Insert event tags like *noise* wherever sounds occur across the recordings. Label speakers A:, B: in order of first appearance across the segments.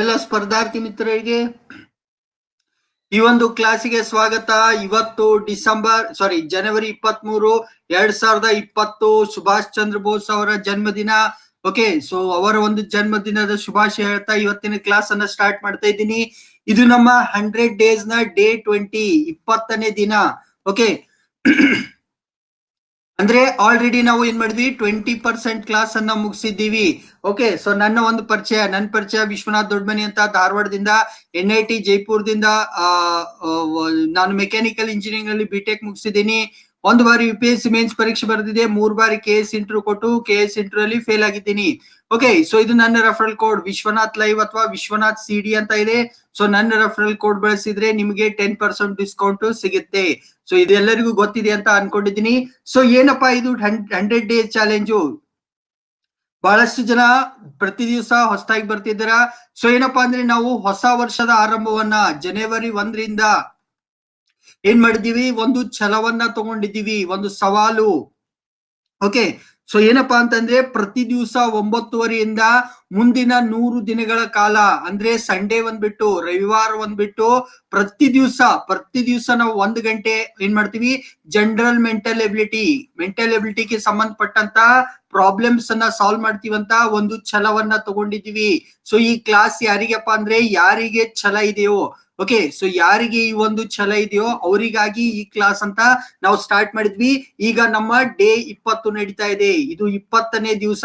A: ಎಲ್ಲ ಸ್ಪರ್ಧಾರ್ಥಿ ಮಿತ್ರರಿಗೆ ಈ ಒಂದು ಕ್ಲಾಸಿಗೆ ಸ್ವಾಗತ ಇವತ್ತು ಡಿಸೆಂಬರ್ ಸಾರಿ ಜನವರಿ ಇಪ್ಪತ್ತ್ ಮೂರು ಎರಡ್ ಸಾವಿರದ ಇಪ್ಪತ್ತು ಸುಭಾಷ್ ಚಂದ್ರ ಬೋಸ್ ಅವರ ಜನ್ಮದಿನ ಓಕೆ ಸೊ ಅವರ ಒಂದು ಜನ್ಮದಿನದ ಶುಭಾಶಯ ಹೇಳ್ತಾ ಇವತ್ತಿನ ಕ್ಲಾಸ್ ಅನ್ನ ಸ್ಟಾರ್ಟ್ ಮಾಡ್ತಾ ಇದ್ದೀನಿ ಇದು ನಮ್ಮ ಹಂಡ್ರೆಡ್ ಡೇಸ್ ನ ಡೇ ಟ್ವೆಂಟಿ ಇಪ್ಪತ್ತನೇ ದಿನ ಓಕೆ ಅಂದ್ರೆ ಆಲ್ರೆಡಿ ನಾವು ಏನ್ ಮಾಡಿದ್ವಿ ಟ್ವೆಂಟಿ ಪರ್ಸೆಂಟ್ ಕ್ಲಾಸ್ ಅನ್ನ ಮುಗಿಸಿದ್ದೀವಿ ಓಕೆ ಸೊ ನನ್ನ ಒಂದು ಪರಿಚಯ ನನ್ನ ಪರಿಚಯ ವಿಶ್ವನಾಥ್ ದೊಡ್ಡಮನಿ ಅಂತ ಧಾರವಾಡದಿಂದ ಎನ್ ಐ ಟಿ ಜೈಪುರದಿಂದ ನಾನು ಮೆಕ್ಯಾನಿಕಲ್ ಇಂಜಿನಿಯರಿಂಗ್ ಅಲ್ಲಿ ಬಿಟೆಕ್ ಮುಗಿಸಿದ್ದೀನಿ ಒಂದು ಬಾರಿ U P S C mains ಪರೀಕ್ಷೆ ಬರೆದಿದೆ ಮೂರು ಬಾರಿ ಕೆ ಎಸ್ ಇಂಟರ್ವ್ಯೂ ಕೊಟ್ಟು ಕೆ ಎಸ್ ಇಂಟರ್ವ್ಯೂ ಅಲ್ಲಿ ಫೇಲ್ ಆಗಿದ್ದೀನಿ ಓಕೆ ಸೊ ಇದು ನನ್ನ ರೆಫರಲ್ ಕೋಡ್ ವಿಶ್ವನಾಥ್ ಲೈವ್ ಅಥವಾ ವಿಶ್ವನಾಥ್ ಸಿಡಿ ಅಂತ ಇದೆ ಸೊ ನನ್ನ ರೆಫರಲ್ ಕೋಡ್ ಬಳಸಿದ್ರೆ ನಿಮಗೆ ಟೆನ್ ಪರ್ಸೆಂಟ್ ಡಿಸ್ಕೌಂಟ್ ಸಿಗುತ್ತೆ ಸೊ ಇದೆಲ್ಲರಿಗೂ ಗೊತ್ತಿದೆ ಅಂತ ಅನ್ಕೊಂಡಿದ್ದೀನಿ ಸೊ ಏನಪ್ಪಾ ಇದು ಹಂಡ್ರೆಡ್ ಡೇ ಚಾಲೆಂಜು ಬಹಳಷ್ಟು ಜನ ಪ್ರತಿ ದಿವಸ ಹೊಸದಾಗಿ ಬರ್ತಿದ್ದೀರ ಸೊ ಏನಪ್ಪಾ ಅಂದ್ರೆ ನಾವು ಹೊಸ ವರ್ಷದ ಆರಂಭವನ್ನ ಜನವರಿ ಒಂದರಿಂದ ಏನ್ ಮಾಡಿದೀವಿ ಒಂದು ಛಲವನ್ನ ತಗೊಂಡಿದ್ದೀವಿ ಒಂದು ಸವಾಲು ಓಕೆ ಸೊ ಏನಪ್ಪಾ ಅಂತಂದ್ರೆ ಪ್ರತಿ ದಿವಸ ಒಂಬತ್ತುವರೆಯಿಂದ ಮುಂದಿನ ನೂರು ದಿನಗಳ ಕಾಲ ಅಂದ್ರೆ ಸಂಡೇ ಬಂದ್ಬಿಟ್ಟು ರವಿವಾರ ಬಂದ್ಬಿಟ್ಟು ಪ್ರತಿ ದಿವಸ ಪ್ರತಿ ದಿವಸ ನಾವು ಒಂದ್ ಗಂಟೆ ಏನ್ ಮಾಡ್ತೀವಿ ಜನರಲ್ ಮೆಂಟಲ್ ಎಬಿಲಿಟಿ ಮೆಂಟಲ್ ಎಬಿಲಿಟಿಗೆ ಸಂಬಂಧಪಟ್ಟಂತ ಪ್ರಾಬ್ಲಮ್ಸ್ ಅನ್ನ ಸಾಲ್ವ್ ಮಾಡ್ತೀವಂತ ಒಂದು ಛಲವನ್ನ ತಗೊಂಡಿದೀವಿ ಸೊ ಈ ಕ್ಲಾಸ್ ಯಾರಿಗಪ್ಪ ಅಂದ್ರೆ ಯಾರಿಗೆ ಛಲ ಇದೆಯೋ ಓಕೆ ಸೊ ಯಾರಿಗೆ ಈ ಒಂದು ಛಲ ಇದೆಯೋ ಅವರಿಗಾಗಿ ಈ ಕ್ಲಾಸ್ ಅಂತ ನಾವು ಸ್ಟಾರ್ಟ್ ಮಾಡಿದ್ವಿ ಈಗ ನಮ್ಮ ಡೇ ಇಪ್ಪತ್ತು ನಡೀತಾ ಇದೆ ಇದು ಇಪ್ಪತ್ತನೇ ದಿವಸ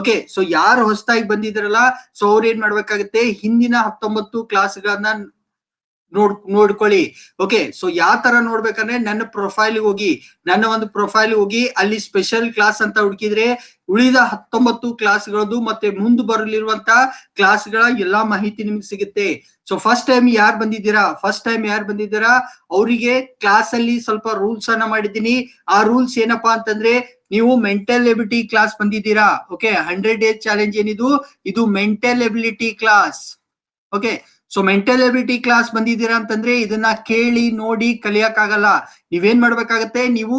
A: ಓಕೆ ಸೊ ಯಾರು ಹೊಸದಾಗಿ ಬಂದಿದ್ರಲ್ಲ ಸೊ ಅವ್ರು ಏನ್ ಮಾಡ್ಬೇಕಾಗತ್ತೆ ಹಿಂದಿನ ಹತ್ತೊಂಬತ್ತು ಕ್ಲಾಸ್ಗಳನ್ನ ನೋಡ್ ನೋಡ್ಕೊಳ್ಳಿ ಓಕೆ ಸೊ ಯಾವ ತರ ನೋಡ್ಬೇಕಂದ್ರೆ ನನ್ನ ಪ್ರೊಫೈಲ್ ಹೋಗಿ ನನ್ನ ಒಂದು ಪ್ರೊಫೈಲ್ ಹೋಗಿ ಅಲ್ಲಿ ಸ್ಪೆಷಲ್ ಕ್ಲಾಸ್ ಅಂತ ಹುಡುಕಿದ್ರೆ ಉಳಿದ ಹತ್ತೊಂಬತ್ತು ಕ್ಲಾಸ್ಗಳದ್ದು ಮತ್ತೆ ಮುಂದೆ ಬರಲಿರುವಂತ ಕ್ಲಾಸ್ಗಳ ಎಲ್ಲಾ ಮಾಹಿತಿ ನಿಮ್ಗೆ ಸಿಗುತ್ತೆ ಸೊ ಫಸ್ಟ್ ಟೈಮ್ ಯಾರು ಬಂದಿದ್ದೀರಾ ಫಸ್ಟ್ ಟೈಮ್ ಯಾರು ಬಂದಿದ್ದೀರಾ ಅವರಿಗೆ ಕ್ಲಾಸ್ ಅಲ್ಲಿ ಸ್ವಲ್ಪ ರೂಲ್ಸ್ ಅನ್ನ ಮಾಡಿದ್ದೀನಿ ಆ ರೂಲ್ಸ್ ಏನಪ್ಪಾ ಅಂತಂದ್ರೆ ನೀವು ಮೆಂಟಲ್ ಎಬಿಲಿಟಿ ಕ್ಲಾಸ್ ಬಂದಿದ್ದೀರಾ ಓಕೆ ಹಂಡ್ರೆಡ್ ಡೇಸ್ ಚಾಲೆಂಜ್ ಏನಿದು ಇದು mental ability class okay so mental ability class ಬಂದಿದ್ದೀರಾ ಅಂತಂದ್ರೆ ಇದನ್ನ ಕೇಳಿ ನೋಡಿ ಕಲಿಯಕ್ಕಾಗಲ್ಲ ನೀವೇನ್ ಮಾಡ್ಬೇಕಾಗತ್ತೆ ನೀವು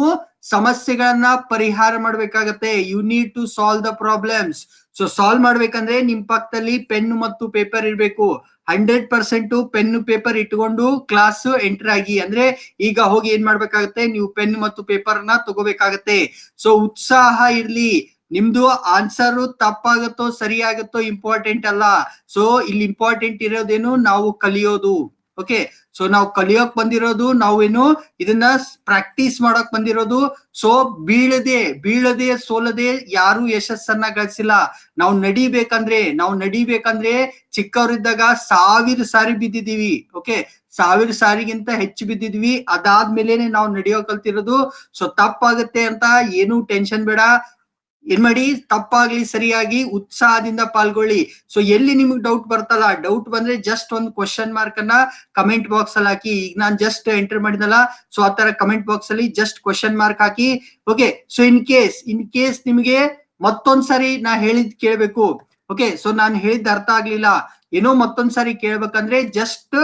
A: ಸಮಸ್ಯೆಗಳನ್ನ ಪರಿಹಾರ ಮಾಡ್ಬೇಕಾಗತ್ತೆ you need to solve the problems so solve ಮಾಡ್ಬೇಕಂದ್ರೆ ನಿಮ್ ಪಕ್ಕದಲ್ಲಿ ಪೆನ್ ಮತ್ತು ಪೇಪರ್ ಇರಬೇಕು ಹಂಡ್ರೆಡ್ ಪರ್ಸೆಂಟ್ ಪೆನ್ ಪೇಪರ್ ಇಟ್ಕೊಂಡು ಕ್ಲಾಸ್ ಎಂಟರ್ ಆಗಿ ಅಂದ್ರೆ ಈಗ ಹೋಗಿ ಏನ್ ಮಾಡ್ಬೇಕಾಗತ್ತೆ ನೀವು ಪೆನ್ ಮತ್ತು ಪೇಪರ್ ನ ತಗೋಬೇಕಾಗತ್ತೆ ಸೊ ಉತ್ಸಾಹ ಇರ್ಲಿ ನಿಮ್ದು ಆನ್ಸರ್ ತಪ್ಪಾಗುತ್ತೋ ಸರಿಯಾಗುತ್ತೋ ಇಂಪಾರ್ಟೆಂಟ್ ಅಲ್ಲ ಸೊ ಇಲ್ಲಿ ಇಂಪಾರ್ಟೆಂಟ್ ಇರೋದೇನು ನಾವು ಕಲಿಯೋದು ಓಕೆ ಸೊ ನಾವು ಕಲಿಯೋಕ್ ಬಂದಿರೋದು ನಾವೇನು ಇದನ್ನ ಪ್ರಾಕ್ಟೀಸ್ ಮಾಡಕ್ ಬಂದಿರೋದು ಸೊ ಬೀಳದೆ ಬೀಳದೆ ಸೋಲದೆ ಯಾರು ಯಶಸ್ಸನ್ನ ಗಳಿಸಿಲ್ಲ ನಾವು ನಡಿಬೇಕಂದ್ರೆ ನಾವು ನಡಿಬೇಕಂದ್ರೆ ಚಿಕ್ಕವರಿದ್ದಾಗ ಸಾವಿರ ಸಾರಿ ಬಿದ್ದಿದೀವಿ ಓಕೆ ಸಾವಿರ ಸಾರಿಗಿಂತ ಹೆಚ್ಚು ಬಿದ್ದಿದ್ವಿ ಅದಾದ್ಮೇಲೆನೆ ನಾವು ನಡಿಯೋ ಕಲ್ತಿರೋದು ಸೊ ತಪ್ಪಾಗುತ್ತೆ ಅಂತ ಏನು ಟೆನ್ಷನ್ ಬೇಡ ಏನ್ ಮಾಡಿ ತಪ್ಪಾಗ್ಲಿ ಸರಿಯಾಗಿ ಉತ್ಸಾಹದಿಂದ ಪಾಲ್ಗೊಳ್ಳಿ ಸೊ ಎಲ್ಲಿ ನಿಮ್ಗೆ ಡೌಟ್ ಬರ್ತಲ್ಲ ಡೌಟ್ ಬಂದ್ರೆ ಜಸ್ಟ್ ಒಂದು ಕ್ವಶನ್ ಮಾರ್ಕ್ ಅನ್ನ ಕಮೆಂಟ್ ಬಾಕ್ಸ್ ಅಲ್ಲಿ ಹಾಕಿ ಈಗ ನಾನ್ ಜಸ್ಟ್ ಎಂಟರ್ ಮಾಡಿದಲ್ಲ ಸೊ ಆತರ ಕಮೆಂಟ್ ಬಾಕ್ಸ್ ಅಲ್ಲಿ ಜಸ್ಟ್ ಕ್ವಶನ್ ಮಾರ್ಕ್ ಹಾಕಿ okay so in case in case ನಿಮ್ಗೆ ಮತ್ತೊಂದ್ಸರಿ ನಾ ಹೇಳಿದ್ ಕೇಳ್ಬೇಕು ಓಕೆ ಸೊ ನಾನು ಹೇಳಿದ್ ಅರ್ಥ ಆಗ್ಲಿಲ್ಲ ಏನೋ ಮತ್ತೊಂದ್ಸರಿ ಕೇಳ್ಬೇಕಂದ್ರೆ ಜಸ್ಟ್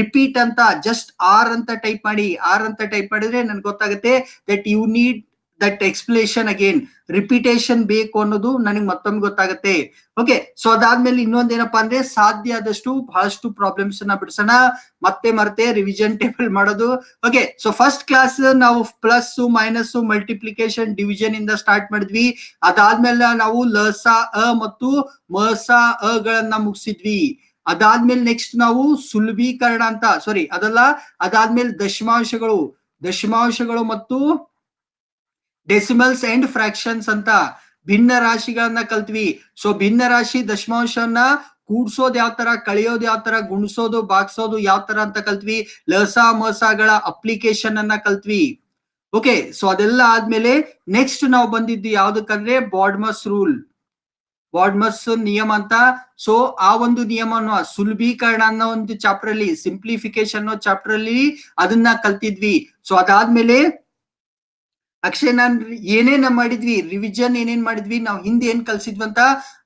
A: ರಿಪೀಟ್ ಅಂತ ಜಸ್ಟ್ ಆರ್ ಅಂತ ಟೈಪ್ ಮಾಡಿ ಆರ್ ಅಂತ ಟೈಪ್ ಮಾಡಿದ್ರೆ ನನ್ಗೆ ಗೊತ್ತಾಗುತ್ತೆ that you need that explanation again repetition ಬೇಕು ಅನ್ನೋದು ನನಗೆ ಮತ್ತೊಮ್ಮೆ ಗೊತ್ತಾಗುತ್ತೆ ಓಕೆ ಸೊ ಅದಾದ್ಮೇಲೆ ಇನ್ನೊಂದ್ ಏನಪ್ಪಾ ಅಂದ್ರೆ ಸಾಧ್ಯ ಆದಷ್ಟು ಬಹಳಷ್ಟು ಪ್ರಾಬ್ಲಮ್ಸ್ ನ ಬಿಡಿಸೋಣ ಮತ್ತೆ ಮರತೆ ರಿವಿಜನ್ ಟೇಬಲ್ ಮಾಡೋದು ಓಕೆ ಸೊ ಫಸ್ಟ್ ಕ್ಲಾಸ್ ನಾವು ಪ್ಲಸ್ ಮೈನಸ್ ಮಲ್ಟಿಪ್ಲಿಕೇಶನ್ ಡಿವಿಜನ್ ಇಂದ ಸ್ಟಾರ್ಟ್ ಮಾಡಿದ್ವಿ ಅದಾದ್ಮೇಲೆ ನಾವು ಲಸ ಅ ಮತ್ತು ಮಸ ಅ ಗಳನ್ನ ಮುಗಿಸಿದ್ವಿ ಅದಾದ್ಮೇಲೆ ನೆಕ್ಸ್ಟ್ ನಾವು ಸುಲಭೀಕರಣ ಅಂತ ಸಾರಿ ಅದಲ್ಲ ಅದಾದ್ಮೇಲೆ ದಶಮಾಂಶಗಳು ದಶಮಾಂಶಗಳು ಮತ್ತು ಡೆಸಿಮಲ್ಸ್ ಅಂಡ್ ಫ್ರಾಕ್ಷನ್ಸ್ ಅಂತ ಭಿನ್ನ ರಾಶಿಗಳನ್ನ ಕಲ್ತ್ವಿ ಸೊ ಭಿನ್ನ ರಾಶಿ ದಶಮಾಂಶವನ್ನ ಕೂಡ್ಸೋದ್ ಯಾವ ತರ ಕಳೆಯೋದ್ ಯಾವ ತರ ಗುಣಿಸೋದು ಬಾಗ್ಸೋದು ಯಾವ ತರ ಅಂತ ಕಲ್ತ್ವಿ ಲಸ ಮಸಗಳ ಅಪ್ಲಿಕೇಶನ್ ಅನ್ನ ಕಲ್ತ್ವಿ ಓಕೆ ಸೊ ಅದೆಲ್ಲ ಆದ್ಮೇಲೆ ನೆಕ್ಸ್ಟ್ ನಾವು ಬಂದಿದ್ದು ಯಾವ್ದಕ್ಕಂದ್ರೆ ಬಾಡ್ಮಸ್ ರೂಲ್ ಬಾಡ್ಮಸ್ ನಿಯಮ ಅಂತ ಸೊ ಆ ಒಂದು ನಿಯಮ ಸುಲಭೀಕರಣ ಅನ್ನೋ ಒಂದು ಚಾಪ್ಟರ್ ಅಲ್ಲಿ ಸಿಂಪ್ಲಿಫಿಕೇಶನ್ ಚಾಪ್ಟರ್ ಅಲ್ಲಿ ಅದನ್ನ ಕಲ್ತಿದ್ವಿ ಸೊ ಅದಾದ್ಮೇಲೆ ಅಕ್ಷಯ್ ನಾನ್ ಏನೇನ ಮಾಡಿದ್ವಿ ರಿವಿಜನ್ ಏನೇನ್ ಮಾಡಿದ್ವಿ ನಾವು ಹಿಂದೆ ಏನ್ ಕಲ್ಸಿದ್ವಿ ಅಂತ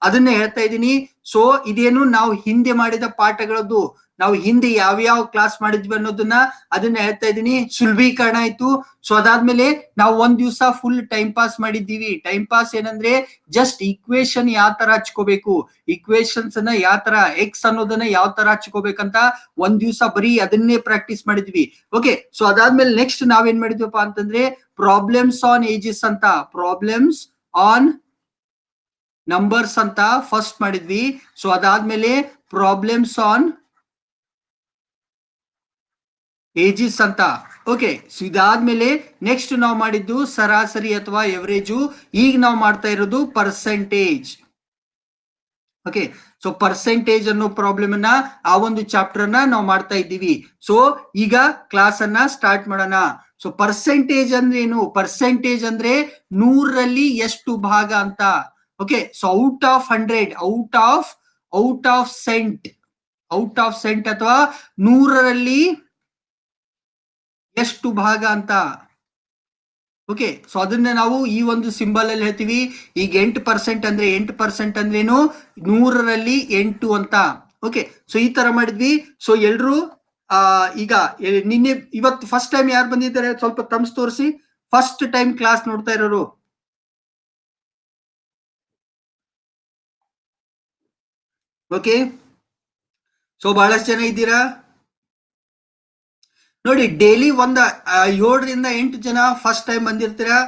A: ಅದನ್ನ ಹೇಳ್ತಾ ಇದ್ದೀನಿ ಸೊ ಇದೇನು ನಾವು ಹಿಂದೆ ಮಾಡಿದ ಪಾಠಗಳದ್ದು ನಾವು ಹಿಂದೆ ಯಾವ್ಯಾವ ಕ್ಲಾಸ್ ಮಾಡಿದ್ವಿ ಅನ್ನೋದನ್ನ ಅದನ್ನ ಹೇಳ್ತಾ ಇದ್ದೀನಿ ಸುಲಭೀಕರಣ ಆಯ್ತು ಸೊ ಅದಾದ್ಮೇಲೆ ನಾವು ಒಂದ್ ದಿವಸ ಫುಲ್ ಟೈಮ್ ಪಾಸ್ ಮಾಡಿದ್ದೀವಿ ಟೈಮ್ ಪಾಸ್ ಏನಂದ್ರೆ ಜಸ್ಟ್ ಇಕ್ವೇಶನ್ ಯಾವ ತರ ಹಚ್ಕೋಬೇಕು ಇಕ್ವೇಶನ್ಸ್ ಅನ್ನ ಯಾವ ತರ ಎಕ್ಸ್ ಅನ್ನೋದನ್ನ ಯಾವ ತರ ಹಚ್ಕೋಬೇಕಂತ ಒಂದ್ ದಿವಸ ಬರೀ ಅದನ್ನೇ ಪ್ರಾಕ್ಟೀಸ್ ಮಾಡಿದ್ವಿ ಓಕೆ ಸೊ ಅದಾದ್ಮೇಲೆ ನೆಕ್ಸ್ಟ್ ನಾವೇನ್ ಮಾಡಿದ್ವಪ್ಪ ಅಂತಂದ್ರೆ ಪ್ರಾಬ್ಲಮ್ಸ್ ಆನ್ ಏಜಸ್ ಅಂತ ಪ್ರಾಬ್ಲಮ್ಸ್ ಆನ್ ನಂಬರ್ಸ್ ಅಂತ ಫಸ್ಟ್ ಮಾಡಿದ್ವಿ ಸೊ ಅದಾದ್ಮೇಲೆ ಪ್ರಾಬ್ಲಮ್ಸ್ ಆನ್ ಏಜಸ್ ಅಂತ ಓಕೆ ಸೊ ಇದಾದ್ಮೇಲೆ ನೆಕ್ಸ್ಟ್ ನಾವು ಮಾಡಿದ್ದು ಸರಾಸರಿ ಅಥವಾ ಎವರೇಜು ಈಗ ನಾವು ಮಾಡ್ತಾ ಇರೋದು ಪರ್ಸೆಂಟೇಜ್ ಓಕೆ ಸೊ ಪರ್ಸೆಂಟೇಜ್ ಅನ್ನೋ ಪ್ರಾಬ್ಲಮ್ ಅನ್ನ ಆ ಒಂದು ಚಾಪ್ಟರ್ ಅನ್ನ ನಾವು ಮಾಡ್ತಾ ಇದ್ದೀವಿ ಸೊ ಈಗ ಕ್ಲಾಸ್ ಅನ್ನ ಸ್ಟಾರ್ಟ್ ಮಾಡೋಣ ಸೊ ಪರ್ಸೆಂಟೇಜ್ ಅಂದ್ರೆ ಏನು ಪರ್ಸೆಂಟೇಜ್ ಅಂದ್ರೆ ನೂರಲ್ಲಿ ಎಷ್ಟು ಭಾಗ ಅಂತ okay so out of hundred out of out of cent out of cent ಅಥವಾ ನೂರರಲ್ಲಿ ಎಷ್ಟು ಭಾಗ ಅಂತ ಓಕೆ ಸೊ ಅದನ್ನ ನಾವು ಈ ಒಂದು ಸಿಂಬಲ್ ಅಲ್ಲಿ ಹೇಳ್ತೀವಿ ಈಗ ಎಂಟು ಪರ್ಸೆಂಟ್ ಅಂದ್ರೆ ಎಂಟು ಪರ್ಸೆಂಟ್ ಅಂದ್ರೇನು ನೂರರಲ್ಲಿ ಎಂಟು ಅಂತ ಓಕೆ ಸೊ ಈ ತರ ಮಾಡಿದ್ವಿ ಸೊ ಎಲ್ರು ಆ ಈಗ ನಿನ್ನೆ ಇವತ್ತು ಫಸ್ಟ್ ಟೈಮ್ ಯಾರು ಬಂದಿದ್ದಾರೆ ಸ್ವಲ್ಪ ತಮ್ಸ್ ತೋರಿಸಿ ಫಸ್ಟ್ ಟೈಮ್ ಕ್ಲಾಸ್ ನೋಡ್ತಾ ಇರೋರು ಓಕೆ ಸೊ ಬಹಳಷ್ಟು ಜನ ಇದ್ದೀರಾ ನೋಡಿ ಡೈಲಿ ಒಂದ ಏಳರಿಂದ ಎಂಟು ಜನ ಫಸ್ಟ್ ಟೈಮ್ ಬಂದಿರ್ತೀರಾ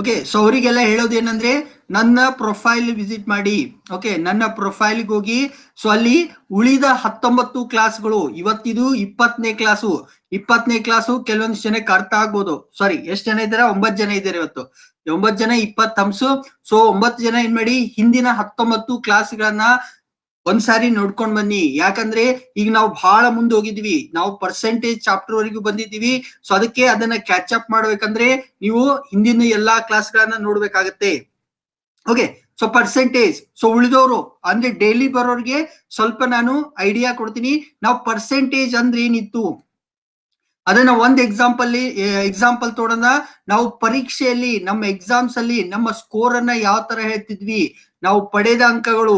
A: ಓಕೆ ಸೊ ಅವರಿಗೆಲ್ಲ ಹೇಳೋದೇನಂದ್ರೆ ನನ್ನ ಪ್ರೊಫೈಲ್ ವಿಸಿಟ್ ಮಾಡಿ ಓಕೆ ನನ್ನ ಪ್ರೊಫೈಲ್ಗೆ ಹೋಗಿ ಸೊ ಅಲ್ಲಿ ಉಳಿದ ಹತ್ತೊಂಬತ್ತು ಕ್ಲಾಸ್ಗಳು ಇವತ್ತಿದು ಇಪ್ಪತ್ತನೇ ಕ್ಲಾಸು ಇಪ್ಪತ್ತನೇ ಕ್ಲಾಸು ಕೆಲವೊಂದು ಜನಕ್ಕೆ ಅರ್ಥ ಆಗ್ಬೋದು ಸಾರಿ ಎಷ್ಟು ಜನ ಇದ್ದಾರೆ ಒಂಬತ್ತು ಜನ ಇದ್ದಾರೆ ಇವತ್ತು ಒಂಬತ್ತು ಜನ ಇಪ್ಪತ್ತು ಅಂಶು ಸೊ ಒಂಬತ್ತು ಜನ ಏನ್ ಮಾಡಿ ಹಿಂದಿನ ಹತ್ತೊಂಬತ್ತು ಕ್ಲಾಸ್ಗಳನ್ನ ಒಂದ್ಸಾರಿ ನೋಡ್ಕೊಂಡ್ ಬನ್ನಿ ಯಾಕಂದ್ರೆ ಈಗ ನಾವು ಬಹಳ ಮುಂದೆ ಹೋಗಿದ್ವಿ ನಾವು ಪರ್ಸೆಂಟೇಜ್ ಚಾಪ್ಟರ್ ವರೆಗೂ ಬಂದಿದ್ದೀವಿ ಸೊ ಅದಕ್ಕೆ ಅದನ್ನ ಕ್ಯಾಚ್ ಅಪ್ ಮಾಡ್ಬೇಕಂದ್ರೆ ನೀವು ಹಿಂದಿನ ಎಲ್ಲಾ ಕ್ಲಾಸ್ ಗಳನ್ನ ನೋಡ್ಬೇಕಾಗತ್ತೆ ಓಕೆ ಸೊ ಪರ್ಸೆಂಟೇಜ್ ಸೊ ಉಳಿದವರು ಅಂದ್ರೆ ಡೈಲಿ ಬರೋರಿಗೆ ಸ್ವಲ್ಪ ನಾನು ಐಡಿಯಾ ಕೊಡ್ತೀನಿ ನಾವು ಪರ್ಸೆಂಟೇಜ್ ಅಂದ್ರೆ ಏನಿತ್ತು ಅದನ್ನ ಒಂದ್ ಎಕ್ಸಾಂಪಲ್ ಎಕ್ಸಾಂಪಲ್ ತೋಡೋಣ ನಾವು ಪರೀಕ್ಷೆಯಲ್ಲಿ ನಮ್ಮ ಎಕ್ಸಾಮ್ಸ್ ಅಲ್ಲಿ ನಮ್ಮ ಸ್ಕೋರ್ ಅನ್ನ ಯಾವ ತರ ಹೇಳ್ತಿದ್ವಿ ನಾವು ಪಡೆದ ಅಂಕಗಳು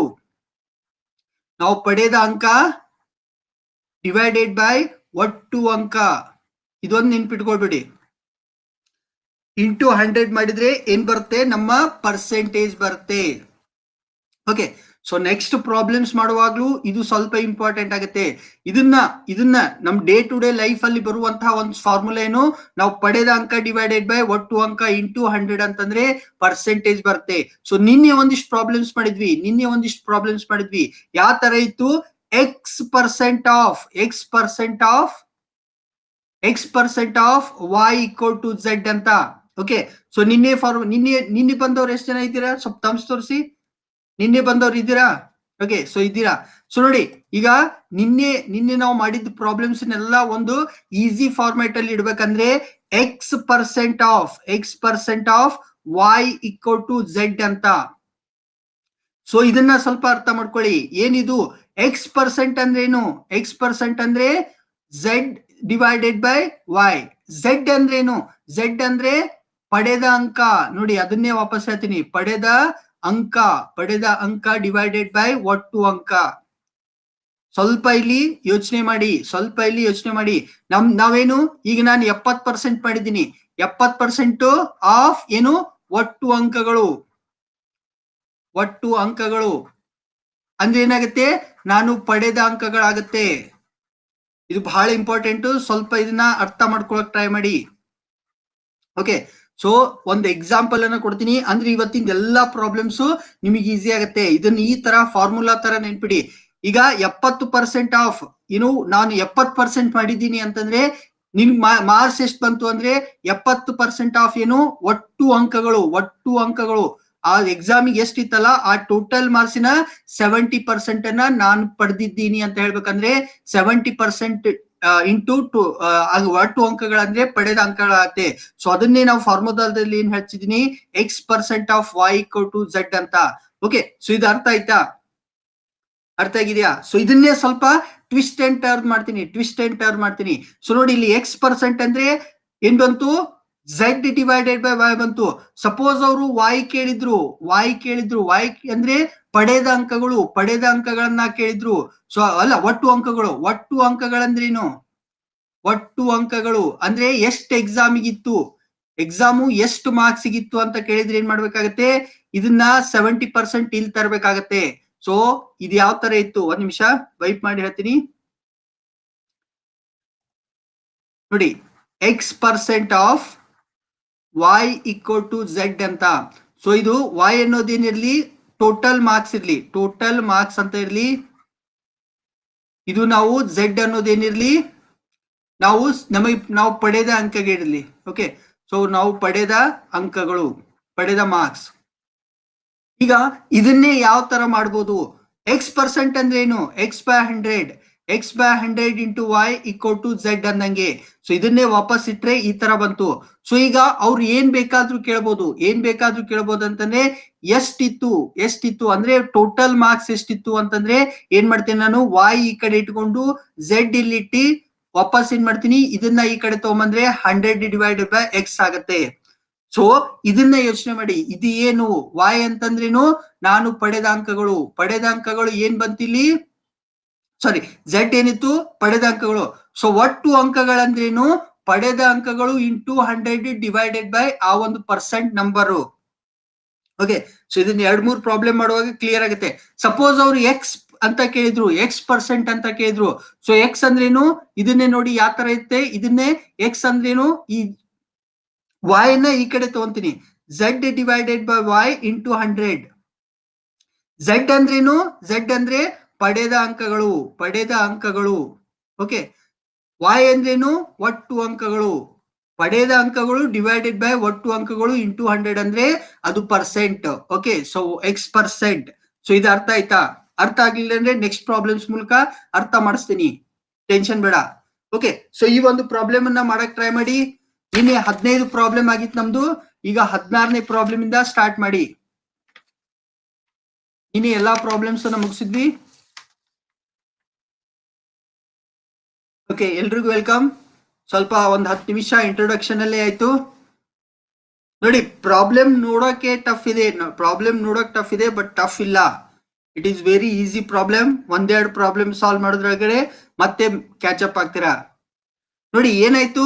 A: ನಾವು ಪಡೆದ ಅಂಕ ಡಿವೈಡೆಡ್ ಬೈ ಒಟ್ಟು ಅಂಕ ಇದೊಂದು ನೆನ್ಪಿಟ್ಕೊಳ್ಬಿಡಿ ಇಂಟು ಹಂಡ್ರೆಡ್ ಮಾಡಿದ್ರೆ ಏನ್ ಬರುತ್ತೆ ನಮ್ಮ ಪರ್ಸೆಂಟೇಜ್ ಬರುತ್ತೆ ಓಕೆ ಸೊ ನೆಕ್ಸ್ಟ್ ಪ್ರಾಬ್ಲಮ್ಸ್ ಮಾಡುವಾಗ್ಲೂ ಇದು ಸ್ವಲ್ಪ ಇಂಪಾರ್ಟೆಂಟ್ ಆಗುತ್ತೆ ಇದನ್ನ ಇದನ್ನ ನಮ್ ಡೇ ಟು ಡೇ ಲೈಫ್ ಅಲ್ಲಿ ಬರುವಂತಹ ಒಂದು ಫಾರ್ಮುಲಾ ಏನು ನಾವು ಪಡೆದ ಅಂಕ ಡಿವೈಡೆಡ್ ಬೈ ಒಟ್ಟು ಅಂಕ ಇಂಟು ಹಂಡ್ರೆಡ್ ಅಂತಂದ್ರೆ ಪರ್ಸೆಂಟೇಜ್ ಬರುತ್ತೆ ಸೊ ನಿನ್ನೆ ಒಂದಿಷ್ಟು ಪ್ರಾಬ್ಲಮ್ಸ್ ಮಾಡಿದ್ವಿ ನಿನ್ನೆ ಒಂದಿಷ್ಟು ಪ್ರಾಬ್ಲಮ್ಸ್ ಮಾಡಿದ್ವಿ ಯಾವ ತರ ಇತ್ತು X percent of X percent of X percent of Y equal to Z ಅಂತ ಓಕೆ ಸೊ ನಿನ್ನೆ ಫಾರ್ಮ್ ನಿನ್ನೆ ನಿನ್ನೆ ಬಂದವ್ರು ಎಷ್ಟು ಜನ ಇದ್ದೀರಾ ಸ್ವಲ್ಪ ತಮ್ಸ್ ತೋರಿಸಿ ನಿನ್ನೆ ಬಂದವ್ರು ಇದ್ದೀರಾ ಓಕೆ ಸೊ ಇದ್ದೀರಾ ಸೊ ನೋಡಿ ಈಗ ನಿನ್ನೆ ನಿನ್ನೆ ನಾವು ಮಾಡಿದ ಪ್ರಾಬ್ಲಮ್ಸ್ ಒಂದು ಈಸಿ ಫಾರ್ಮ್ಯಾಟ್ ಅಲ್ಲಿ ಇಡ್ಬೇಕಂದ್ರೆ X percent of X percent of Y equal to Z ಅಂತ ಸೊ ಇದನ್ನ ಸ್ವಲ್ಪ ಅರ್ಥ ಮಾಡ್ಕೊಳ್ಳಿ ಏನಿದು ಎಕ್ಸ್ ಪರ್ಸೆಂಟ್ ಅಂದ್ರೆ ಏನು ಎಕ್ಸ್ ಪರ್ಸೆಂಟ್ ಅಂದ್ರೆ Z divided by Y Z ಅಂದ್ರೆ ಏನು ಝೆಡ್ ಅಂದ್ರೆ ಪಡೆದ ಅಂಕ ನೋಡಿ ಅದನ್ನೇ ವಾಪಸ್ ಹೇಳ್ತೀನಿ ಪಡೆದ ಅಂಕ ಪಡೆದ ಅಂಕ ಡಿವೈಡೆಡ್ ಬೈ ಒಟ್ಟು ಅಂಕ ಸ್ವಲ್ಪ ಇಲ್ಲಿ ಯೋಚನೆ ಮಾಡಿ ಸ್ವಲ್ಪ ಇಲ್ಲಿ ಯೋಚನೆ ಮಾಡಿ ನಮ್ ನಾವೇನು ಈಗ ನಾನು ಎಪ್ಪತ್ ಪರ್ಸೆಂಟ್ ಮಾಡಿದ್ದೀನಿ ಎಪ್ಪತ್ ಪರ್ಸೆಂಟ್ ಆಫ್ ಏನು ಒಟ್ಟು ಅಂಕಗಳು ಒಟ್ಟು ಅಂಕಗಳು ಅಂದ್ರೆ ಏನಾಗುತ್ತೆ ನಾನು ಪಡೆದ ಅಂಕಗಳಾಗತ್ತೆ ಇದು ಬಹಳ ಇಂಪಾರ್ಟೆಂಟ್ ಸ್ವಲ್ಪ ಇದನ್ನ ಅರ್ಥ ಮಾಡ್ಕೊಳಕ್ ಟ್ರೈ ಮಾಡಿ ಓಕೆ ಸೊ ಒಂದು ಎಕ್ಸಾಂಪಲ್ ಅನ್ನ ಕೊಡ್ತೀನಿ ಅಂದ್ರೆ ಇವತ್ತಿನ ಎಲ್ಲಾ ಪ್ರಾಬ್ಲಮ್ಸ್ ನಿಮಗೆ ಈಸಿ ಆಗುತ್ತೆ ಇದನ್ನ ಈ ತರ ಫಾರ್ಮುಲಾ ತರ ನೆನ್ಪಿಡಿ ಈಗ ಎಪ್ಪತ್ತು ಪರ್ಸೆಂಟ್ ಆಫ್ ಇನ್ನು ನಾನು ಎಪ್ಪತ್ತು ಪರ್ಸೆಂಟ್ ಮಾಡಿದ್ದೀನಿ ಅಂತಂದ್ರೆ ನಿನ್ ಮಾರ್ಕ್ಸ್ ಎಷ್ಟು ಬಂತು ಅಂದ್ರೆ ಎಪ್ಪತ್ತು ಪರ್ಸೆಂಟ್ ಆಫ್ ಏನು ಒಟ್ಟು ಅಂಕಗಳು ಒಟ್ಟು ಅಂಕಗಳು ಆ ಎಕ್ಸಾಮಿಗೆ ಎಷ್ಟಿತ್ತಲ್ಲ ಆ ಟೋಟಲ್ ಮಾರ್ಕ್ಸಿನ ಸೆವೆಂಟಿ ಪರ್ಸೆಂಟ್ ಅನ್ನ ನಾನು ಪಡೆದಿದ್ದೀನಿ ಅಂತ ಹೇಳ್ಬೇಕಂದ್ರೆ ಸೆವೆಂಟಿ ಪರ್ಸೆಂಟ್ ಇಂಟು ಟು ಒಟ್ಟು ಅಂಕಗಳಂದ್ರೆ ಪಡೆದ ಅಂಕಗಳಾಗತ್ತೆ ಸೊ ಅದನ್ನೇ ನಾವು ಫಾರ್ಮುಲಾದಲ್ಲಿ ಏನ್ ಹೇಳ್ತಿದೀನಿ X percent of Y equal to Z ಅಂತ ಓಕೆ ಸೊ ಇದು ಅರ್ಥ ಆಯ್ತಾ ಅರ್ಥ ಆಗಿದೆಯಾ ಸೊ ಇದನ್ನೇ ಸ್ವಲ್ಪ ಟ್ವಿಸ್ಟ್ ಅಂಡ್ ಟರ್ನ್ ಮಾಡ್ತೀನಿ ಟ್ವಿಸ್ಟ್ ಅಂಡ್ ಟರ್ನ್ ಮಾಡ್ತೀನಿ ಸೊ ನೋಡಿ ಇಲ್ಲಿ ಎಕ್ಸ್ ಪರ್ಸೆಂಟ್ ಅಂದ್ರೆ ಏನ್ ಬಂತು ಝೆಡ್ ಡಿವೈಡೆಡ್ ಬೈ ವೈ ಬಂತು ಸಪೋಸ್ ಅವರು ವಾಯ್ ಕೇಳಿದ್ರು ವಾಯ್ ಕೇಳಿದ್ರು ವಾಯ್ ಅಂದ್ರೆ ಪಡೆದ ಅಂಕಗಳು ಪಡೆದ ಅಂಕಗಳನ್ನ ಕೇಳಿದ್ರು ಸೊ ಅಲ್ಲ ಒಟ್ಟು ಅಂಕಗಳು ಒಟ್ಟು ಅಂಕಗಳಂದ್ರೇನು ಒಟ್ಟು ಅಂಕಗಳು ಅಂದ್ರೆ ಎಷ್ಟು ಎಕ್ಸಾಮಿಗಿತ್ತು ಎಕ್ಸಾಮು ಎಷ್ಟು ಮಾರ್ಕ್ಸ್ ಗಿತ್ತು ಅಂತ ಕೇಳಿದ್ರೆ ಏನ್ ಮಾಡ್ಬೇಕಾಗತ್ತೆ ಇದನ್ನ ಸೆವೆಂಟಿ ಪರ್ಸೆಂಟ್ ಇಲ್ಲಿ ತರಬೇಕಾಗತ್ತೆ ಸೊ ಇದು ಯಾವ ತರ ಇತ್ತು ಒಂದ್ ನಿಮಿಷ ವೈಪ್ ಮಾಡಿ ಹೇಳ್ತೀನಿ ನೋಡಿ X percent of Y equal to Z ಅಂತ ಸೊ ಇದು ವೈ ಅನ್ನೋದೇನಿರ್ಲಿ ಟೋಟಲ್ ಮಾರ್ಕ್ಸ್ ಇರ್ಲಿ ಟೋಟಲ್ ಮಾರ್ಕ್ಸ್ ಅಂತ ಇರ್ಲಿ ಇದು ನಾವು ಝೆಡ್ ಅನ್ನೋದೇನಿರ್ಲಿ ನಾವು ನಮಗೆ ನಾವು ಪಡೆದ ಅಂಕಗೆ ಇರಲಿ ಓಕೆ ಸೊ ನಾವು ಪಡೆದ ಅಂಕಗಳು ಪಡೆದ ಮಾರ್ಕ್ಸ್ ಈಗ ಇದನ್ನೇ ಯಾವ ತರ ಮಾಡ್ಬೋದು ಎಕ್ಸ್ ಪರ್ಸೆಂಟ್ ಅಂದ್ರೆ ಏನು X by hundred X by hundred into Y equal to Z ಅಂದಂಗೆ ಸೊ ಇದನ್ನೇ ವಾಪಸ್ ಇಟ್ರೆ ಈ ತರ ಬಂತು ಸೊ ಈಗ ಅವ್ರು ಏನ್ ಬೇಕಾದ್ರೂ ಕೇಳ್ಬೋದು ಏನ್ ಬೇಕಾದ್ರೂ ಕೇಳ್ಬೋದು ಅಂತಂದ್ರೆ ಎಷ್ಟಿತ್ತು ಎಷ್ಟಿತ್ತು ಅಂದ್ರೆ ಟೋಟಲ್ ಮಾರ್ಕ್ಸ್ ಎಷ್ಟಿತ್ತು ಅಂತಂದ್ರೆ ಏನ್ ಮಾಡ್ತೀನಿ ನಾನು ವಾಯ್ ಈ ಕಡೆ ಇಟ್ಕೊಂಡು ಝೆಡ್ ಇಲ್ಲಿ ಇಟ್ಟಿ ವಾಪಸ್ ಏನ್ ಮಾಡ್ತೀನಿ ಇದನ್ನ ಈ ಕಡೆ ತಗೊಂಬಂದ್ರೆ ಹಂಡ್ರೆಡ್ ಡಿವೈಡೆಡ್ ಬೈ ಎಕ್ಸ್ ಆಗತ್ತೆ ಸೊ ಇದನ್ನ ಯೋಚನೆ ಮಾಡಿ ಇದು ಏನು ವಾಯ್ ಅಂತಂದ್ರೇನು ನಾನು ಪಡೆದ ಅಂಕಗಳು ಪಡೆದ ಅಂಕಗಳು ಏನ್ ಬಂತಿಲ್ಲಿ ಸಾರಿ ಝಡ್ ಏನಿತ್ತು ಪಡೆದ ಅಂಕಗಳು ಸೊ ಒಟ್ಟು ಅಂಕಗಳಂದ್ರೇನು ಪಡೆದ ಅಂಕಗಳು into hundred divided by ಆ ಒಂದು ಪರ್ಸೆಂಟ್ ನಂಬರು ಓಕೆ ಸೊ ಇದನ್ನ ಎರಡ್ ಮೂರು ಪ್ರಾಬ್ಲಮ್ ಮಾಡುವಾಗ ಕ್ಲಿಯರ್ ಆಗುತ್ತೆ ಸಪೋಸ್ ಅವ್ರು ಎಕ್ಸ್ ಅಂತ ಕೇಳಿದ್ರು ಎಕ್ಸ್ ಪರ್ಸೆಂಟ್ ಅಂತ ಕೇಳಿದ್ರು ಸೊ ಎಕ್ಸ್ ಅಂದ್ರೇನು ಇದನ್ನೇ ನೋಡಿ ಯಾವ ತರ ಇರುತ್ತೆ ಇದನ್ನೇ ಎಕ್ಸ್ ಅಂದ್ರೇನು ಈ ವಾಯ್ ನ ಈ ಕಡೆ ತಗೊಂತೀನಿ Z divided by Y into hundred Z ಅಂದ್ರೇನು ಝಡ್ ಅಂದ್ರೆ ಪಡೆದ ಅಂಕಗಳು ಪಡೆದ ಅಂಕಗಳು ಓಕೆ ವಾಯ್ ಅಂದ್ರೇನು ಒಟ್ಟು ಅಂಕಗಳು ಪಡೆದ ಅಂಕಗಳು ಡಿವೈಡೆಡ್ ಬೈ ಒಟ್ಟು ಅಂಕಗಳು ಇಂಟು ಹಂಡ್ರೆಡ್ ಅಂದ್ರೆ ಅದು percent okay so X percent so ಇದು ಅರ್ಥ ಆಯ್ತಾ ಅರ್ಥ ಆಗ್ಲಿಲ್ಲ ಅಂದ್ರೆ ನೆಕ್ಸ್ಟ್ ಪ್ರಾಬ್ಲಮ್ಸ್ ಮೂಲಕ ಅರ್ಥ ಮಾಡಿಸ್ತೀನಿ ಟೆನ್ಷನ್ ಬೇಡ ಓಕೆ ಸೊ ಈ ಒಂದು ಪ್ರಾಬ್ಲಮ್ ಅನ್ನ ಮಾಡಕ್ ಟ್ರೈ ಮಾಡಿ ನಿನ್ನೆ ಹದಿನೈದು ಪ್ರಾಬ್ಲಮ್ ಆಗಿತ್ತು ನಮ್ದು ಈಗ ಹದಿನಾರನೇ ಪ್ರಾಬ್ಲಮ್ ಇಂದ ಸ್ಟಾರ್ಟ್ ಮಾಡಿ ಇನ್ನೇ ಎಲ್ಲಾ ಪ್ರಾಬ್ಲಮ್ಸ್ ಮುಗಿಸಿದ್ವಿ ಓಕೆ ಎಲ್ರಿಗೂ ವೆಲ್ಕಮ್ ಸ್ವಲ್ಪ ಒಂದು ಹತ್ತು ನಿಮಿಷ ಇಂಟ್ರೊಡಕ್ಷನ್ ಅಲ್ಲೇ ಆಯ್ತು ನೋಡಿ ಪ್ರಾಬ್ಲಮ್ ನೋಡೋಕೆ ಟಫ್ ಇದೆ ಪ್ರಾಬ್ಲಮ್ ನೋಡೋಕೆ ಟಫ್ ಇದೆ ಬಟ್ ಟಫ್ ಇಲ್ಲ it is very easy problem ಒಂದೆರಡು ಪ್ರಾಬ್ಲಮ್ ಸಾಲ್ವ್ ಮಾಡೋದ್ರೊಳಗಡೆ ಮತ್ತೆ ಕ್ಯಾಚ್ ಅಪ್ ಆಗ್ತೀರಾ ನೋಡಿ ಏನಾಯ್ತು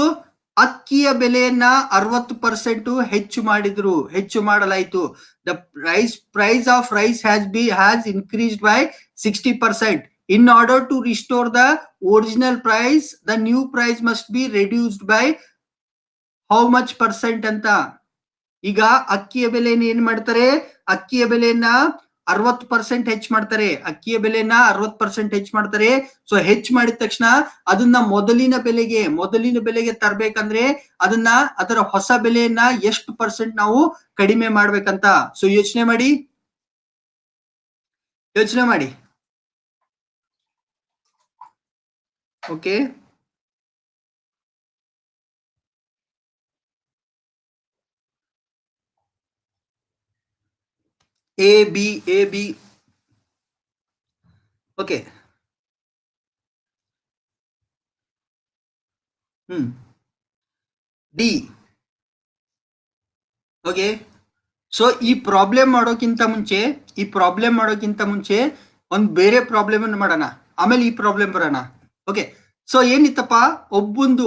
A: ಅಕ್ಕಿಯ ಬೆಲೆಯನ್ನ ಅರವತ್ತು ಪರ್ಸೆಂಟ್ ಹೆಚ್ಚು ಮಾಡಿದ್ರು ಹೆಚ್ಚು ಮಾಡಲಾಯ್ತು the price price of rise has be has increased by sixty percent in order to restore the original price, the new price must be reduced by how much percent ಅಂತ ಈಗ ಅಕ್ಕಿಯ ಬೆಲೆಯನ್ನು ಏನ್ ಮಾಡ್ತಾರೆ ಅಕ್ಕಿಯ ಬೆಲೆಯನ್ನ ಅರವತ್ತು ಪರ್ಸೆಂಟ್ ಹೆಚ್ಚು ಮಾಡ್ತಾರೆ ಅಕ್ಕಿಯ ಬೆಲೆನ ಅರವತ್ತು ಪರ್ಸೆಂಟ್ ಹೆಚ್ಚು ಮಾಡ್ತಾರೆ ಸೊ ಹೆಚ್ಚು ಮಾಡಿದ ತಕ್ಷಣ ಅದನ್ನ ಮೊದಲಿನ ಬೆಲೆಗೆ ಮೊದಲಿನ ಬೆಲೆಗೆ ತರ್ಬೇಕಂದ್ರೆ ಅದನ್ನ ಅದರ ಹೊಸ ಬೆಲೆಯನ್ನ ಎಷ್ಟು ಪರ್ಸೆಂಟ್ ನಾವು ಕಡಿಮೆ ಮಾಡ್ಬೇಕಂತ ಸೊ ಯೋಚನೆ ಮಾಡಿ ಯೋಚನೆ ಮಾಡಿ okay A B A B okay hmm D okay so ई प्रॉब्लम ಮಾಡೋಕ್ಕಿಂತ ಮುಂಚೆ ಈ प्रॉब्लम ಮಾಡೋಕ್ಕಿಂತ ಮುಂಚೆ ಒಂದು ಬೇರೆ ಪ್ರಾಬ್ಲಮ್ ಅನ್ನು ಮಾಡಣ ಆಮೇಲೆ ಈ प्रॉब्लम ಬರಣ ಓಕೆ ಸೊ ಏನಿತ್ತಪ್ಪ ಒಬ್ಬೊಂದು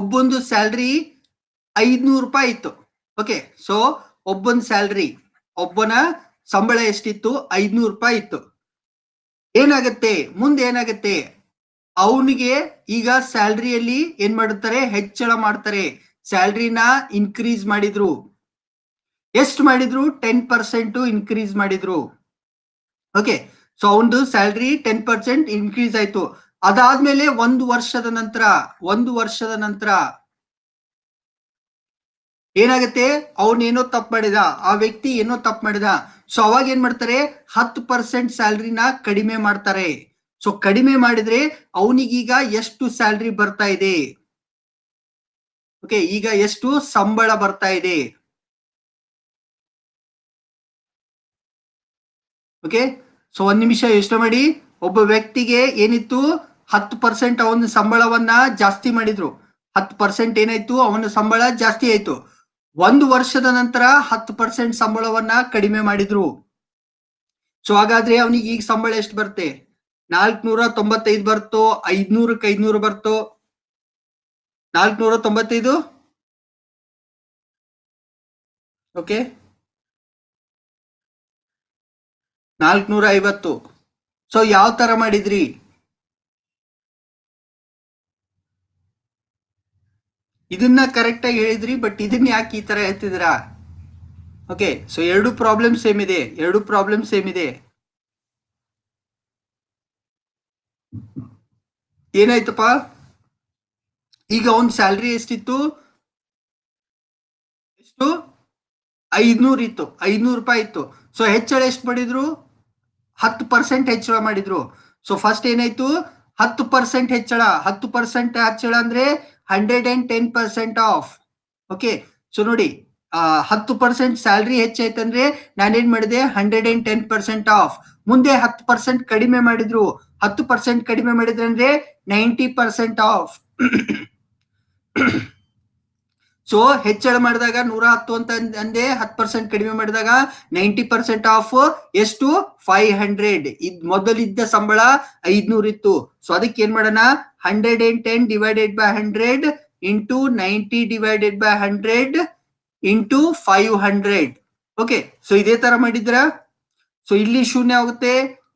A: ಒಬ್ಬೊಂದು ಸ್ಯಾಲ್ರಿ ಐದ್ನೂರು ರೂಪಾಯಿ ಇತ್ತು ಓಕೆ ಸೊ ಒಬ್ಬೊಂದು ಸ್ಯಾಲ್ರಿ ಒಬ್ಬನ ಸಂಬಳ ಎಷ್ಟಿತ್ತು ಐದ್ನೂರು ರೂಪಾಯಿ ಇತ್ತು ಏನಾಗತ್ತೆ ಮುಂದೆ ಏನಾಗತ್ತೆ ಅವನಿಗೆ ಈಗ ಸ್ಯಾಲ್ರಿಯಲ್ಲಿ ಏನ್ ಮಾಡುತ್ತಾರೆ ಹೆಚ್ಚಳ ಮಾಡ್ತಾರೆ ಸ್ಯಾಲ್ರಿನ ಇನ್ಕ್ರೀಸ್ ಮಾಡಿದ್ರು ಎಷ್ಟು ಮಾಡಿದ್ರು ಟೆನ್ ಪರ್ಸೆಂಟ್ ಇನ್ಕ್ರೀಸ್ ಮಾಡಿದ್ರು ಓಕೆ ಸೊ ಅವನದು ಸ್ಯಾಲ್ರಿ ಟೆನ್ ಪರ್ಸೆಂಟ್ ಇನ್ಕ್ರೀಸ್ ಆಯ್ತು ಅದಾದ್ಮೇಲೆ ಒಂದು ವರ್ಷದ ನಂತರ ಒಂದು ವರ್ಷದ ನಂತರ ಏನಾಗುತ್ತೆ ಅವನೇನೋ ತಪ್ಪು ಮಾಡಿದ ಆ ವ್ಯಕ್ತಿ ಏನೋ ತಪ್ಪು ಮಾಡಿದ ಸೊ ಅವಾಗ ಏನ್ ಮಾಡ್ತಾರೆ ಹತ್ತು ಪರ್ಸೆಂಟ್ ಸ್ಯಾಲ್ರಿನ ಕಡಿಮೆ ಮಾಡ್ತಾರೆ ಸೊ ಕಡಿಮೆ ಮಾಡಿದ್ರೆ ಅವನಿಗೀಗ ಎಷ್ಟು ಸ್ಯಾಲ್ರಿ ಬರ್ತಾ ಇದೆ ಓಕೆ ಈಗ ಎಷ್ಟು ಸಂಬಳ ಬರ್ತಾ ಇದೆ ಓಕೆ ಸೊ ಒಂದ್ ನಿಮಿಷ ಯೋಚನೆ ಮಾಡಿ ಒಬ್ಬ ವ್ಯಕ್ತಿಗೆ ಏನಿತ್ತು ಹತ್ತು ಪರ್ಸೆಂಟ್ ಅವನ ಸಂಬಳವನ್ನ ಜಾಸ್ತಿ ಮಾಡಿದ್ರು ಹತ್ತು ಪರ್ಸೆಂಟ್ ಏನಾಯ್ತು ಅವನ ಸಂಬಳ ಜಾಸ್ತಿ ಆಯ್ತು ಒಂದು ವರ್ಷದ ನಂತರ ಹತ್ತು ಪರ್ಸೆಂಟ್ ಸಂಬಳವನ್ನ ಕಡಿಮೆ ಮಾಡಿದ್ರು ಸೊ ಹಾಗಾದ್ರೆ ಅವನಿಗೆ ಈಗ ಸಂಬಳ ಎಷ್ಟು ಬರುತ್ತೆ ನಾಲ್ಕನೂರ ತೊಂಬತ್ತೈದು ಬರ್ತೋ ಐದ್ನೂರಕ್ಕೆ ಐದ್ನೂರು ಬರ್ತೋ ನಾಲ್ಕನೂರ ತೊಂಬತ್ತೈದು ಓಕೆ ನಾಲ್ಕನೂರ ಐವತ್ತು ಸೊ ಯಾವ ತರ ಮಾಡಿದ್ರಿ ಇದನ್ನ ಕರೆಕ್ಟಾಗಿ ಹೇಳಿದ್ರಿ ಬಟ್ ಇದನ್ನ ಯಾಕೆ ಈ ತರ ಹೇಳ್ತಿದ್ದೀರಾ ಓಕೆ ಸೊ ಎರಡು ಪ್ರಾಬ್ಲಮ್ ಸೇಮ್ ಇದೆ ಎರಡು ಪ್ರಾಬ್ಲಮ್ ಸೇಮ್ ಇದೆ ಏನಾಯ್ತಪ್ಪ ಈಗ ಅವನ್ ಸ್ಯಾಲ್ರಿ ಎಷ್ಟಿತ್ತು ಎಷ್ಟು ಐದ್ನೂರ್ ಇತ್ತು ಐದ್ನೂರು ರೂಪಾಯಿ ಇತ್ತು ಸೊ ಹೆಚ್ಚಳ ಎಷ್ಟು ಮಾಡಿದ್ರು ಹತ್ತು ಪರ್ಸೆಂಟ್ ಹೆಚ್ಚಳ ಮಾಡಿದ್ರು ಸೊ ಫಸ್ಟ್ ಏನಾಯ್ತು ಹತ್ತು ಪರ್ಸೆಂಟ್ ಹೆಚ್ಚಳ ಹತ್ತು ಪರ್ಸೆಂಟ್ ಹೆಚ್ಚಳ ಅಂದ್ರೆ hundred and ten percent of okay so ನೋಡಿ ಹತ್ತು ಪರ್ಸೆಂಟ್ ಸ್ಯಾಲ್ರಿ ಹೆಚ್ಚಾಯ್ತಂದ್ರೆ ನಾನೇನ್ ಮಾಡಿದೆ hundred and ten percent of ಮುಂದೆ ಹತ್ತು ಪರ್ಸೆಂಟ್ ಕಡಿಮೆ ಮಾಡಿದ್ರು ಹತ್ತು ಪರ್ಸೆಂಟ್ ಕಡಿಮೆ ಮಾಡಿದ್ರಂದ್ರೆ ನೈಂಟಿ ಪರ್ಸೆಂಟ್ ಆಫ್ ಸೊ ಹೆಚ್ಚಳ ಮಾಡಿದಾಗ ನೂರ ಹತ್ತು ಅಂತ ಅಂದೆ ಹತ್ತು ಪರ್ಸೆಂಟ್ ಕಡಿಮೆ ಮಾಡಿದಾಗ ನೈಂಟಿ ಪರ್ಸೆಂಟ್ ಆಫ್ ಎಷ್ಟು ಫೈವ್ ಹಂಡ್ರೆಡ್ ಇದ್ ಮೊದಲಿದ್ದ ಸಂಬಳ ಐದ್ನೂರ್ ಇತ್ತು ಸೊ ಅದಕ್ಕೆ ಏನ್ ಮಾಡೋಣ hundred and ten divided by hundred into ninety divided by hundred into five hundred okay so ಇದೇ ತರ ಮಾಡಿದ್ರ ಸೊ ಇಲ್ಲಿ ಶೂನ್ಯ ಆಗುತ್ತೆ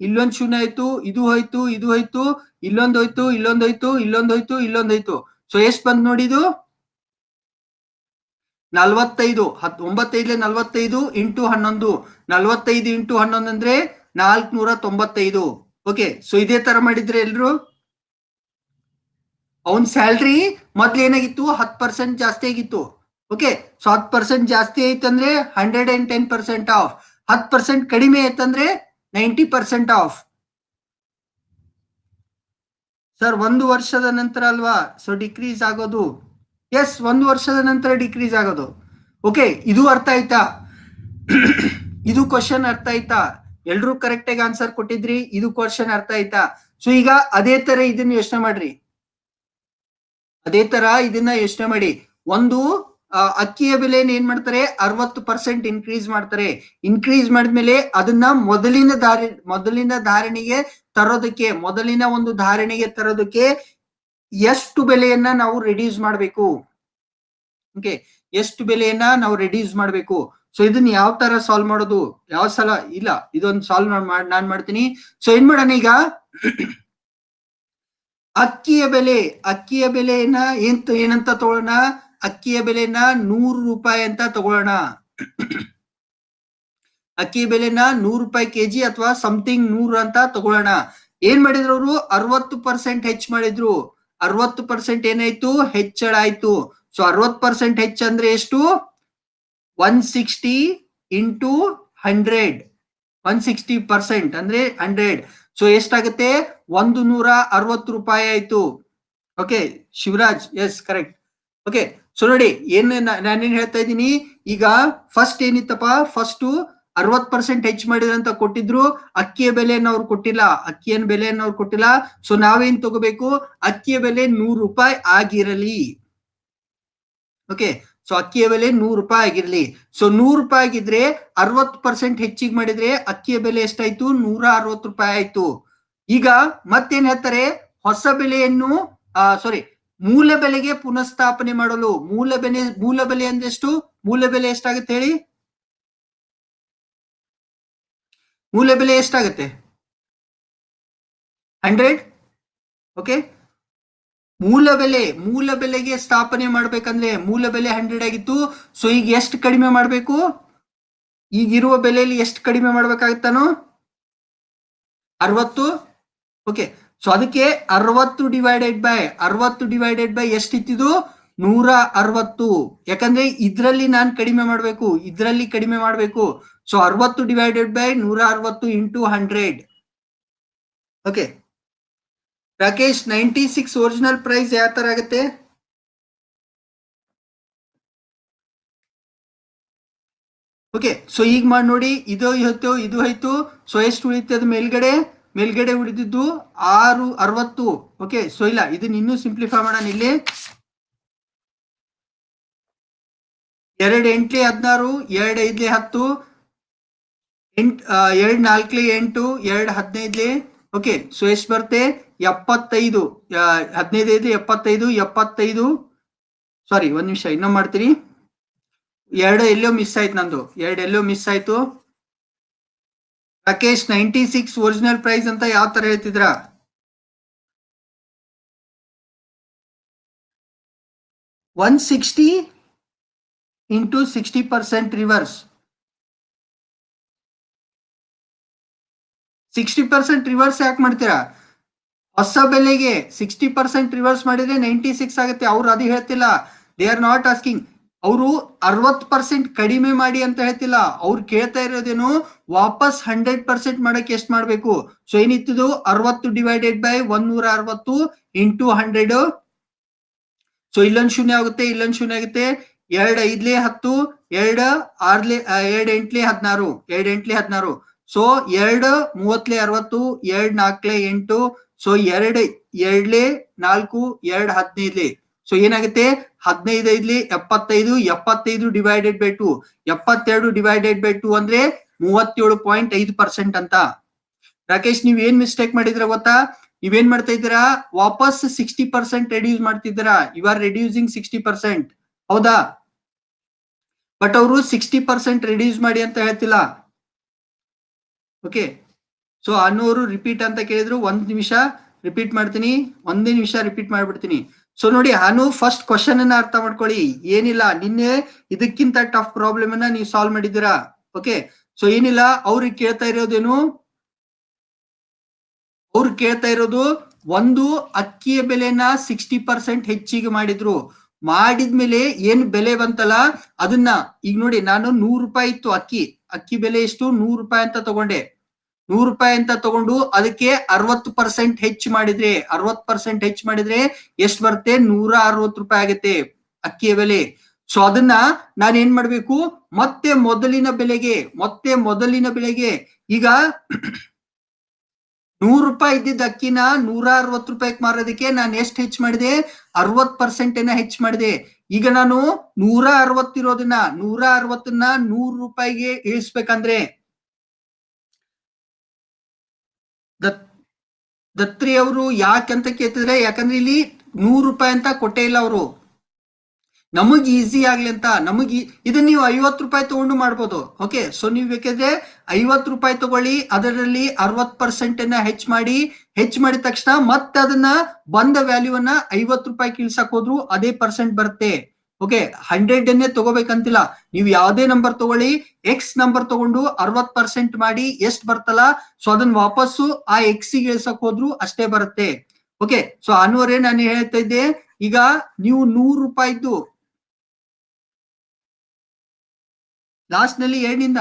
A: ಇಲ್ಲೊಂದು ಶೂನ್ಯ ಆಯ್ತು ಇದು ಹೋಯ್ತು ಇದು ಹೋಯ್ತು ಇಲ್ಲೊಂದು ಹೋಯ್ತು ಇಲ್ಲೊಂದ್ ಹೋಯ್ತು ಇಲ್ಲೊಂದು ಹೋಯ್ತು ಇಲ್ಲೊಂದ್ ಹೋಯ್ತು ಸೊ ಎಷ್ಟ್ ಬಂದ್ ನೋಡಿದು ನಲ್ವತ್ತೈದು ಹತ್ ಒಂಬತ್ತೈದ್ಲೆ ನಲ್ವತ್ತೈದು ಇಂಟು ಹನ್ನೊಂದು ನಲ್ವತ್ತೈದು ಇಂಟು ಹನ್ನೊಂದು ಅಂದ್ರೆ ನೂರ ತೊಂಬತ್ತೈದು ಓಕೆ ಸೊ ಇದೇ ತರ ಮಾಡಿದ್ರೆ ಎಲ್ರು ಅವನ್ ಸ್ಯಾಲ್ರಿ ಮೊದ್ಲು ಏನಾಗಿತ್ತು ಹತ್ತು ಪರ್ಸೆಂಟ್ ಜಾಸ್ತಿ ಆಗಿತ್ತು ಓಕೆ ಸೊ ಹತ್ತು ಪರ್ಸೆಂಟ್ ಜಾಸ್ತಿ ಆಯ್ತಂದ್ರೆ hundred and ten percent of ಹತ್ತು ಪರ್ಸೆಂಟ್ ಕಡಿಮೆ ಆಯ್ತಂದ್ರೆ ನೈಂಟಿ ಪರ್ಸೆಂಟ್ ಆಫ್ ಸರ್ ಒಂದು ವರ್ಷದ ನಂತರ ಅಲ್ವಾ ಸೊ ಡಿಕ್ರೀಸ್ ಆಗೋದು ಎಸ್ ಒಂದು ವರ್ಷದ ನಂತರ ಡಿಕ್ರೀಸ್ ಆಗೋದು ಓಕೆ ಇದು ಅರ್ಥ ಆಯ್ತಾ ಇದು ಕ್ವಶನ್ ಅರ್ಥ ಆಯ್ತಾ ಎಲ್ರು ಕರೆಕ್ಟ್ ಆಗಿ ಆನ್ಸರ್ ಕೊಟ್ಟಿದ್ರಿ ಇದು ಕ್ವಶನ್ ಅರ್ಥ ಆಯ್ತಾ ಸೊ ಈಗ ಅದೇ ತರ ಇದನ್ನ ಯೋಚನೆ ಮಾಡ್ರಿ ಅದೇ ತರ ಇದನ್ನ ಯೋಚನೆ ಮಾಡಿ ಒಂದು ಅಕ್ಕಿಯ ಬೆಲೆ ಏನ್ ಮಾಡ್ತಾರೆ ಅರವತ್ತು ಪರ್ಸೆಂಟ್ ಇನ್ಕ್ರೀಸ್ ಮಾಡ್ತಾರೆ ಇನ್ಕ್ರೀಸ್ ಮಾಡಿದ್ಮೇಲೆ ಅದನ್ನ ಮೊದಲಿನ ಧಾರ ಮೊದಲಿನ ಧಾರಣೆಗೆ ತರೋದಕ್ಕೆ ಮೊದಲಿನ ಒಂದು ಧಾರಣೆಗೆ ತರೋದಕ್ಕೆ ಎಷ್ಟು ಬೆಲೆಯನ್ನ ನಾವು ರೆಡ್ಯೂಸ್ ಮಾಡಬೇಕು ಓಕೆ ಎಷ್ಟು ಬೆಲೆಯನ್ನ ನಾವು ರೆಡ್ಯೂಸ್ ಮಾಡಬೇಕು ಸೊ ಇದನ್ನ ಯಾವ ತರ ಸಾಲ್ವ್ ಮಾಡೋದು ಯಾವ ಸಲ ಇಲ್ಲ ಇದೊಂದು ಸಾಲ್ವ್ ನಾನ್ ಮಾಡ್ತೀನಿ ಸೊ ಏನ್ ಮಾಡೋಣ ಈಗ ಅಕ್ಕಿಯ ಬೆಲೆ ಅಕ್ಕಿಯ ಬೆಲೆಯನ್ನ ಏನ್ ಏನಂತ ತಗೊಳ್ಳೋಣ ಅಕ್ಕಿಯ ಬೆಲೆನ ನೂರು ರೂಪಾಯಿ ಅಂತ ತಗೊಳ್ಳೋಣ ಅಕ್ಕಿಯ ಬೆಲೆನ ನೂರು ರೂಪಾಯಿ ಕೆಜಿ ಅಥವಾ ಸಮಥಿಂಗ್ ನೂರು ಅಂತ ತಗೊಳ್ಳೋಣ ಏನ್ ಮಾಡಿದ್ರು ಅವರು ಅರವತ್ತು ಪರ್ಸೆಂಟ್ ಹೆಚ್ಚು ಮಾಡಿದ್ರು ಅರವತ್ತು ಪರ್ಸೆಂಟ್ ಏನಾಯ್ತು ಹೆಚ್ಚಳ ಆಯ್ತು ಸೊ ಅರವತ್ತು ಪರ್ಸೆಂಟ್ ಹೆಚ್ಚ ಅಂದ್ರೆ ಎಷ್ಟು one sixty into hundred one sixty percent ಅಂದ್ರೆ ಹಂಡ್ರೆಡ್ ಸೊ ಎಷ್ಟಾಗುತ್ತೆ ಒಂದು ನೂರ ಅರವತ್ತು ರೂಪಾಯಿ ಆಯ್ತು okay Shivaraj yes correct okay so ನೋಡಿ ಏನ್ ನಾನೇನು ಹೇಳ್ತಾ ಇದ್ದೀನಿ ಈಗ ಫಸ್ಟ್ ಏನಿತ್ತಪ್ಪ ಫಸ್ಟ್ ಅರವತ್ ಪರ್ಸೆಂಟ್ ಹೆಚ್ಚು ಮಾಡಿದ್ರಂತ ಕೊಟ್ಟಿದ್ರು ಅಕ್ಕಿಯ ಬೆಲೆಯನ್ನು ಅವ್ರು ಕೊಟ್ಟಿಲ್ಲ ಅಕ್ಕಿಯನ್ ಬೆಲೆಯನ್ನು ಅವ್ರು ಕೊಟ್ಟಿಲ್ಲ ಸೊ ನಾವೇನ್ ತಗೋಬೇಕು ಅಕ್ಕಿಯ ಬೆಲೆ ನೂರು ರೂಪಾಯಿ ಆಗಿರಲಿ ಓಕೆ ಸೊ ಅಕ್ಕಿಯ ಬೆಲೆ ನೂರು ರೂಪಾಯಿ ಆಗಿರ್ಲಿ ಸೊ ನೂರು ರೂಪಾಯಿ ಆಗಿದ್ರೆ ಅರವತ್ ಪರ್ಸೆಂಟ್ ಹೆಚ್ಚಿಗೆ ಮಾಡಿದ್ರೆ ಅಕ್ಕಿಯ ಬೆಲೆ ಎಷ್ಟಾಯ್ತು ನೂರ ಅರವತ್ ರೂಪಾಯಿ ಆಯ್ತು ಈಗ ಮತ್ತೇನ್ ಹೇಳ್ತಾರೆ ಹೊಸ ಬೆಲೆಯನ್ನು ಸಾರಿ ಮೂಲ ಬೆಲೆಗೆ ಪುನಃಸ್ಥಾಪನೆ ಮಾಡಲು ಮೂಲ ಬೆಲೆ ಮೂಲ ಬೆಲೆ ಅಂದ್ರೆ ಎಷ್ಟು ಮೂಲ ಬೆಲೆ ಎಷ್ಟಾಗುತ್ತೆ ಹೇಳಿ ಮೂಲ ಬೆಲೆ ಎಷ್ಟಾಗುತ್ತೆ ಹಂಡ್ರೆಡ್ ಓಕೆ ಮೂಲ ಬೆಲೆ ಮೂಲ ಬೆಲೆಗೆ ಸ್ಥಾಪನೆ ಮಾಡ್ಬೇಕಂದ್ರೆ ಮೂಲ ಬೆಲೆ ಹಂಡ್ರೆಡ್ ಆಗಿತ್ತು ಸೊ ಈಗ ಎಷ್ಟು ಕಡಿಮೆ ಮಾಡಬೇಕು ಈಗಿರುವ ಬೆಲೆಯಲ್ಲಿ ಎಷ್ಟು ಕಡಿಮೆ ಮಾಡ್ಬೇಕಾಗತ್ತಾನು ಅರವತ್ತು ಓಕೆ ಸೊ ಅದಕ್ಕೆ ಅರವತ್ತು ಡಿವೈಡೆಡ್ ಬೈ ಅರವತ್ತು ಡಿವೈಡೆಡ್ ಬೈ ಎಷ್ಟಿತ್ತಿದು ನೂರ ಅರವತ್ತು ಯಾಕಂದ್ರೆ ಇದರಲ್ಲಿ ನಾನು ಕಡಿಮೆ ಮಾಡಬೇಕು ಇದರಲ್ಲಿ ಕಡಿಮೆ ಮಾಡಬೇಕು ಸೊ ಅರವತ್ತು ಡಿವೈಡೆಡ್ ಬೈ ನೂರ ಅರವತ್ತು into hundred okay Rakesh ninety six original price ಯಾವ ತರ ಆಗುತ್ತೆ ಓಕೆ ಸೊ ಈಗ ಮಾಡಿ ನೋಡಿ ಇದು ಹೋಯ್ತು ಇದು ಹೋಯ್ತು ಸೊ ಎಷ್ಟು ಉಳಿತದ ಮೇಲ್ಗಡೆ ಮೇಲ್ಗಡೆ ಉಳಿದಿದ್ದು ಆರು ಅರವತ್ತು ಓಕೆ ಸೊ ಇಲ್ಲ ಇದನ್ನ ಇನ್ನೂ ಸಿಂಪ್ಲಿಫೈ ಮಾಡೋಣ ಇಲ್ಲಿ ಎರಡು ಎಂಟ್ಲಿ ಹದಿನಾರು ಎರಡು ಐದ್ಲಿ ಹತ್ತು ಎಂಟ್ ಎರಡು ನಾಲ್ಕಲಿ ಎಂಟು ಎರಡ್ ಹದಿನೈದ್ಲಿ ಓಕೆ ಸೊ ಎಷ್ಟು ಬರುತ್ತೆ ಎಪ್ಪತ್ತೈದು ಹದಿನೈದೈದು ಎಪ್ಪತ್ತೈದು ಎಪ್ಪತ್ತೈದು ಸಾರಿ ಒಂದ್ ನಿಮಿಷ ಇನ್ನೂ ಮಾಡ್ತೀರಿ ಎರಡು ಎಲ್ಲೋ ಮಿಸ್ ಆಯ್ತು ನಂದು ಎರಡು ಎಲ್ಲೋ ಮಿಸ್ ಆಯ್ತು Rakesh ninety six original price ಅಂತ ಯಾವ ತರ ಹೇಳ್ತಿದ್ರ one sixty into sixty percent reverse sixty percent reverse ಯಾಕೆ ಮಾಡ್ತೀರಾ ಹೊಸ ಬೆಲೆಗೆ ಸಿಕ್ಸ್ಟಿ ಪರ್ಸೆಂಟ್ ರಿವರ್ಸ್ ಮಾಡಿದ್ರೆ ನೈಂಟಿ ಸಿಕ್ಸ್ ಆಗುತ್ತೆ ಅವ್ರು ಅದು ಹೇಳ್ತಿಲ್ಲ ದೇ ಆರ್ ನಾಟ್ ಆಸ್ಕಿಂಗ್ ಅವರು ಅರವತ್ ಪರ್ಸೆಂಟ್ ಕಡಿಮೆ ಮಾಡಿ ಅಂತ ಹೇಳ್ತಿಲ್ಲ ಅವ್ರು ಕೇಳ್ತಾ ಇರೋದೇನು ವಾಪಸ್ ಹಂಡ್ರೆಡ್ ಪರ್ಸೆಂಟ್ ಮಾಡಕ್ಕೆ ಎಷ್ಟು ಮಾಡಬೇಕು ಸೊ ಏನಿತ್ತು ಅರವತ್ತು ಡಿವೈಡೆಡ್ ಬೈ ಒನ್ ನೂರ ಅರವತ್ತು ಇಂಟು ಹಂಡ್ರೆಡ್ ಸೊ ಇಲ್ಲೊಂದು ಶೂನ್ಯ ಆಗುತ್ತೆ ಇಲ್ಲೊಂದು ಶೂನ್ಯ ಆಗುತ್ತೆ ಎರಡ್ ಐದ್ಲೆ ಹತ್ತು ಎರಡು ಆರ್ಲೆ ಎರಡು ಎಂಟ್ಲೆ ಹದಿನಾರು ಎರಡು ಎಂಟ್ಲೆ ಹದಿನಾರು ಸೊ ಎರಡು ಮೂವತ್ಲೆ ಅರವತ್ತು ಎರಡ್ ನಾಲ್ಕಲೆ ಎಂಟು ಸೊ ಎರಡ್ ಎರಡ್ಲೆ ನಾಲ್ಕು ಎರಡ್ ಹದಿನೈದ್ಲೆ ಸೊ ಏನಾಗುತ್ತೆ ಹದಿನೈದು ಐದ್ಲಿ ಎಪ್ಪತ್ತೈದು ಎಪ್ಪತ್ತೈದು ಡಿವೈಡೆಡ್ ಬೈ ಟು ಎಪ್ಪತ್ತೆರಡು ಡಿವೈಡೆಡ್ ಬೈ ಟು ಅಂದ್ರೆ ಮೂವತ್ತೇಳು ಪಾಯಿಂಟ್ ಐದು ಪರ್ಸೆಂಟ್ ಅಂತ ರಾಕೇಶ್ ನೀವ್ ಏನ್ ಮಿಸ್ಟೇಕ್ ಮಾಡಿದ್ರ ಗೊತ್ತಾ ನೀವೇನ್ ಮಾಡ್ತಾ ಇದ್ದೀರಾ ವಾಪಸ್ ಸಿಕ್ಸ್ಟಿ ಪರ್ಸೆಂಟ್ ರೆಡ್ಯೂಸ್ ಮಾಡ್ತಿದ್ದೀರಾ you are reducing sixty percent ಹೌದಾ ಬಟ್ ಅವರು ಸಿಕ್ಸ್ಟಿ ಪರ್ಸೆಂಟ್ ರೆಡ್ಯೂಸ್ ಮಾಡಿ ಅಂತ ಹೇಳ್ತಿಲ್ಲ ಓಕೆ ಸೊ ಅನ್ನೂರು ರಿಪೀಟ್ ಅಂತ ಕೇಳಿದ್ರು ಒಂದ್ ನಿಮಿಷ ರಿಪೀಟ್ ಮಾಡ್ತೀನಿ ಒಂದೇ ನಿಮಿಷ ರಿಪೀಟ್ ಮಾಡ್ಬಿಡ್ತೀನಿ ಸೊ ನೋಡಿ ಅನು ಫಸ್ಟ್ ಕ್ವಶನ್ ಅನ್ನ ಅರ್ಥ ಮಾಡ್ಕೊಳ್ಳಿ ಏನಿಲ್ಲ ನಿನ್ನೆ ಇದಕ್ಕಿಂತ ಟಫ್ ಪ್ರಾಬ್ಲಮ್ ಅನ್ನ ನೀವು ಸಾಲ್ವ್ ಮಾಡಿದ್ದೀರಾ ಓಕೆ ಸೊ ಏನಿಲ್ಲ ಅವ್ರಿಗೆ ಕೇಳ್ತಾ ಇರೋದೇನು ಅವ್ರು ಕೇಳ್ತಾ ಇರೋದು ಒಂದು ಅಕ್ಕಿಯ ಬೆಲೆನ ಸಿಕ್ಸ್ಟಿ ಪರ್ಸೆಂಟ್ ಹೆಚ್ಚಿಗೆ ಮಾಡಿದ್ರು ಮಾಡಿದ್ಮೇಲೆ ಏನ್ ಬೆಲೆ ಬಂತಲ್ಲ ಅದನ್ನ ಈಗ ನೋಡಿ ನಾನು ನೂರು ರೂಪಾಯಿ ಇತ್ತು ಅಕ್ಕಿ ಅಕ್ಕಿ ಬೆಲೆ ಎಷ್ಟು ನೂರು ರೂಪಾಯಿ ಅಂತ ತಗೊಂಡೆ ನೂರು ರೂಪಾಯಿ ಅಂತ ತಗೊಂಡು ಅದಕ್ಕೆ ಅರವತ್ತು ಪರ್ಸೆಂಟ್ ಹೆಚ್ಚು ಮಾಡಿದ್ರೆ ಅರವತ್ ಪರ್ಸೆಂಟ್ ಹೆಚ್ಚು ಮಾಡಿದ್ರೆ ಎಷ್ಟು ಬರುತ್ತೆ ನೂರ ಅರವತ್ ರೂಪಾಯಿ ಆಗುತ್ತೆ ಅಕ್ಕಿಯ ಬೆಲೆ ಸೊ ಅದನ್ನ ನಾನು ಏನ್ ಮಾಡ್ಬೇಕು ಮತ್ತೆ ಮೊದಲಿನ ಬೆಲೆಗೆ ಮತ್ತೆ ಮೊದಲಿನ ಬೆಲೆಗೆ ಈಗ ನೂರು ರೂಪಾಯಿ ಇದ್ದಿದ್ದ ಅಕ್ಕಿನ ನೂರ ಅರವತ್ತು ರೂಪಾಯಿಗೆ ಮಾರೋದಕ್ಕೆ ನಾನು ಎಷ್ಟು ಹೆಚ್ಚು ಮಾಡಿದೆ ಅರವತ್ ಪರ್ಸೆಂಟ್ ಏನ ಹೆಚ್ಚು ಮಾಡಿದೆ ಈಗ ನಾನು ನೂರ ಅರವತ್ತಿರೋದನ್ನ ನೂರ ಅರವತ್ತನ್ನ ನೂರು ರೂಪಾಯಿಗೆ ಇಳಿಸ್ಬೇಕಂದ್ರೆ ದತ್ರಿ ಅವರು ಅಂತ ಕೇಳ್ತಿದ್ರೆ ಯಾಕಂದ್ರೆ ಇಲ್ಲಿ ನೂರು ರೂಪಾಯಿ ಅಂತ ಕೊಟ್ಟೇ ಇಲ್ಲ ಅವರು ನಮಗ್ ಈಸಿ ಆಗ್ಲಿ ಅಂತ ನಮಗ್ ಇದನ್ನ ನೀವು ಐವತ್ ರೂಪಾಯಿ ತಗೊಂಡು ಮಾಡ್ಬೋದು ಓಕೆ ಸೊ ನೀವು ಬೇಕಿದ್ರೆ ಐವತ್ ರೂಪಾಯಿ ತಗೊಳ್ಳಿ ಅದರಲ್ಲಿ ಅರವತ್ ಪರ್ಸೆಂಟ್ ಅನ್ನ ಹೆಚ್ ಮಾಡಿ ಹೆಚ್ಚು ಮಾಡಿದ ತಕ್ಷಣ ಮತ್ತೆ ಅದನ್ನ ಬಂದ ವ್ಯಾಲ್ಯೂ ಅನ್ನ ಐವತ್ತು ರೂಪಾಯಿ ಇಳ್ಸಕ್ ಹೋದ್ರು ಅದೇ ಪರ್ಸೆಂಟ್ ಬರುತ್ತೆ ಓಕೆ ಹಂಡ್ರೆಡ್ ಎನ್ನೇ ತಗೋಬೇಕಂತಿಲ್ಲ ನೀವು ಯಾವ್ದೇ ನಂಬರ್ ತಗೊಳ್ಳಿ ಎಕ್ಸ್ ನಂಬರ್ ತಗೊಂಡು ಅರವತ್ ಪರ್ಸೆಂಟ್ ಮಾಡಿ ಎಷ್ಟ್ ಬರ್ತಲ್ಲ ಸೊ ಅದನ್ನ ವಾಪಸ್ಸು ಆ ಎಕ್ಸ್ ಇಳಿಸಕ್ ಹೋದ್ರು ಅಷ್ಟೇ ಬರುತ್ತೆ ಓಕೆ ಸೊ ಅನ್ವರೇ ನಾನು ಹೇಳ್ತಾ ಇದ್ದೆ ಈಗ ನೀವು ನೂರು ರೂಪಾಯಿದ್ದು ಲಾಸ್ಟ್ ನಲ್ಲಿ ಏನಿಂದ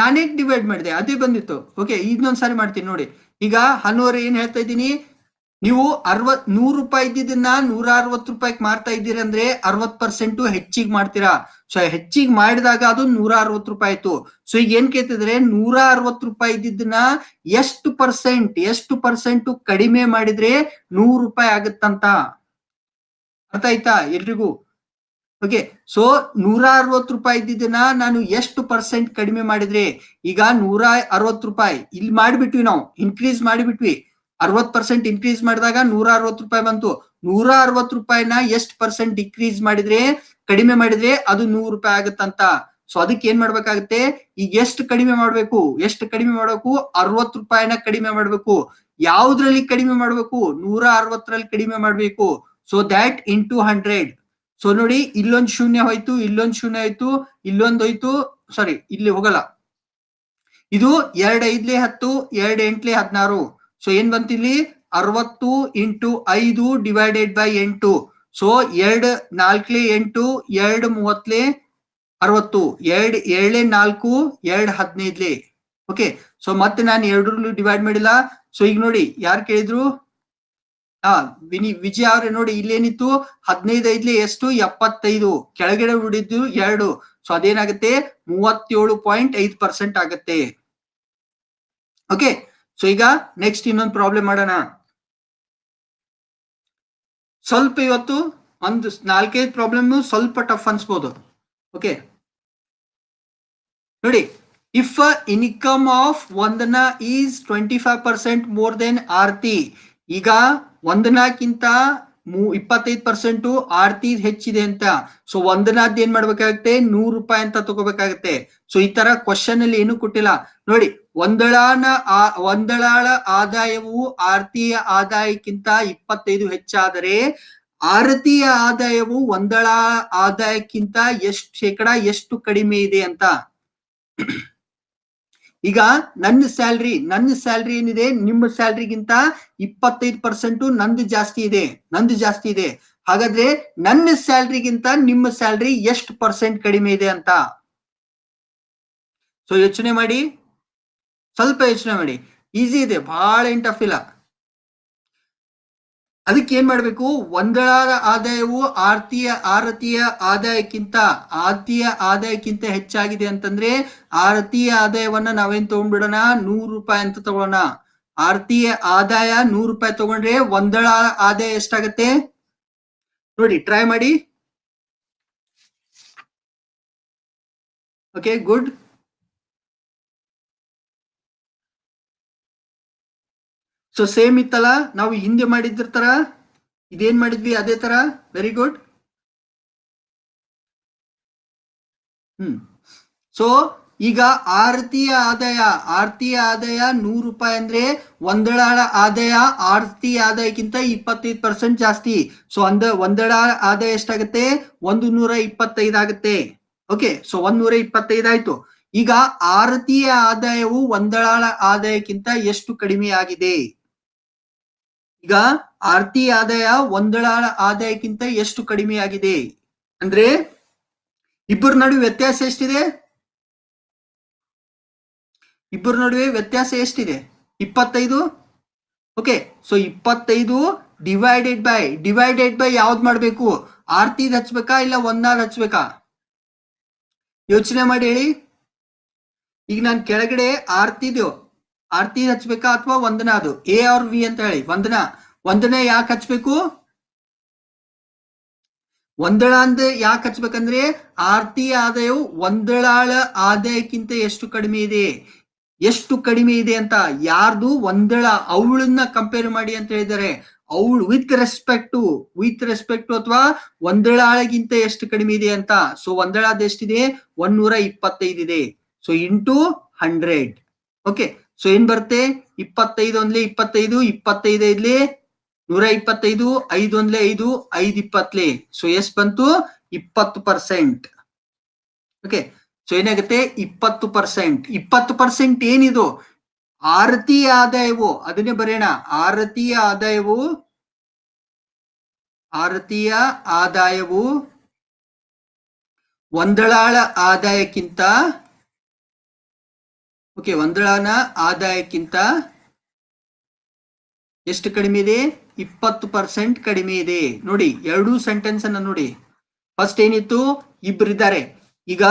A: ನಾನೇ ಡಿವೈಡ್ ಮಾಡಿದೆ ಅದೇ ಬಂದಿತ್ತು ಓಕೆ ಇನ್ನೊಂದ್ಸಾರಿ ಮಾಡ್ತೀನಿ ನೋಡಿ ಈಗ ಹನ್ನೂರು ಏನ್ ಹೇಳ್ತಾ ಇದ್ದೀನಿ ನೀವು ಅರವತ್ ನೂರು ರೂಪಾಯಿ ಇದ್ದಿದ್ದನ್ನ ನೂರ ಅರವತ್ತು ರೂಪಾಯಿಗೆ ಮಾರ್ತಾ ಇದ್ದೀರಿ ಅಂದ್ರೆ ಅರವತ್ ಪರ್ಸೆಂಟ್ ಹೆಚ್ಚಿಗೆ ಮಾಡ್ತೀರಾ ಸೊ ಹೆಚ್ಚಿಗೆ ಮಾಡಿದಾಗ ಅದು ನೂರ ಅರ್ವತ್ ರೂಪಾಯಿ ಆಯ್ತು ಸೊ ಈಗ ಏನ್ ಕೇಳ್ತಿದ್ರೆ ನೂರ ಅರವತ್ತು ರೂಪಾಯಿ ಇದ್ದಿದ್ದನ್ನ ಎಷ್ಟು ಪರ್ಸೆಂಟ್ ಎಷ್ಟು ಪರ್ಸೆಂಟ್ ಕಡಿಮೆ ಮಾಡಿದ್ರೆ ನೂರು ರೂಪಾಯಿ ಆಗುತ್ತಂತ ಅರ್ಥ ಆಯ್ತಾ ಎಲ್ರಿಗೂ ಓಕೆ ಸೊ ನೂರ ಅರವತ್ ರೂಪಾಯಿ ಇದ್ದಿದ್ದನ್ನ ನಾನು ಎಷ್ಟು ಪರ್ಸೆಂಟ್ ಕಡಿಮೆ ಮಾಡಿದ್ರೆ ಈಗ ನೂರ ಅರವತ್ ರೂಪಾಯಿ ಇಲ್ಲಿ ಮಾಡಿಬಿಟ್ವಿ ನಾವು ಇನ್ಕ್ರೀಸ್ ಮಾಡಿಬಿಟ್ವಿ ಅರವತ್ ಪರ್ಸೆಂಟ್ ಇನ್ಕ್ರೀಸ್ ಮಾಡಿದಾಗ ನೂರ ಅರವತ್ ರೂಪಾಯಿ ಬಂತು ನೂರ ಅರವತ್ ರೂಪಾಯಿನ ಎಷ್ಟ್ ಪರ್ಸೆಂಟ್ ಡಿಕ್ರೀಸ್ ಮಾಡಿದ್ರೆ ಕಡಿಮೆ ಮಾಡಿದ್ರೆ ಅದು ನೂರು ರೂಪಾಯಿ ಆಗುತ್ತಂತ ಸೊ ಅದಕ್ಕೆ ಏನ್ ಮಾಡ್ಬೇಕಾಗತ್ತೆ ಈಗ ಎಷ್ಟು ಕಡಿಮೆ ಮಾಡ್ಬೇಕು ಎಷ್ಟು ಕಡಿಮೆ ಮಾಡ್ಬೇಕು ಅರವತ್ ರೂಪಾಯಿನ ಕಡಿಮೆ ಮಾಡ್ಬೇಕು ಯಾವ್ದ್ರಲ್ಲಿ ಕಡಿಮೆ ಮಾಡ್ಬೇಕು ನೂರ ಅರವತ್ತರಲ್ಲಿ ಕಡಿಮೆ ಮಾಡ್ಬೇಕು so that into hundred so ನೋಡಿ ಇಲ್ಲೊಂದ್ ಶೂನ್ಯ ಹೋಯ್ತು ಇಲ್ಲೊಂದ್ ಶೂನ್ಯ ಆಯ್ತು ಇಲ್ಲೊಂದ್ ಹೋಯ್ತು ಸಾರಿ ಇಲ್ಲಿ ಹೋಗಲ್ಲ ಇದು ಎರಡ್ ಐದ್ಲೆ ಹತ್ತು ಎರಡ್ ಎಂಟ್ಲೆ ಹದಿನಾರು ಸೊ ಏನ್ ಬಂತಿಲ್ಲಿ ಅರವತ್ತು ಇಂಟು ಐದು ಡಿವೈಡೆಡ್ ಬೈ ಎಂಟು ಸೊ ಎರಡ್ ನಾಲ್ಕಲೆ ಎಂಟು ಎರಡ್ ಮೂವತ್ಲೆ ಅರವತ್ತು ಎರಡ್ ಏಳೆ ನಾಲ್ಕು ಎರಡ್ ಹದಿನೈದ್ಲೆ ಓಕೆ ಸೊ ಮತ್ತೆ ನಾನು ಎರಡರಲ್ಲೂ ಡಿವೈಡ್ ಮಾಡಿಲ್ಲ ಸೊ ಈಗ ನೋಡಿ ಯಾರು ಕೇಳಿದ್ರು ಹಾ ವಿನಿ ವಿಜಯ ಅವ್ರೆ ನೋಡಿ ಇಲ್ಲೇನಿತ್ತು ಹದಿನೈದು ಐದ್ಲಿ ಎಷ್ಟು ಎಪ್ಪತ್ತೈದು ಕೆಳಗಡೆ ಉಳಿದಿದ್ದು ಎರಡು ಸೊ ಅದೇನಾಗುತ್ತೆ ಮೂವತ್ತೇಳು ಪಾಯಿಂಟ್ ಐದು ಪರ್ಸೆಂಟ್ ಆಗತ್ತೆ ಓಕೆ ಸೊ ಈಗ ನೆಕ್ಸ್ಟ್ ಇನ್ನೊಂದು ಪ್ರಾಬ್ಲಮ್ ಮಾಡೋಣ ಸ್ವಲ್ಪ ಇವತ್ತು ಒಂದು ನಾಲ್ಕೈದು ಪ್ರಾಬ್ಲಮ್ ಸ್ವಲ್ಪ ಟಫ್ ಅನ್ಸ್ಬೋದು ಓಕೆ ನೋಡಿ ಇಫ್ ಇನ್ಕಮ್ ಆಫ್ ಒಂದನ is twenty five percent more than Aarti ಈಗ ಒಂದನಕ್ಕಿಂತ ಮೂ ಇಪ್ಪತ್ತೈದು ಪರ್ಸೆಂಟ್ ಆರ್ತಿ ಹೆಚ್ಚಿದೆ ಅಂತ ಸೊ ಒಂದನಾದ್ ಏನ್ ಮಾಡ್ಬೇಕಾಗತ್ತೆ ನೂರು ರೂಪಾಯಿ ಅಂತ ತಗೋಬೇಕಾಗತ್ತೆ ಸೊ ಈ ತರ ಕ್ವಶನ್ ಅಲ್ಲಿ ಏನು ಕೊಟ್ಟಿಲ್ಲ ನೋಡಿ ಒಂದಳಾನ ಆ ಒಂದಳಾಳ ಆದಾಯವು ಆರ್ತಿಯ ಆದಾಯಕ್ಕಿಂತ ಇಪ್ಪತ್ತೈದು ಹೆಚ್ಚಾದರೆ ಆರತಿಯ ಆದಾಯವು ಒಂದಳ ಆದಾಯಕ್ಕಿಂತ ಎಷ್ಟು ಶೇಕಡ ಎಷ್ಟು ಕಡಿಮೆ ಇದೆ ಅಂತ ಈಗ ನನ್ನ ಸ್ಯಾಲ್ರಿ ನನ್ನ ಸ್ಯಾಲ್ರಿ ಏನಿದೆ ನಿಮ್ಮ ಸ್ಯಾಲ್ರಿಗಿಂತ ಇಪ್ಪತ್ತೈದು ಪರ್ಸೆಂಟ್ ನಂದು ಜಾಸ್ತಿ ಇದೆ ನಂದು ಜಾಸ್ತಿ ಇದೆ ಹಾಗಾದ್ರೆ ನನ್ನ ಸ್ಯಾಲ್ರಿಗಿಂತ ನಿಮ್ಮ ಸ್ಯಾಲ್ರಿ ಎಷ್ಟು ಪರ್ಸೆಂಟ್ ಕಡಿಮೆ ಇದೆ ಅಂತ ಸೊ ಯೋಚನೆ ಮಾಡಿ ಸ್ವಲ್ಪ ಯೋಚನೆ ಮಾಡಿ ಈಸಿ ಇದೆ ಬಹಳ ಏನ್ ಟಫ್ ಇಲ್ಲ ಅದಕ್ಕೆ ಏನ್ ಮಾಡ್ಬೇಕು ಒಂದಳಾದ ಆದಾಯವು ಆರ್ತಿಯ ಆರತಿಯ ಆದಾಯಕ್ಕಿಂತ ಆರ್ತಿಯ ಆದಾಯಕ್ಕಿಂತ ಹೆಚ್ಚಾಗಿದೆ ಅಂತಂದ್ರೆ ಆರತಿಯ ಆದಾಯವನ್ನ ನಾವೇನ್ ತಗೊಂಡ್ಬಿಡೋಣ ನೂರು ರೂಪಾಯಿ ಅಂತ ತಗೊಳ್ಳೋಣ ಆರ್ತಿಯ ಆದಾಯ ನೂರು ರೂಪಾಯಿ ತಗೊಂಡ್ರೆ ಒಂದಳ ಆದಾಯ ಎಷ್ಟಾಗತ್ತೆ ನೋಡಿ ಟ್ರೈ ಮಾಡಿ ಓಕೆ ಗುಡ್ ಸೊ ಸೇಮ್ ಇತ್ತಲ್ಲ ನಾವು ಹಿಂದೆ ಮಾಡಿದ್ರ ಇದೇನ್ ಮಾಡಿದ್ವಿ ಅದೇ ತರ ವೆರಿ ಗುಡ್ ಹ್ಮ್ ಸೊ ಈಗ ಆರತಿಯ ಆದಾಯ ಆರ್ತಿಯ ಆದಾಯ ನೂರು ರೂಪಾಯಿ ಅಂದ್ರೆ ಒಂದಳ ಆದಾಯ ಆರತಿ ಆದಾಯಕ್ಕಿಂತ ಇಪ್ಪತ್ತೈದು ಪರ್ಸೆಂಟ್ ಜಾಸ್ತಿ ಸೊ ಅಂದ ಒಂದಳ ಆದಾಯ ಎಷ್ಟಾಗತ್ತೆ ಒಂದು ನೂರ ಇಪ್ಪತ್ತೈದು ಆಗುತ್ತೆ ಓಕೆ ಸೊ ಒಂದ್ ನೂರ ಇಪ್ಪತ್ತೈದು ಆಯ್ತು ಈಗ ಆರತಿಯ ಆದಾಯವು ಒಂದಳ ಆದಾಯಕ್ಕಿಂತ ಎಷ್ಟು ಕಡಿಮೆ ಆಗಿದೆ ಈಗ ಆರ್ತಿ ಆದಾಯ ಒಂದಳ ಆದಾಯಕ್ಕಿಂತ ಎಷ್ಟು ಕಡಿಮೆ ಆಗಿದೆ ಅಂದ್ರೆ ಇಬ್ಬರ ನಡುವೆ ವ್ಯತ್ಯಾಸ ಎಷ್ಟಿದೆ ಇಬ್ಬರ ನಡುವೆ ವ್ಯತ್ಯಾಸ ಎಷ್ಟಿದೆ ಇಪ್ಪತ್ತೈದು ಓಕೆ ಸೊ ಇಪ್ಪತ್ತೈದು ಡಿವೈಡೆಡ್ ಬೈ ಡಿವೈಡೆಡ್ ಬೈ ಯಾವ್ದ್ ಮಾಡಬೇಕು ಆರ್ತಿ ಹಚ್ಬೇಕಾ ಇಲ್ಲ ಒಂದಾರ್ ಹಚ್ಬೇಕಾ ಯೋಚನೆ ಮಾಡಿ ಹೇಳಿ ಈಗ ನಾನು ಕೆಳಗಡೆ ಆರ್ತಿದ್ಯೋ ಆರ್ತಿ ಹಚ್ಬೇಕಾ ಅಥವಾ ಒಂದನ ಅದು ಎ ಆರ್ ವಿ ಅಂತ ಹೇಳಿ ಒಂದನ ವಂದನೆ ಯಾಕೆ ಹಚ್ಬೇಕು ಒಂದಳ ಅಂದ್ರೆ ಯಾಕೆ ಹಚ್ಬೇಕಂದ್ರೆ ಆರ್ತಿ ಆದಾಯವು ಒಂದಳಾಳ ಆದಾಯಕ್ಕಿಂತ ಎಷ್ಟು ಕಡಿಮೆ ಇದೆ ಎಷ್ಟು ಕಡಿಮೆ ಇದೆ ಅಂತ ಯಾರ್ದು ಒಂದಳ ಅವಳನ್ನ ಕಂಪೇರ್ ಮಾಡಿ ಅಂತ ಹೇಳಿದ್ದಾರೆ ಅವಳು ವಿತ್ ರೆಸ್ಪೆಕ್ಟ್ ವಿತ್ ರೆಸ್ಪೆಕ್ಟ್ ಅಥವಾ ಒಂದಳಾಳಗಿಂತ ಎಷ್ಟು ಕಡಿಮೆ ಇದೆ ಅಂತ ಸೊ ಒಂದಳಾದ ಎಷ್ಟಿದೆ ಒಂದೂರ ಇಪ್ಪತ್ತೈದಿದೆ ಇದೆ so into hundred okay so ಏನ್ ಬರುತ್ತೆ ಇಪ್ಪತ್ತೈದು ಒಂದ್ಲೆ ಇಪ್ಪತ್ತೈದು ಇಪ್ಪತ್ತೈದು ಐದ್ಲಿ ನೂರ ಇಪ್ಪತ್ತೈದು ಐದು ಒಂದ್ಲೆ ಐದು ಐದು ಇಪ್ಪತ್ಲೆ ಸೊ ಎಷ್ಟ್ ಬಂತು ಇಪ್ಪತ್ತು ಪರ್ಸೆಂಟ್ ಓಕೆ ಸೊ ಏನಾಗುತ್ತೆ ಇಪ್ಪತ್ತು ಪರ್ಸೆಂಟ್ ಇಪ್ಪತ್ತು ಪರ್ಸೆಂಟ್ ಏನಿದು ಆರತಿ ಆದಾಯವು ಅದನ್ನೇ ಬರೆಯೋಣ ಆರತಿಯ ಆದಾಯವು ಆರತಿಯ ಆದಾಯವು ಒಂದಳಾಳ ಆದಾಯಕ್ಕಿಂತ ಓಕೆ ಒಂದಳನ ಆದಾಯಕ್ಕಿಂತ ಎಷ್ಟು ಕಡಿಮೆ ಇದೆ ಇಪ್ಪತ್ತು ಪರ್ಸೆಂಟ್ ಕಡಿಮೆ ಇದೆ ನೋಡಿ ಎರಡು ಸೆಂಟೆನ್ಸ್ ಅನ್ನ ನೋಡಿ ಫಸ್ಟ್ ಏನಿತ್ತು ಇಬ್ಬರಿದ್ದಾರೆ ಈಗ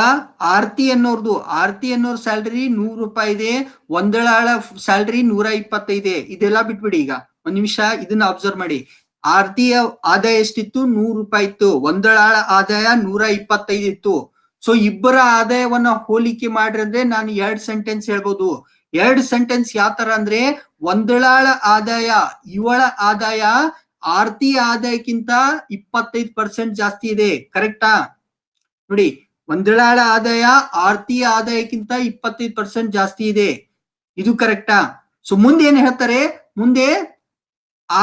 A: ಆರ್ತಿ ಅನ್ನೋರ್ದು ಆರ್ತಿ ಅನ್ನೋರ್ ಸ್ಯಾಲ್ರಿ ನೂರು ರೂಪಾಯಿ ಇದೆ ಒಂದಳಾಳ ಸ್ಯಾಲ್ರಿ ನೂರ ಇಪ್ಪತ್ತೈದೆ ಇದೆಲ್ಲ ಬಿಟ್ಬಿಡಿ ಈಗ ಒಂದ್ ನಿಮಿಷ ಇದನ್ನ ಅಬ್ಸರ್ವ್ ಮಾಡಿ ಆರ್ತಿಯ ಆದಾಯ ಎಷ್ಟಿತ್ತು ನೂರು ರೂಪಾಯಿ ಇತ್ತು ಒಂದಳಾಳ ಆದಾಯ ನೂರ ಇಪ್ಪತ್ತೈದು ಇತ್ತು ಸೊ ಇಬ್ಬರ ಆದಾಯವನ್ನ ಹೋಲಿಕೆ ಮಾಡ್ರಿ ನಾನು ಎರಡ್ ಸೆಂಟೆನ್ಸ್ ಹೇಳ್ಬೋದು ಎರಡ್ ಸೆಂಟೆನ್ಸ್ ಯಾವ ತರ ಅಂದ್ರೆ ಒಂದಳಾಳ ಆದಾಯ ಇವಳ ಆದಾಯ ಆರ್ತಿ ಆದಾಯಕ್ಕಿಂತ ಇಪ್ಪತ್ತೈದು ಪರ್ಸೆಂಟ್ ಜಾಸ್ತಿ ಇದೆ ಕರೆಕ್ಟಾ ನೋಡಿ ಒಂದಳಾಳ ಆದಾಯ ಆರ್ತಿ ಆದಾಯಕ್ಕಿಂತ ಇಪ್ಪತ್ತೈದು ಪರ್ಸೆಂಟ್ ಜಾಸ್ತಿ ಇದೆ ಇದು ಕರೆಕ್ಟಾ ಸೊ ಮುಂದೆ ಏನ್ ಹೇಳ್ತಾರೆ ಮುಂದೆ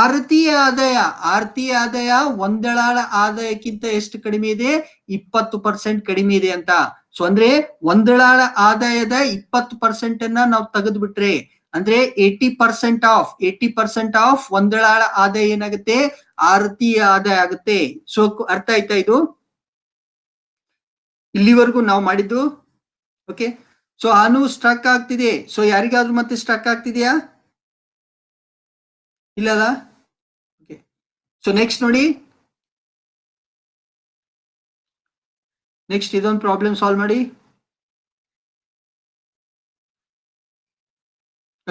A: ಆರತಿ ಆದಾಯ ಆರತಿ ಆದಾಯ ಒಂದಳಾಳ ಆದಾಯಕ್ಕಿಂತ ಎಷ್ಟು ಕಡಿಮೆ ಇದೆ ಇಪ್ಪತ್ತು ಪರ್ಸೆಂಟ್ ಕಡಿಮೆ ಇದೆ ಅಂತ ಸೊ ಅಂದ್ರೆ ಒಂದಳಾಳ ಆದಾಯದ ಇಪ್ಪತ್ತು ಪರ್ಸೆಂಟ್ ಅನ್ನ ನಾವು ತೆಗೆದು ಬಿಟ್ರೆ ಅಂದ್ರೆ eighty percent of eighty percent of ಒಂದಳಾಳ ಆದಾಯ ಏನಾಗುತ್ತೆ ಆರತಿ ಆದಾಯ ಆಗುತ್ತೆ ಸೊ ಅರ್ಥ ಆಯ್ತಾ ಇದು ಇಲ್ಲಿವರೆಗೂ ನಾವು ಮಾಡಿದ್ದು ಓಕೆ ಸೊ ಅನು ಸ್ಟ್ರಕ್ ಆಗ್ತಿದೆ ಸೊ ಯಾರಿಗಾದ್ರೂ ಮತ್ತೆ ಸ್ಟ್ರಕ್ ಆಗ್ತಿದೆಯಾ ಇಲ್ಲದ ಓಕೆ ಸೊ ನೆಕ್ಸ್ಟ್ ನೋಡಿ ನೆಕ್ಸ್ಟ್ ಇದೊಂದು ಪ್ರಾಬ್ಲಮ್ ಸಾಲ್ವ್ ಮಾಡಿ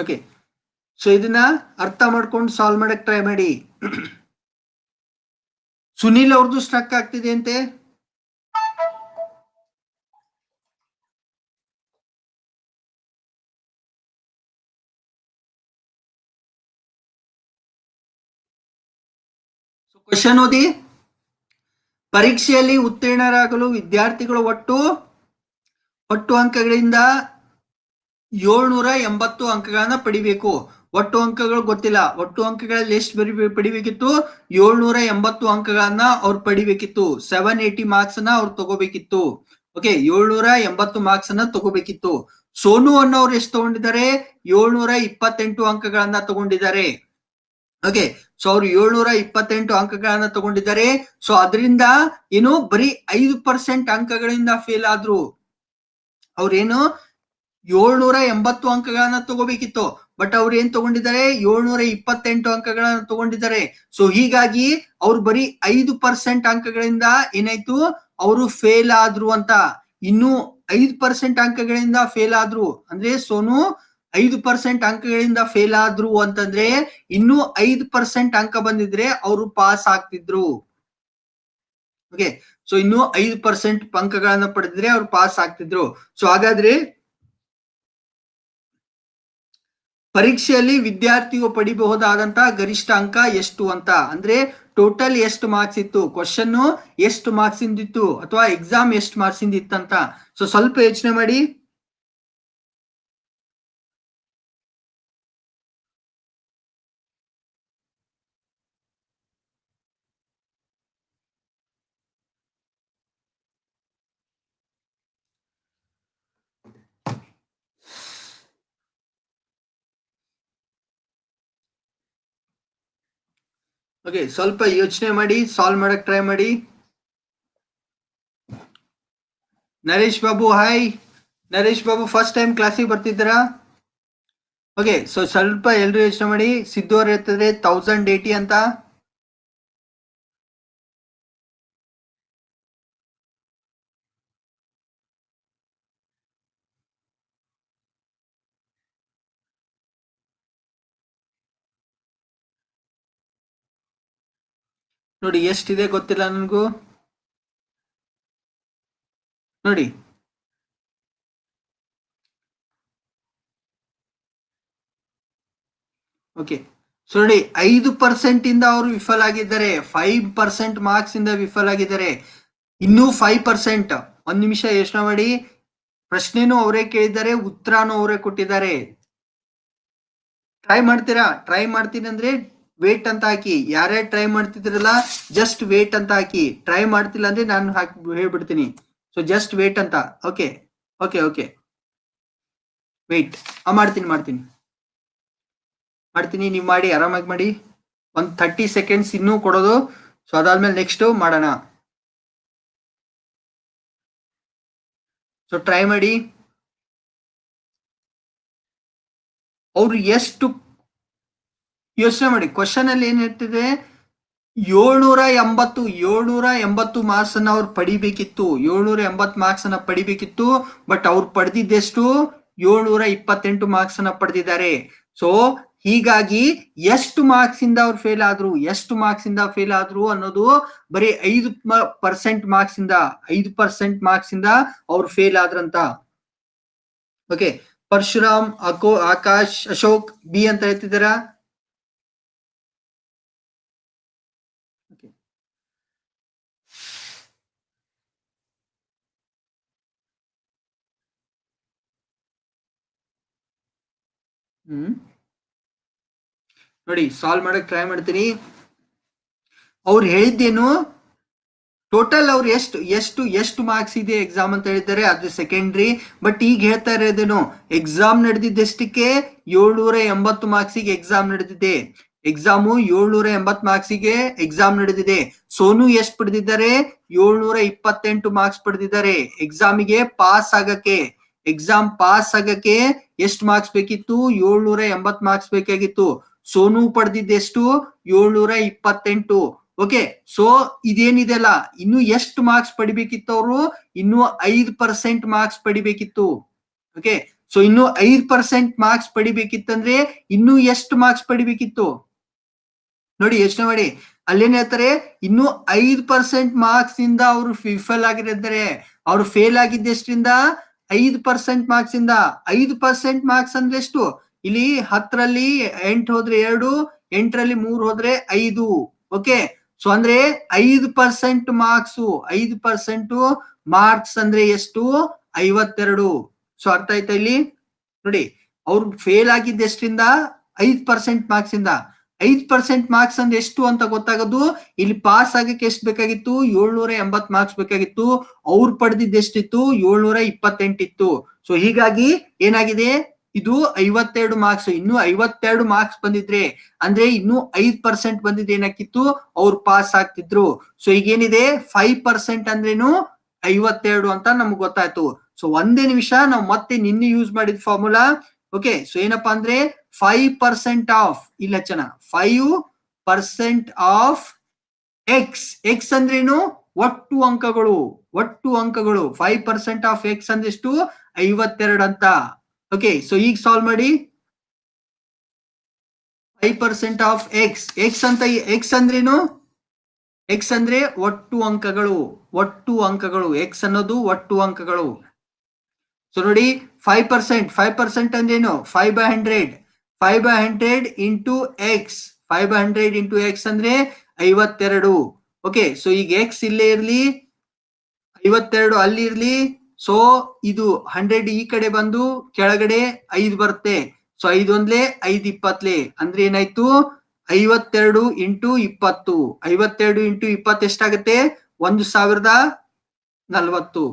A: ಓಕೆ ಸೊ ಇದನ್ನ ಅರ್ಥ ಮಾಡ್ಕೊಂಡು ಸಾಲ್ವ್ ಮಾಡಕ್ ಟ್ರೈ ಮಾಡಿ *coughs* ಸುನಿಲ್ ಅವ್ರದ್ದು ಸ್ಟ್ರಕ್ ಆಗ್ತಿದೆ ಅಂತೆ ಕ್ವಶನ್ ಓದಿ ಪರೀಕ್ಷೆಯಲ್ಲಿ ಉತ್ತೀರ್ಣರಾಗಲು ವಿದ್ಯಾರ್ಥಿಗಳು ಒಟ್ಟು ಒಟ್ಟು ಅಂಕಗಳಿಂದ ಏಳ್ನೂರ ಎಂಬತ್ತು ಅಂಕಗಳನ್ನ ಪಡಿಬೇಕು ಒಟ್ಟು ಅಂಕಗಳು ಗೊತ್ತಿಲ್ಲ ಒಟ್ಟು ಅಂಕಗಳಲ್ಲಿ ಎಷ್ಟು ಬರಿ ಪಡಿಬೇಕಿತ್ತು ಏಳ್ನೂರ ಎಂಬತ್ತು ಅಂಕಗಳನ್ನ ಅವ್ರು ಪಡಿಬೇಕಿತ್ತು ಸೆವೆನ್ ಏಟಿ ಮಾರ್ಕ್ಸ್ ನ ಅವ್ರು ತಗೋಬೇಕಿತ್ತು ಓಕೆ ಏಳ್ನೂರ ಎಂಬತ್ತು ಮಾರ್ಕ್ಸ್ ಅನ್ನ ತಗೋಬೇಕಿತ್ತು ಸೋನು ಅನ್ನೋರು ಎಷ್ಟು ತಗೊಂಡಿದ್ದಾರೆ ಏಳ್ನೂರ ಇಪ್ಪತ್ತೆಂಟು ಅಂಕಗಳನ್ನ ತಗೊಂಡಿದ್ದಾರೆ ಓಕೆ ಸೊ ಅವರು ಏಳ್ನೂರ ಇಪ್ಪತ್ತೆಂಟು ಅಂಕಗಳನ್ನ ತಗೊಂಡಿದ್ದಾರೆ ಸೊ ಅದರಿಂದ ಏನು ಬರೀ ಐದು ಪರ್ಸೆಂಟ್ ಅಂಕಗಳಿಂದ ಫೇಲ್ ಆದ್ರು ಅವ್ರೇನು ಏಳ್ನೂರ ಎಂಬತ್ತು ಅಂಕಗಳನ್ನ ತಗೋಬೇಕಿತ್ತು ಬಟ್ ಅವ್ರು ಏನ್ ತಗೊಂಡಿದ್ದಾರೆ ಏಳ್ನೂರ ಇಪ್ಪತ್ತೆಂಟು ಅಂಕಗಳನ್ನ ತಗೊಂಡಿದ್ದಾರೆ ಸೊ ಹೀಗಾಗಿ ಅವ್ರು ಬರೀ ಐದು ಪರ್ಸೆಂಟ್ ಅಂಕಗಳಿಂದ ಏನಾಯ್ತು ಅವರು ಫೇಲ್ ಆದ್ರು ಅಂತ ಇನ್ನು ಐದು ಪರ್ಸೆಂಟ್ ಅಂಕಗಳಿಂದ ಫೇಲ್ ಆದ್ರು ಅಂದ್ರೆ ಸೋನು ಐದು ಪರ್ಸೆಂಟ್ ಅಂಕಗಳಿಂದ ಫೇಲ್ ಆದ್ರು ಅಂತಂದ್ರೆ ಇನ್ನು ಐದು ಪರ್ಸೆಂಟ್ ಅಂಕ ಬಂದಿದ್ರೆ ಅವರು ಪಾಸ್ ಆಗ್ತಿದ್ರು ಓಕೆ ಸೊ ಇನ್ನು ಐದು ಪರ್ಸೆಂಟ್ ಅಂಕಗಳನ್ನ ಪಡೆದಿದ್ರೆ ಅವ್ರು ಪಾಸ್ ಆಗ್ತಿದ್ರು ಸೊ ಹಾಗಾದ್ರೆ ಪರೀಕ್ಷೆಯಲ್ಲಿ ವಿದ್ಯಾರ್ಥಿಯು ಪಡಿಬಹುದಾದಂತಹ ಗರಿಷ್ಠ ಅಂಕ ಎಷ್ಟು ಅಂತ ಅಂದ್ರೆ ಟೋಟಲ್ ಎಷ್ಟು ಮಾರ್ಕ್ಸ್ ಇತ್ತು ಕ್ವಶನ್ ಎಷ್ಟು ಮಾರ್ಕ್ಸ್ ಇಂದಿತ್ತು ಅಥವಾ ಎಕ್ಸಾಮ್ ಎಷ್ಟು ಮಾರ್ಕ್ಸ್ ಇಂದ ಇತ್ತಂತ ಸೊ ಸ್ವಲ್ಪ ಯೋಚನೆ ಮಾಡಿ ಓಕೆ ಸ್ವಲ್ಪ ಯೋಚನೆ ಮಾಡಿ ಸಾಲ್ವ್ ಮಾಡಕ್ ಟ್ರೈ ಮಾಡಿ Naresh Babu hi Naresh Babu first time ಕ್ಲಾಸಿಗೆ ಬರ್ತಿದ್ದೀರಾ ಓಕೆ ಸೊ ಸ್ವಲ್ಪ ಎಲ್ಲರೂ ಯೋಚನೆ ಮಾಡಿ ಸಿದ್ಧೋರ್ ಅವ್ರ ಇರ್ತದೆ ತೌಸಂಡ್ ಏಯ್ಟಿ ಅಂತ ನೋಡಿ ಎಷ್ಟಿದೆ ಗೊತ್ತಿಲ್ಲ ನನಗೂ ನೋಡಿ ಓಕೆ ಸೊ ನೋಡಿ ಐದು ಪರ್ಸೆಂಟ್ ಇಂದ ಅವರು ವಿಫಲ ಆಗಿದ್ದಾರೆ ಫೈವ್ ಪರ್ಸೆಂಟ್ ಮಾರ್ಕ್ಸ್ ಇಂದ ವಿಫಲ್ ಆಗಿದ್ದಾರೆ ಇನ್ನೂ ಫೈವ್ ಪರ್ಸೆಂಟ್ ಒಂದ್ ನಿಮಿಷ ಯೋಚನೆ ಮಾಡಿ ಪ್ರಶ್ನೆನೂ ಅವರೇ ಕೇಳಿದ್ದಾರೆ ಉತ್ತರನೂ ಅವರೇ ಕೊಟ್ಟಿದ್ದಾರೆ ಟ್ರೈ ಮಾಡ್ತೀರಾ ಟ್ರೈ ಮಾಡ್ತೀನಿ ಅಂದ್ರೆ ವೇಟ್ ಅಂತ ಹಾಕಿ ಯಾರೇ ಟ್ರೈ ಮಾಡ್ತಿದ್ರಲ್ಲ ಜಸ್ಟ್ ವೇಟ್ ಅಂತ ಹಾಕಿ ಟ್ರೈ ಮಾಡ್ತಿಲ್ಲ ಅಂದ್ರೆ ನಾನು ಹಾಕಿ ಹೇಳ್ಬಿಡ್ತೀನಿ ಸೊ ಜಸ್ಟ್ ವೇಟ್ ಅಂತ ಓಕೆ ಓಕೆ ಓಕೆ ವೇಟ್ ಮಾಡ್ತೀನಿ ಮಾಡ್ತೀನಿ ಮಾಡ್ತೀನಿ ನೀವು ಮಾಡಿ ಆರಾಮಾಗಿ ಮಾಡಿ ಒಂದು ಥರ್ಟಿ ಸೆಕೆಂಡ್ಸ್ ಇನ್ನೂ ಕೊಡೋದು ಸೊ ಅದಾದ್ಮೇಲೆ ನೆಕ್ಸ್ಟ್ ಮಾಡೋಣ ಸೊ ಟ್ರೈ ಮಾಡಿ ಅವ್ರು ಎಷ್ಟು ಯೋಚನೆ ಮಾಡಿ ಕ್ವಶನ್ ಅಲ್ಲಿ ಏನಿರ್ತದೆ ಏಳ್ನೂರ ಎಂಬತ್ತು ಏಳ್ನೂರ ಎಂಬತ್ತು ಮಾರ್ಕ್ಸ್ ಅನ್ನ ಅವ್ರು ಪಡಿಬೇಕಿತ್ತು ಏಳ್ನೂರ ಎಂಬತ್ತು ಮಾರ್ಕ್ಸ್ ಅನ್ನ ಪಡಿಬೇಕಿತ್ತು ಬಟ್ ಅವ್ರು ಪಡೆದಿದ್ದೆಷ್ಟು ಏಳ್ನೂರ ಇಪ್ಪತ್ತೆಂಟು ಮಾರ್ಕ್ಸ್ ಅನ್ನ ಪಡೆದಿದ್ದಾರೆ ಸೊ ಹೀಗಾಗಿ ಎಷ್ಟು ಮಾರ್ಕ್ಸ್ ಇಂದ ಅವ್ರು ಫೇಲ್ ಆದ್ರು ಎಷ್ಟು ಮಾರ್ಕ್ಸ್ ಇಂದ ಫೇಲ್ ಆದ್ರು ಅನ್ನೋದು ಬರೀ ಐದು ಪರ್ಸೆಂಟ್ ಮಾರ್ಕ್ಸ್ ಇಂದ ಐದು ಪರ್ಸೆಂಟ್ ಮಾರ್ಕ್ಸ್ ಇಂದ ಅವ್ರು ಫೇಲ್ ಆದ್ರಂತ ಓಕೆ ಪರಶುರಾಮ್ ಅಕೋ ಆಕಾಶ್ ಅಶೋಕ್ ಬಿ ಅಂತ ಹೇಳ್ತಿದ್ದೀರಾ ಹ್ಮ್ ನೋಡಿ ಸಾಲ್ವ್ ಮಾಡಕ್ ಟ್ರೈ ಮಾಡ್ತೀನಿ ಅವ್ರು ಹೇಳಿದ್ದೇನು ಟೋಟಲ್ ಅವ್ರು ಎಷ್ಟು ಎಷ್ಟು ಎಷ್ಟು ಮಾರ್ಕ್ಸ್ ಇದೆ ಎಕ್ಸಾಮ್ ಅಂತ ಹೇಳಿದ್ದಾರೆ ಅದು ಸೆಕೆಂಡ್ರಿ ಬಟ್ ಈಗ ಹೇಳ್ತಾ ಇರೋದೇನು ಎಕ್ಸಾಮ್ ನಡೆದಿದ್ದಷ್ಟಕ್ಕೆ ಏಳ್ನೂರ ಎಂಬತ್ತು ಮಾರ್ಕ್ಸಿಗೆ ಎಕ್ಸಾಮ್ ನಡೆದಿದೆ ಎಕ್ಸಾಮು ಏಳ್ನೂರ ಎಂಬತ್ ಮಾರ್ಕ್ಸಿಗೆ ಎಕ್ಸಾಮ್ ನಡೆದಿದೆ ಸೋನು ಎಷ್ಟು ಪಡೆದಿದ್ದಾರೆ ಏಳ್ನೂರ ಇಪ್ಪತ್ತೆಂಟು ಮಾರ್ಕ್ಸ್ ಪಡೆದಿದ್ದಾರೆ ಎಕ್ಸಾಮಿಗೆ ಪಾಸ್ ಆಗಕ್ಕೆ ಎಕ್ಸಾಮ್ ಪಾಸ್ ಆಗಕ್ಕೆ ಎಷ್ಟು ಮಾರ್ಕ್ಸ್ ಬೇಕಿತ್ತು ಏಳ್ನೂರ ಎಂಬತ್ ಮಾರ್ಕ್ಸ್ ಬೇಕಾಗಿತ್ತು ಸೋನು ಎಷ್ಟು ಏಳ್ನೂರ ಇಪ್ಪತ್ತೆಂಟು ಓಕೆ ಸೊ ಇದೇನಿದೆ ಅಲ್ಲ ಇನ್ನು ಎಷ್ಟು ಮಾರ್ಕ್ಸ್ ಪಡಿಬೇಕಿತ್ತು ಅವರು ಇನ್ನು ಐದು ಪರ್ಸೆಂಟ್ ಮಾರ್ಕ್ಸ್ ಪಡಿಬೇಕಿತ್ತು ಓಕೆ ಸೊ ಇನ್ನು ಐದ್ ಪರ್ಸೆಂಟ್ ಮಾರ್ಕ್ಸ್ ಪಡಿಬೇಕಿತ್ತಂದ್ರೆ ಇನ್ನು ಎಷ್ಟು ಮಾರ್ಕ್ಸ್ ಪಡಿಬೇಕಿತ್ತು ನೋಡಿ ಯೋಚನೆ ಮಾಡಿ ಅಲ್ಲೇನ್ ಹೇಳ್ತಾರೆ ಇನ್ನು ಐದ್ ಪರ್ಸೆಂಟ್ ಮಾರ್ಕ್ಸ್ ಇಂದ ಅವರು ವಿಫಲ್ ಆಗಿರಂದ್ರೆ ಅವ್ರು ಫೇಲ್ ಆಗಿದ್ದೆಷ್ಟರಿಂದ ಐದು ಪರ್ಸೆಂಟ್ ಮಾರ್ಕ್ಸ್ ಇಂದ ಐದು ಪರ್ಸೆಂಟ್ ಮಾರ್ಕ್ಸ್ ಅಂದ್ರೆ ಎಷ್ಟು ಇಲ್ಲಿ ಹತ್ತರಲ್ಲಿ ಎಂಟು ಹೋದ್ರೆ ಎರಡು ಎಂಟರಲ್ಲಿ ಮೂರು ಹೋದ್ರೆ ಐದು ಓಕೆ ಸೊ ಅಂದ್ರೆ ಐದು ಪರ್ಸೆಂಟ್ ಮಾರ್ಕ್ಸ್ ಐದು ಪರ್ಸೆಂಟ್ ಮಾರ್ಕ್ಸ್ ಅಂದ್ರೆ ಎಷ್ಟು ಐವತ್ತೆರಡು ಸೊ ಅರ್ಥ ಆಯ್ತಾ ಇಲ್ಲಿ ನೋಡಿ ಅವ್ರು ಫೇಲ್ ಆಗಿದ್ದ ಎಷ್ಟರಿಂದ ಐದು ಪರ್ಸೆಂಟ್ ಮಾರ್ಕ್ಸ್ ಇಂದ ಐದ್ ಪರ್ಸೆಂಟ್ ಮಾರ್ಕ್ಸ್ ಅಂದ್ರೆ ಎಷ್ಟು ಅಂತ ಗೊತ್ತಾಗೋದು ಇಲ್ಲಿ ಪಾಸ್ ಆಗಕ್ಕೆ ಎಷ್ಟು ಬೇಕಾಗಿತ್ತು ಏಳ್ನೂರ ಎಂಬತ್ ಮಾರ್ಕ್ಸ್ ಬೇಕಾಗಿತ್ತು ಅವ್ರು ಪಡೆದಿದ್ದು ಎಷ್ಟಿತ್ತು ಏಳ್ನೂರ ಇಪ್ಪತ್ತೆಂಟಿತ್ತು ಸೊ ಹೀಗಾಗಿ ಏನಾಗಿದೆ ಇದು ಐವತ್ತೆರಡು ಮಾರ್ಕ್ಸ್ ಇನ್ನು ಐವತ್ತೆರಡು ಮಾರ್ಕ್ಸ್ ಬಂದಿದ್ರೆ ಅಂದ್ರೆ ಇನ್ನು ಐದ್ ಪರ್ಸೆಂಟ್ ಬಂದಿದ್ರೆ ಏನಾಕಿತ್ತು ಅವ್ರು ಪಾಸ್ ಆಗ್ತಿದ್ರು ಸೊ ಈಗ ಏನಿದೆ ಫೈವ್ ಪರ್ಸೆಂಟ್ ಅಂದ್ರೇನು ಐವತ್ತೆರಡು ಅಂತ ನಮ್ಗೆ ಗೊತ್ತಾಯ್ತು ಸೊ ಒಂದೇ ನಿಮಿಷ ನಾವು ಮತ್ತೆ ನಿನ್ನೆ ಯೂಸ್ ಮಾಡಿದ ಫಾರ್ಮುಲಾ ಓಕೆ ಸೊ ಏನಪ್ಪಾ ಅಂದ್ರೆ ಫೈವ್ ಪರ್ಸೆಂಟ್ ಆಫ್ ಇಲ್ಲ ಚೆನ್ನ five percent of X X ಅಂದ್ರೇನು ಒಟ್ಟು ಅಂಕಗಳು ಒಟ್ಟು ಅಂಕಗಳು ಫೈವ್ ಪರ್ಸೆಂಟ್ ಆಫ್ ಎಕ್ಸ್ ಅಂದೆಷ್ಟು ಐವತ್ತೆರಡು ಅಂತ ಓಕೆ ಸೊ ಈಗ ಸಾಲ್ವ್ ಮಾಡಿ five percent of X X ಅಂತ ಎಕ್ಸ್ ಅಂದ್ರೇನು ಎಕ್ಸ್ ಅಂದ್ರೆ ಒಟ್ಟು ಅಂಕಗಳು ಒಟ್ಟು ಅಂಕಗಳು ಎಕ್ಸ್ ಅನ್ನೋದು ಒಟ್ಟು ಅಂಕಗಳು ಸೊ ನೋಡಿ ಫೈವ್ ಪರ್ಸೆಂಟ್ ಫೈವ್ ಪರ್ಸೆಂಟ್ ಅಂದ್ರೇನು five by hundred five hundred into X five hundred into X ಅಂದ್ರೆ ಐವತ್ತೆರಡು ಓಕೆ ಸೊ ಈಗ ಎಕ್ಸ್ ಇಲ್ಲೇ ಇರ್ಲಿ ಐವತ್ತೆರಡು ಅಲ್ಲಿ ಇರ್ಲಿ ಸೊ ಇದು ಹಂಡ್ರೆಡ್ ಈ ಕಡೆ ಬಂದು ಕೆಳಗಡೆ ಐದು ಬರುತ್ತೆ ಸೊ ಐದು ಒಂದ್ಲೆ ಐದು ಇಪ್ಪತ್ಲೆ ಅಂದ್ರೆ ಏನಾಯ್ತು ಐವತ್ತೆರಡು ಇಂಟು ಇಪ್ಪತ್ತು ಐವತ್ತೆರಡು ಇಂಟು ಇಪ್ಪತ್ತು ಎಷ್ಟಾಗುತ್ತೆ ಒಂದು ಸಾವಿರದ ನಲವತ್ತು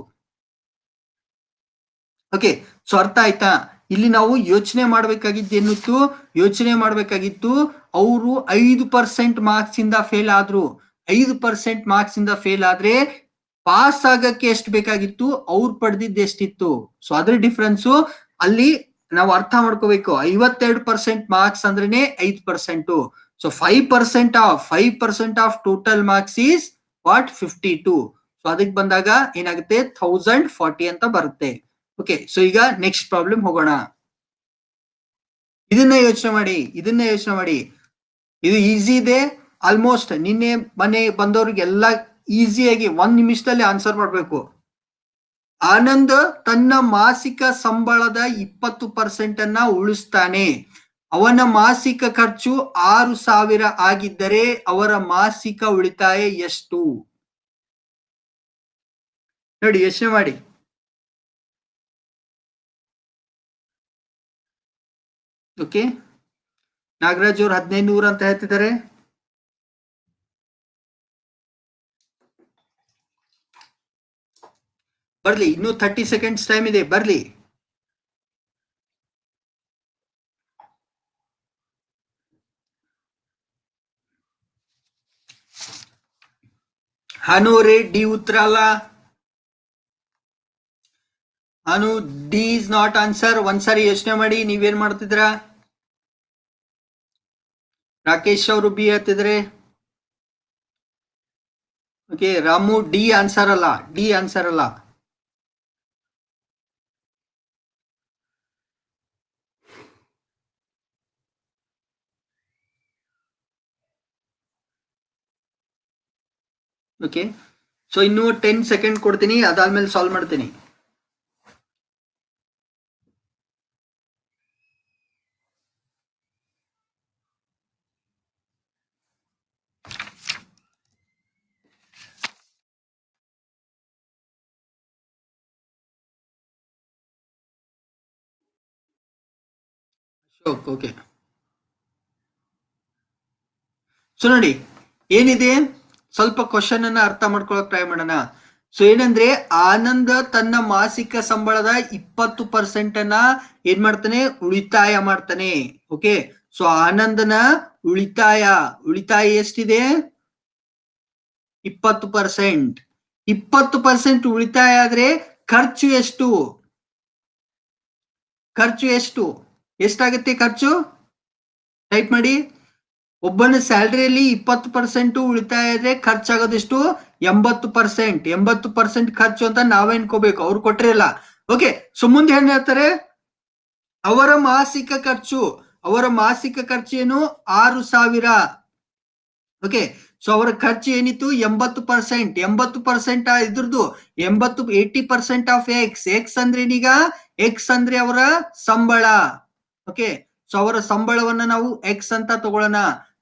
A: ಓಕೆ ಸೊ ಅರ್ಥ ಆಯ್ತಾ ಇಲ್ಲಿ ನಾವು ಯೋಚನೆ ಮಾಡ್ಬೇಕಾಗಿದ್ದೇನಿತ್ತು ಯೋಚನೆ ಮಾಡ್ಬೇಕಾಗಿತ್ತು ಅವರು ಐದು ಪರ್ಸೆಂಟ್ ಮಾರ್ಕ್ಸ್ ಇಂದ ಫೇಲ್ ಆದ್ರು ಐದು ಪರ್ಸೆಂಟ್ ಮಾರ್ಕ್ಸ್ ಇಂದ ಫೇಲ್ ಆದ್ರೆ ಪಾಸ್ ಆಗಕ್ಕೆ ಎಷ್ಟು ಬೇಕಾಗಿತ್ತು ಅವ್ರು ಪಡೆದಿದ್ದು ಎಷ್ಟಿತ್ತು ಸೊ ಅದ್ರ ಡಿಫ್ರೆನ್ಸು ಅಲ್ಲಿ ನಾವು ಅರ್ಥ ಮಾಡ್ಕೋಬೇಕು ಐವತ್ತೆರಡು ಪರ್ಸೆಂಟ್ ಮಾರ್ಕ್ಸ್ ಅಂದ್ರೇನೆ ಐದು percent so five percent of five percent of total marks is what fifty two so ಅದಕ್ಕೆ ಬಂದಾಗ ಏನಾಗುತ್ತೆ ಥೌಸಂಡ್ ಫಾರ್ಟಿ ಅಂತ ಬರುತ್ತೆ ಓಕೆ ಸೊ ಈಗ ನೆಕ್ಸ್ಟ್ ಪ್ರಾಬ್ಲಮ್ ಹೋಗೋಣ ಇದನ್ನ ಯೋಚನೆ ಮಾಡಿ ಇದನ್ನ ಯೋಚನೆ ಮಾಡಿ ಇದು ಈಸಿ ಇದೆ ಆಲ್ಮೋಸ್ಟ್ ನಿನ್ನೆ ಮನೆ ಬಂದವರಿಗೆಲ್ಲ ಈಸಿಯಾಗಿ ಒಂದ್ ನಿಮಿಷದಲ್ಲಿ ಆನ್ಸರ್ ಮಾಡಬೇಕು ಆನಂದ್ ತನ್ನ ಮಾಸಿಕ ಸಂಬಳದ ಇಪ್ಪತ್ತು ಪರ್ಸೆಂಟ್ ಅನ್ನ ಉಳಿಸ್ತಾನೆ ಅವನ ಮಾಸಿಕ ಖರ್ಚು ಆರು ಸಾವಿರ ಆಗಿದ್ದರೆ ಅವರ ಮಾಸಿಕ ಉಳಿತಾಯ ಎಷ್ಟು ನೋಡಿ ಯೋಚನೆ ಮಾಡಿ ಓಕೆ ನಾಗರಾಜ್ ಅವ್ರು ಹದಿನೈದು ನೂರು ಅಂತ ಹೇಳ್ತಿದ್ದಾರೆ ಬರ್ಲಿ ಇನ್ನು ಥರ್ಟಿ ಸೆಕೆಂಡ್ಸ್ ಟೈಮ್ ಇದೆ ಬರ್ಲಿ ಹನೂರೇ ಡಿ ಉತ್ರಾಲ Anu D is not answer ಒಂದ್ಸಾರಿ ಯೋಚನೆ ಮಾಡಿ ನೀವೇನ್ ಮಾಡ್ತಿದ್ರ ರಾಕೇಶ್ ಅವರು ಬಿ ಹತ್ತಿದ್ರೆ ಓಕೆ ರಾಮು ಡಿ ಆನ್ಸರ್ ಅಲ್ಲ ಡಿ ಆನ್ಸರ್ ಅಲ್ಲ ಓಕೆ ಸೊ ಇನ್ನು ಟೆನ್ ಸೆಕೆಂಡ್ ಕೊಡ್ತೀನಿ ಅದಾದ್ಮೇಲೆ ಸಾಲ್ವ್ ಮಾಡ್ತೀನಿ ಓಕೆ oh, ಸೊ ನೋಡಿ ಏನಿದೆ ಸ್ವಲ್ಪ ಕ್ವಶನ್ ಅನ್ನ ಅರ್ಥ ಮಾಡ್ಕೊಳಕ್ ಟ್ರೈ ಮಾಡೋಣ ಸೊ ಏನಂದ್ರೆ ಆನಂದ ತನ್ನ ಮಾಸಿಕ ಸಂಬಳದ ಇಪ್ಪತ್ತು ಪರ್ಸೆಂಟ್ ಅನ್ನ ಏನ್ ಮಾಡ್ತಾನೆ ಉಳಿತಾಯ ಮಾಡ್ತಾನೆ ಓಕೆ ಸೊ ಆನಂದನ ಉಳಿತಾಯ ಉಳಿತಾಯ ಎಷ್ಟಿದೆ ಇಪ್ಪತ್ತು ಪರ್ಸೆಂಟ್ ಇಪ್ಪತ್ತು ಪರ್ಸೆಂಟ್ ಉಳಿತಾಯ ಆದ್ರೆ ಖರ್ಚು ಎಷ್ಟು ಖರ್ಚು ಎಷ್ಟು ಎಷ್ಟಾಗುತ್ತೆ ಖರ್ಚು ಟೈಪ್ ಮಾಡಿ ಒಬ್ಬನ ಸ್ಯಾಲ್ರಿಯಲ್ಲಿ ಇಪ್ಪತ್ತು ಪರ್ಸೆಂಟ್ ಉಳಿತಾಯ ಇದ್ರೆ ಖರ್ಚಾಗೋದಿಷ್ಟು ಎಂಬತ್ತು ಪರ್ಸೆಂಟ್ ಎಂಬತ್ತು ಪರ್ಸೆಂಟ್ ಖರ್ಚು ಅಂತ ನಾವೇನ್ಕೋಬೇಕು ಅವ್ರು ಅವ್ರು ಕೊಟ್ಟಿರಲ್ಲ ಓಕೆ ಸೊ ಮುಂದೆ ಏನ್ ಹೇಳ್ತಾರೆ ಅವರ ಮಾಸಿಕ ಖರ್ಚು ಅವರ ಮಾಸಿಕ ಖರ್ಚು ಏನು ಆರು ಸಾವಿರ ಓಕೆ ಸೊ ಅವರ ಖರ್ಚು ಏನಿತ್ತು ಎಂಬತ್ತು ಪರ್ಸೆಂಟ್ ಎಂಬತ್ತು ಪರ್ಸೆಂಟ್ ಇದ್ರದ್ದು ಎಂಬತ್ತು eighty percent of X X ಅಂದ್ರೆ ಏನೀಗ ಎಕ್ಸ್ ಅಂದ್ರೆ ಅವರ ಸಂಬಳ ಓಕೆ ಸೊ ಅವರ ಸಂಬಳವನ್ನ ನಾವು ಎಕ್ಸ್ ಅಂತ ತಗೊಳ್ಳೋಣ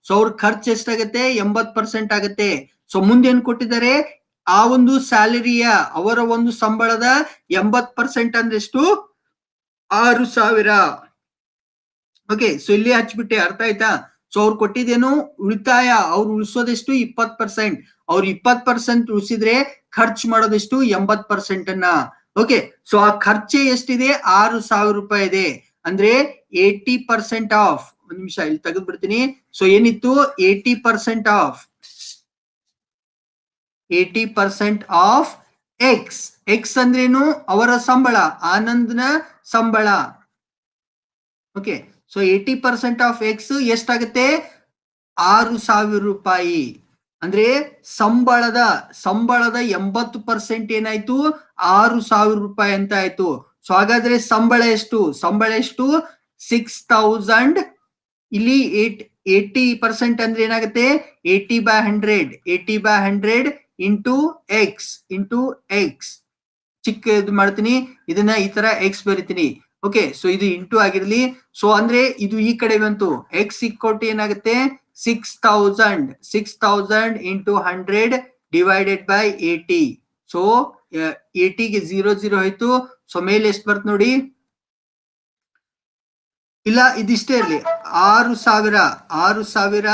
A: ಸೊ ಅವ್ರ ಖರ್ಚು ಎಷ್ಟಾಗತ್ತೆ ಎಂಬತ್ ಪರ್ಸೆಂಟ್ ಆಗತ್ತೆ ಸೊ ಮುಂದೇನ್ ಕೊಟ್ಟಿದ್ದಾರೆ ಆ ಒಂದು ಸ್ಯಾಲರಿಯ ಅವರ ಒಂದು ಸಂಬಳದ ಎಂಬತ್ ಪರ್ಸೆಂಟ್ ಅಂದ್ರೆಷ್ಟು ಆರು ಸಾವಿರ ಓಕೆ ಸೊ ಇಲ್ಲಿ ಹಚ್ಬಿಟ್ಟೆ ಅರ್ಥ ಆಯ್ತಾ ಸೊ ಅವ್ರು ಕೊಟ್ಟಿದ್ದೇನು ಉಳಿತಾಯ ಅವ್ರು ಉಳಿಸೋದೆಷ್ಟು ಇಪ್ಪತ್ ಪರ್ಸೆಂಟ್ ಅವ್ರು ಇಪ್ಪತ್ ಪರ್ಸೆಂಟ್ ಉಳಿಸಿದ್ರೆ ಖರ್ಚು ಮಾಡೋದೆಷ್ಟು ಎಂಬತ್ ಪರ್ಸೆಂಟ್ ಅನ್ನ ಓಕೆ ಸೊ ಆ ಖರ್ಚೆ ಎಷ್ಟಿದೆ ಆರು ಸಾವಿರ ರೂಪಾಯಿ ಇದೆ ಅಂದ್ರೆ ಏಟಿ ಪರ್ಸೆಂಟ್ ಆಫ್ ಒಂದ್ ನಿಮಿಷ ಇಲ್ಲಿ ತೆಗೆದು ಬಿಡ್ತೀನಿ ಸೊ ಏನಿತ್ತು eighty percent of eighty percent of X X ಅಂದ್ರೇನು ಅವರ ಸಂಬಳ ಆನಂದ್ನ ಸಂಬಳ okay so eighty percent of X ಎಷ್ಟಾಗುತ್ತೆ ಆರು ಸಾವಿರ ರೂಪಾಯಿ ಅಂದ್ರೆ ಸಂಬಳದ ಸಂಬಳದ ಎಂಬತ್ತು ಪರ್ಸೆಂಟ್ ಏನಾಯ್ತು ಆರು ಸಾವಿರ ರೂಪಾಯಿ ಅಂತ ಆಯ್ತು ಸೊ ಹಾಗಾದ್ರೆ ಸಂಬಳ ಎಷ್ಟು ಸಂಬಳ ಎಷ್ಟು ಸಿಕ್ಸ್ ತೌಸಂಡ್ ಇಲ್ಲಿ ಏಟ್ ಏಟಿ ಪರ್ಸೆಂಟ್ ಅಂದ್ರೆ ಏನಾಗುತ್ತೆ eighty by hundred eighty by hundred into x into x ಚಿಕ್ಕ ಇದು ಮಾಡ್ತೀನಿ ಇದನ್ನ ಈ ತರ ಎಕ್ಸ್ ಬರಿತೀನಿ ಓಕೆ ಸೊ ಇದು ಇಂಟು ಆಗಿರ್ಲಿ ಸೊ ಅಂದ್ರೆ ಇದು ಈ ಕಡೆ ಬಂತು ಎಕ್ಸ್ ಇಕ್ಕೊಟ್ಟು ಏನಾಗುತ್ತೆ six thousand six thousand into hundred divided by eighty so ಏಟಿಗೆ ಜೀರೋ ಜೀರೋ ಆಯ್ತು ಸೊ ಮೇಲೆ ಎಷ್ಟು ಬರ್ತ್ ನೋಡಿ ಇಲ್ಲ ಇದಿಷ್ಟೇ ಇರಲಿ ಆರು ಸಾವಿರ ಆರು ಸಾವಿರ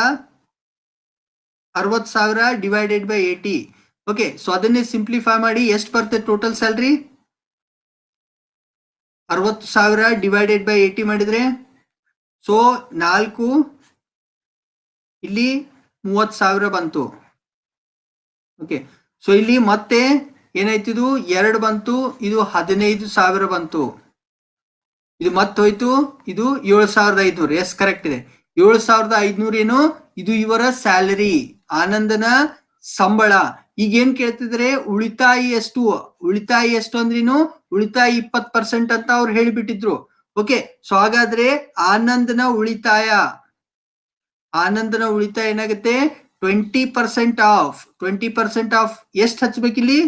A: ಅರವತ್ ಸಾವಿರ divided by eighty okay so ಅದನ್ನೇ ಸಿಂಪ್ಲಿಫೈ ಮಾಡಿ ಎಷ್ಟು ಬರ್ತದೆ ಟೋಟಲ್ ಸ್ಯಾಲ್ರಿ ಅರವತ್ತು ಸಾವಿರ ಡಿವೈಡೆಡ್ ಬೈ ಏಟಿ ಮಾಡಿದ್ರೆ ಸೊ ನಾಲ್ಕು ಇಲ್ಲಿ ಮೂವತ್ತು ಸಾವಿರ ಬಂತು ಓಕೆ ಸೊ ಇಲ್ಲಿ ಮತ್ತೆ ಏನಾಯ್ತಿದು ಎರಡು ಬಂತು ಇದು ಹದಿನೈದು ಸಾವಿರ ಬಂತು ಇದು ಮತ್ತೋಯ್ತು ಇದು ಏಳು ಸಾವಿರದ ಐದ್ನೂರು ಎಸ್ ಕರೆಕ್ಟ್ ಇದೆ ಏಳು ಸಾವಿರದ ಐದ್ನೂರ ಏನು ಇದು ಇವರ ಸ್ಯಾಲರಿ ಆನಂದನ ಸಂಬಳ ಈಗ ಏನ್ ಕೇಳ್ತಿದ್ರೆ ಉಳಿತಾಯ ಎಷ್ಟು ಉಳಿತಾಯ ಎಷ್ಟು ಅಂದ್ರೇನು ಉಳಿತಾಯ ಇಪ್ಪತ್ ಪರ್ಸೆಂಟ್ ಅಂತ ಅವ್ರು ಹೇಳಿಬಿಟ್ಟಿದ್ರು ಓಕೆ ಸೊ ಹಾಗಾದ್ರೆ ಆನಂದನ ಉಳಿತಾಯ ಆನಂದನ ಉಳಿತಾಯ ಏನಾಗುತ್ತೆ twenty percent of twenty percent of ಎಷ್ಟು ಹಚ್ಬೇಕಿಲ್ಲಿ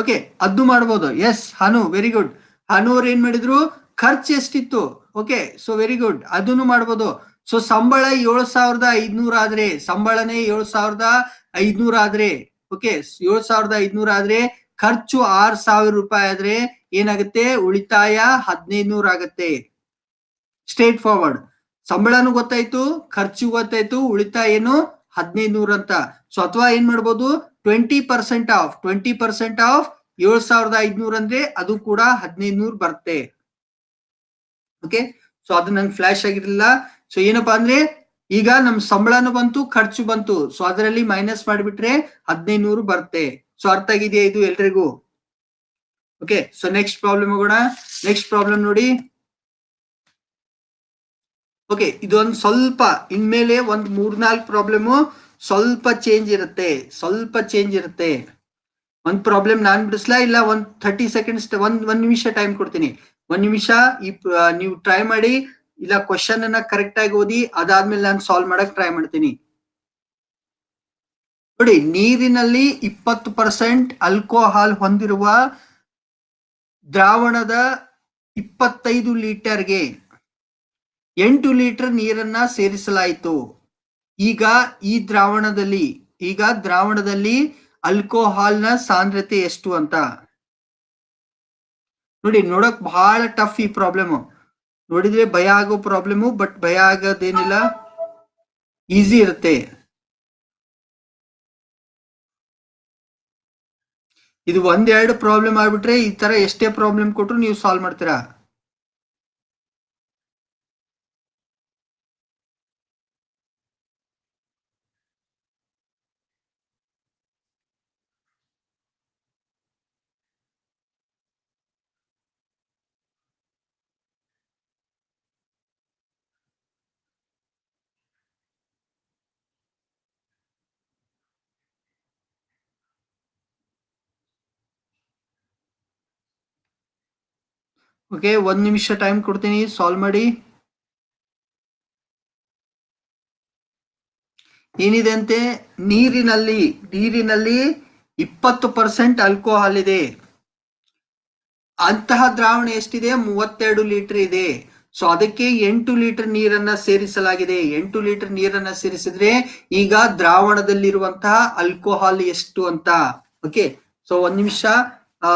A: ಓಕೆ ಅದು ಮಾಡ್ಬೋದು ಎಸ್ ಹನು ವೆರಿ ಗುಡ್ ಹನು ಅವ್ರು ಏನ್ ಮಾಡಿದ್ರು ಖರ್ಚು ಎಷ್ಟಿತ್ತು ಓಕೆ ಸೊ ವೆರಿ ಗುಡ್ ಅದನ್ನು ಮಾಡ್ಬೋದು ಸೊ ಸಂಬಳ ಏಳು ಸಾವಿರದ ಐದ್ನೂರ ಆದ್ರೆ ಸಂಬಳನೇ ಏಳು ಸಾವಿರದ ಐದ್ನೂರ ಆದ್ರೆ ಓಕೆ ಏಳು ಸಾವಿರದ ಐದ್ನೂರ ಆದ್ರೆ ಖರ್ಚು ಆರ್ ಸಾವಿರ ರೂಪಾಯಿ ಆದ್ರೆ ಏನಾಗುತ್ತೆ ಉಳಿತಾಯ ಹದಿನೈದನೂರ ಆಗತ್ತೆ ಸ್ಟ್ರೇಟ್ ಫಾರ್ವರ್ಡ್ ಸಂಬಳನು ಗೊತ್ತಾಯ್ತು ಖರ್ಚು ಗೊತ್ತಾಯ್ತು ಉಳಿತಾಯ ಏನು ಹದಿನೈದು ಅಂತ ಸೊ ಅಥವಾ ಏನ್ ಮಾಡ್ಬೋದು twenty percent of twenty percent of ಏಳು ಸಾವಿರದ ಐದ್ನೂರ ಅಂದ್ರೆ ಅದು ಕೂಡ ಹದಿನೈದು ಬರುತ್ತೆ ಓಕೆ ಸೊ ಅದು ನಂಗೆ ಫ್ಲಾಶ್ ಆಗಿರಲಿಲ್ಲ ಸೊ ಏನಪ್ಪಾ ಅಂದ್ರೆ ಈಗ ನಮ್ ಸಂಬಳನು ಬಂತು ಖರ್ಚು ಬಂತು ಸೊ ಅದರಲ್ಲಿ ಮೈನಸ್ ಮಾಡಿಬಿಟ್ರೆ ಹದಿನೈದು ನೂರು ಬರುತ್ತೆ ಸೊ ಅರ್ಥ ಆಗಿದೆಯಾ ಇದು ಎಲ್ರಿಗೂ ಓಕೆ ಸೊ ನೆಕ್ಸ್ಟ್ ಪ್ರಾಬ್ಲಮ್ ಹೋಗೋಣ ನೆಕ್ಸ್ಟ್ ಪ್ರಾಬ್ಲಮ್ ನೋಡಿ ಓಕೆ ಇದೊಂದು ಸ್ವಲ್ಪ ಇನ್ಮೇಲೆ ಒಂದ್ ಮೂರ್ನಾಲ್ಕು ಪ್ರಾಬ್ಲಮ್ ಸ್ವಲ್ಪ ಚೇಂಜ್ ಇರುತ್ತೆ ಸ್ವಲ್ಪ ಚೇಂಜ್ ಇರುತ್ತೆ ಒಂದು ಪ್ರಾಬ್ಲಮ್ ನಾನು ಬಿಡಿಸ್ಲಾ ಇಲ್ಲ ಒಂದ್ ಥರ್ಟಿ ಸೆಕೆಂಡ್ಸ್ ಒಂದ್ ಒಂದ್ ನಿಮಿಷ ಟೈಮ್ ಕೊಡ್ತೀನಿ ಒಂದ್ ನಿಮಿಷ ಈ ನೀವು ಟ್ರೈ ಮಾಡಿ ಇಲ್ಲ ಕ್ವಶನ್ ಅನ್ನ ಕರೆಕ್ಟ್ ಆಗಿ ಓದಿ ಅದಾದ್ಮೇಲೆ ನಾನು ಸಾಲ್ವ್ ಮಾಡಕ್ ಟ್ರೈ ಮಾಡ್ತೀನಿ ನೋಡಿ ನೀರಿನಲ್ಲಿ ಇಪ್ಪತ್ತು ಪರ್ಸೆಂಟ್ ಅಲ್ಕೋಹಾಲ್ ಹೊಂದಿರುವ ದ್ರಾವಣದ ಇಪ್ಪತ್ತೈದು ಲೀಟರ್ಗೆ ಎಂಟು ಲೀಟರ್ ನೀರನ್ನ ಸೇರಿಸಲಾಯಿತು ಈಗ ಈ ದ್ರಾವಣದಲ್ಲಿ ಈಗ ದ್ರಾವಣದಲ್ಲಿ ಅಲ್ಕೋಹಾಲ್ನ ಸಾಂದ್ರತೆ ಎಷ್ಟು ಅಂತ ನೋಡಿ ನೋಡಕ್ ಬಹಳ ಟಫ್ ಈ ಪ್ರಾಬ್ಲಮ್ ನೋಡಿದ್ರೆ ಭಯ ಆಗೋ ಪ್ರಾಬ್ಲಮು ಬಟ್ ಭಯ ಆಗೋದೇನಿಲ್ಲ ಈಸಿ ಇರುತ್ತೆ ಇದು ಒಂದೆರಡು ಪ್ರಾಬ್ಲಮ್ ಆಗ್ಬಿಟ್ರೆ ಈ ತರ ಎಷ್ಟೇ ಪ್ರಾಬ್ಲಮ್ ಕೊಟ್ರು ನೀವು ಸಾಲ್ವ್ ಮಾಡ್ತೀರಾ ಓಕೆ ಒಂದು ನಿಮಿಷ ಟೈಮ್ ಕೊಡ್ತೀನಿ ಸಾಲ್ವ್ ಮಾಡಿ ಏನಿದೆ ಅಂತೆ ನೀರಿನಲ್ಲಿ ನೀರಿನಲ್ಲಿ ಇಪ್ಪತ್ತು ಪರ್ಸೆಂಟ್ ಆಲ್ಕೋಹಾಲ್ ಇದೆ ಅಂತಹ ದ್ರಾವಣ ಎಷ್ಟಿದೆ ಮೂವತ್ತೆರಡು ಲೀಟರ್ ಇದೆ ಸೊ ಅದಕ್ಕೆ ಎಂಟು ಲೀಟರ್ ನೀರನ್ನ ಸೇರಿಸಲಾಗಿದೆ ಎಂಟು ಲೀಟರ್ ನೀರನ್ನ ಸೇರಿಸಿದ್ರೆ ಈಗ ದ್ರಾವಣದಲ್ಲಿರುವಂತಹ ಆಲ್ಕೋಹಾಲ್ ಎಷ್ಟು ಅಂತ ಓಕೆ ಸೊ ಒಂದ್ ನಿಮಿಷ ಆ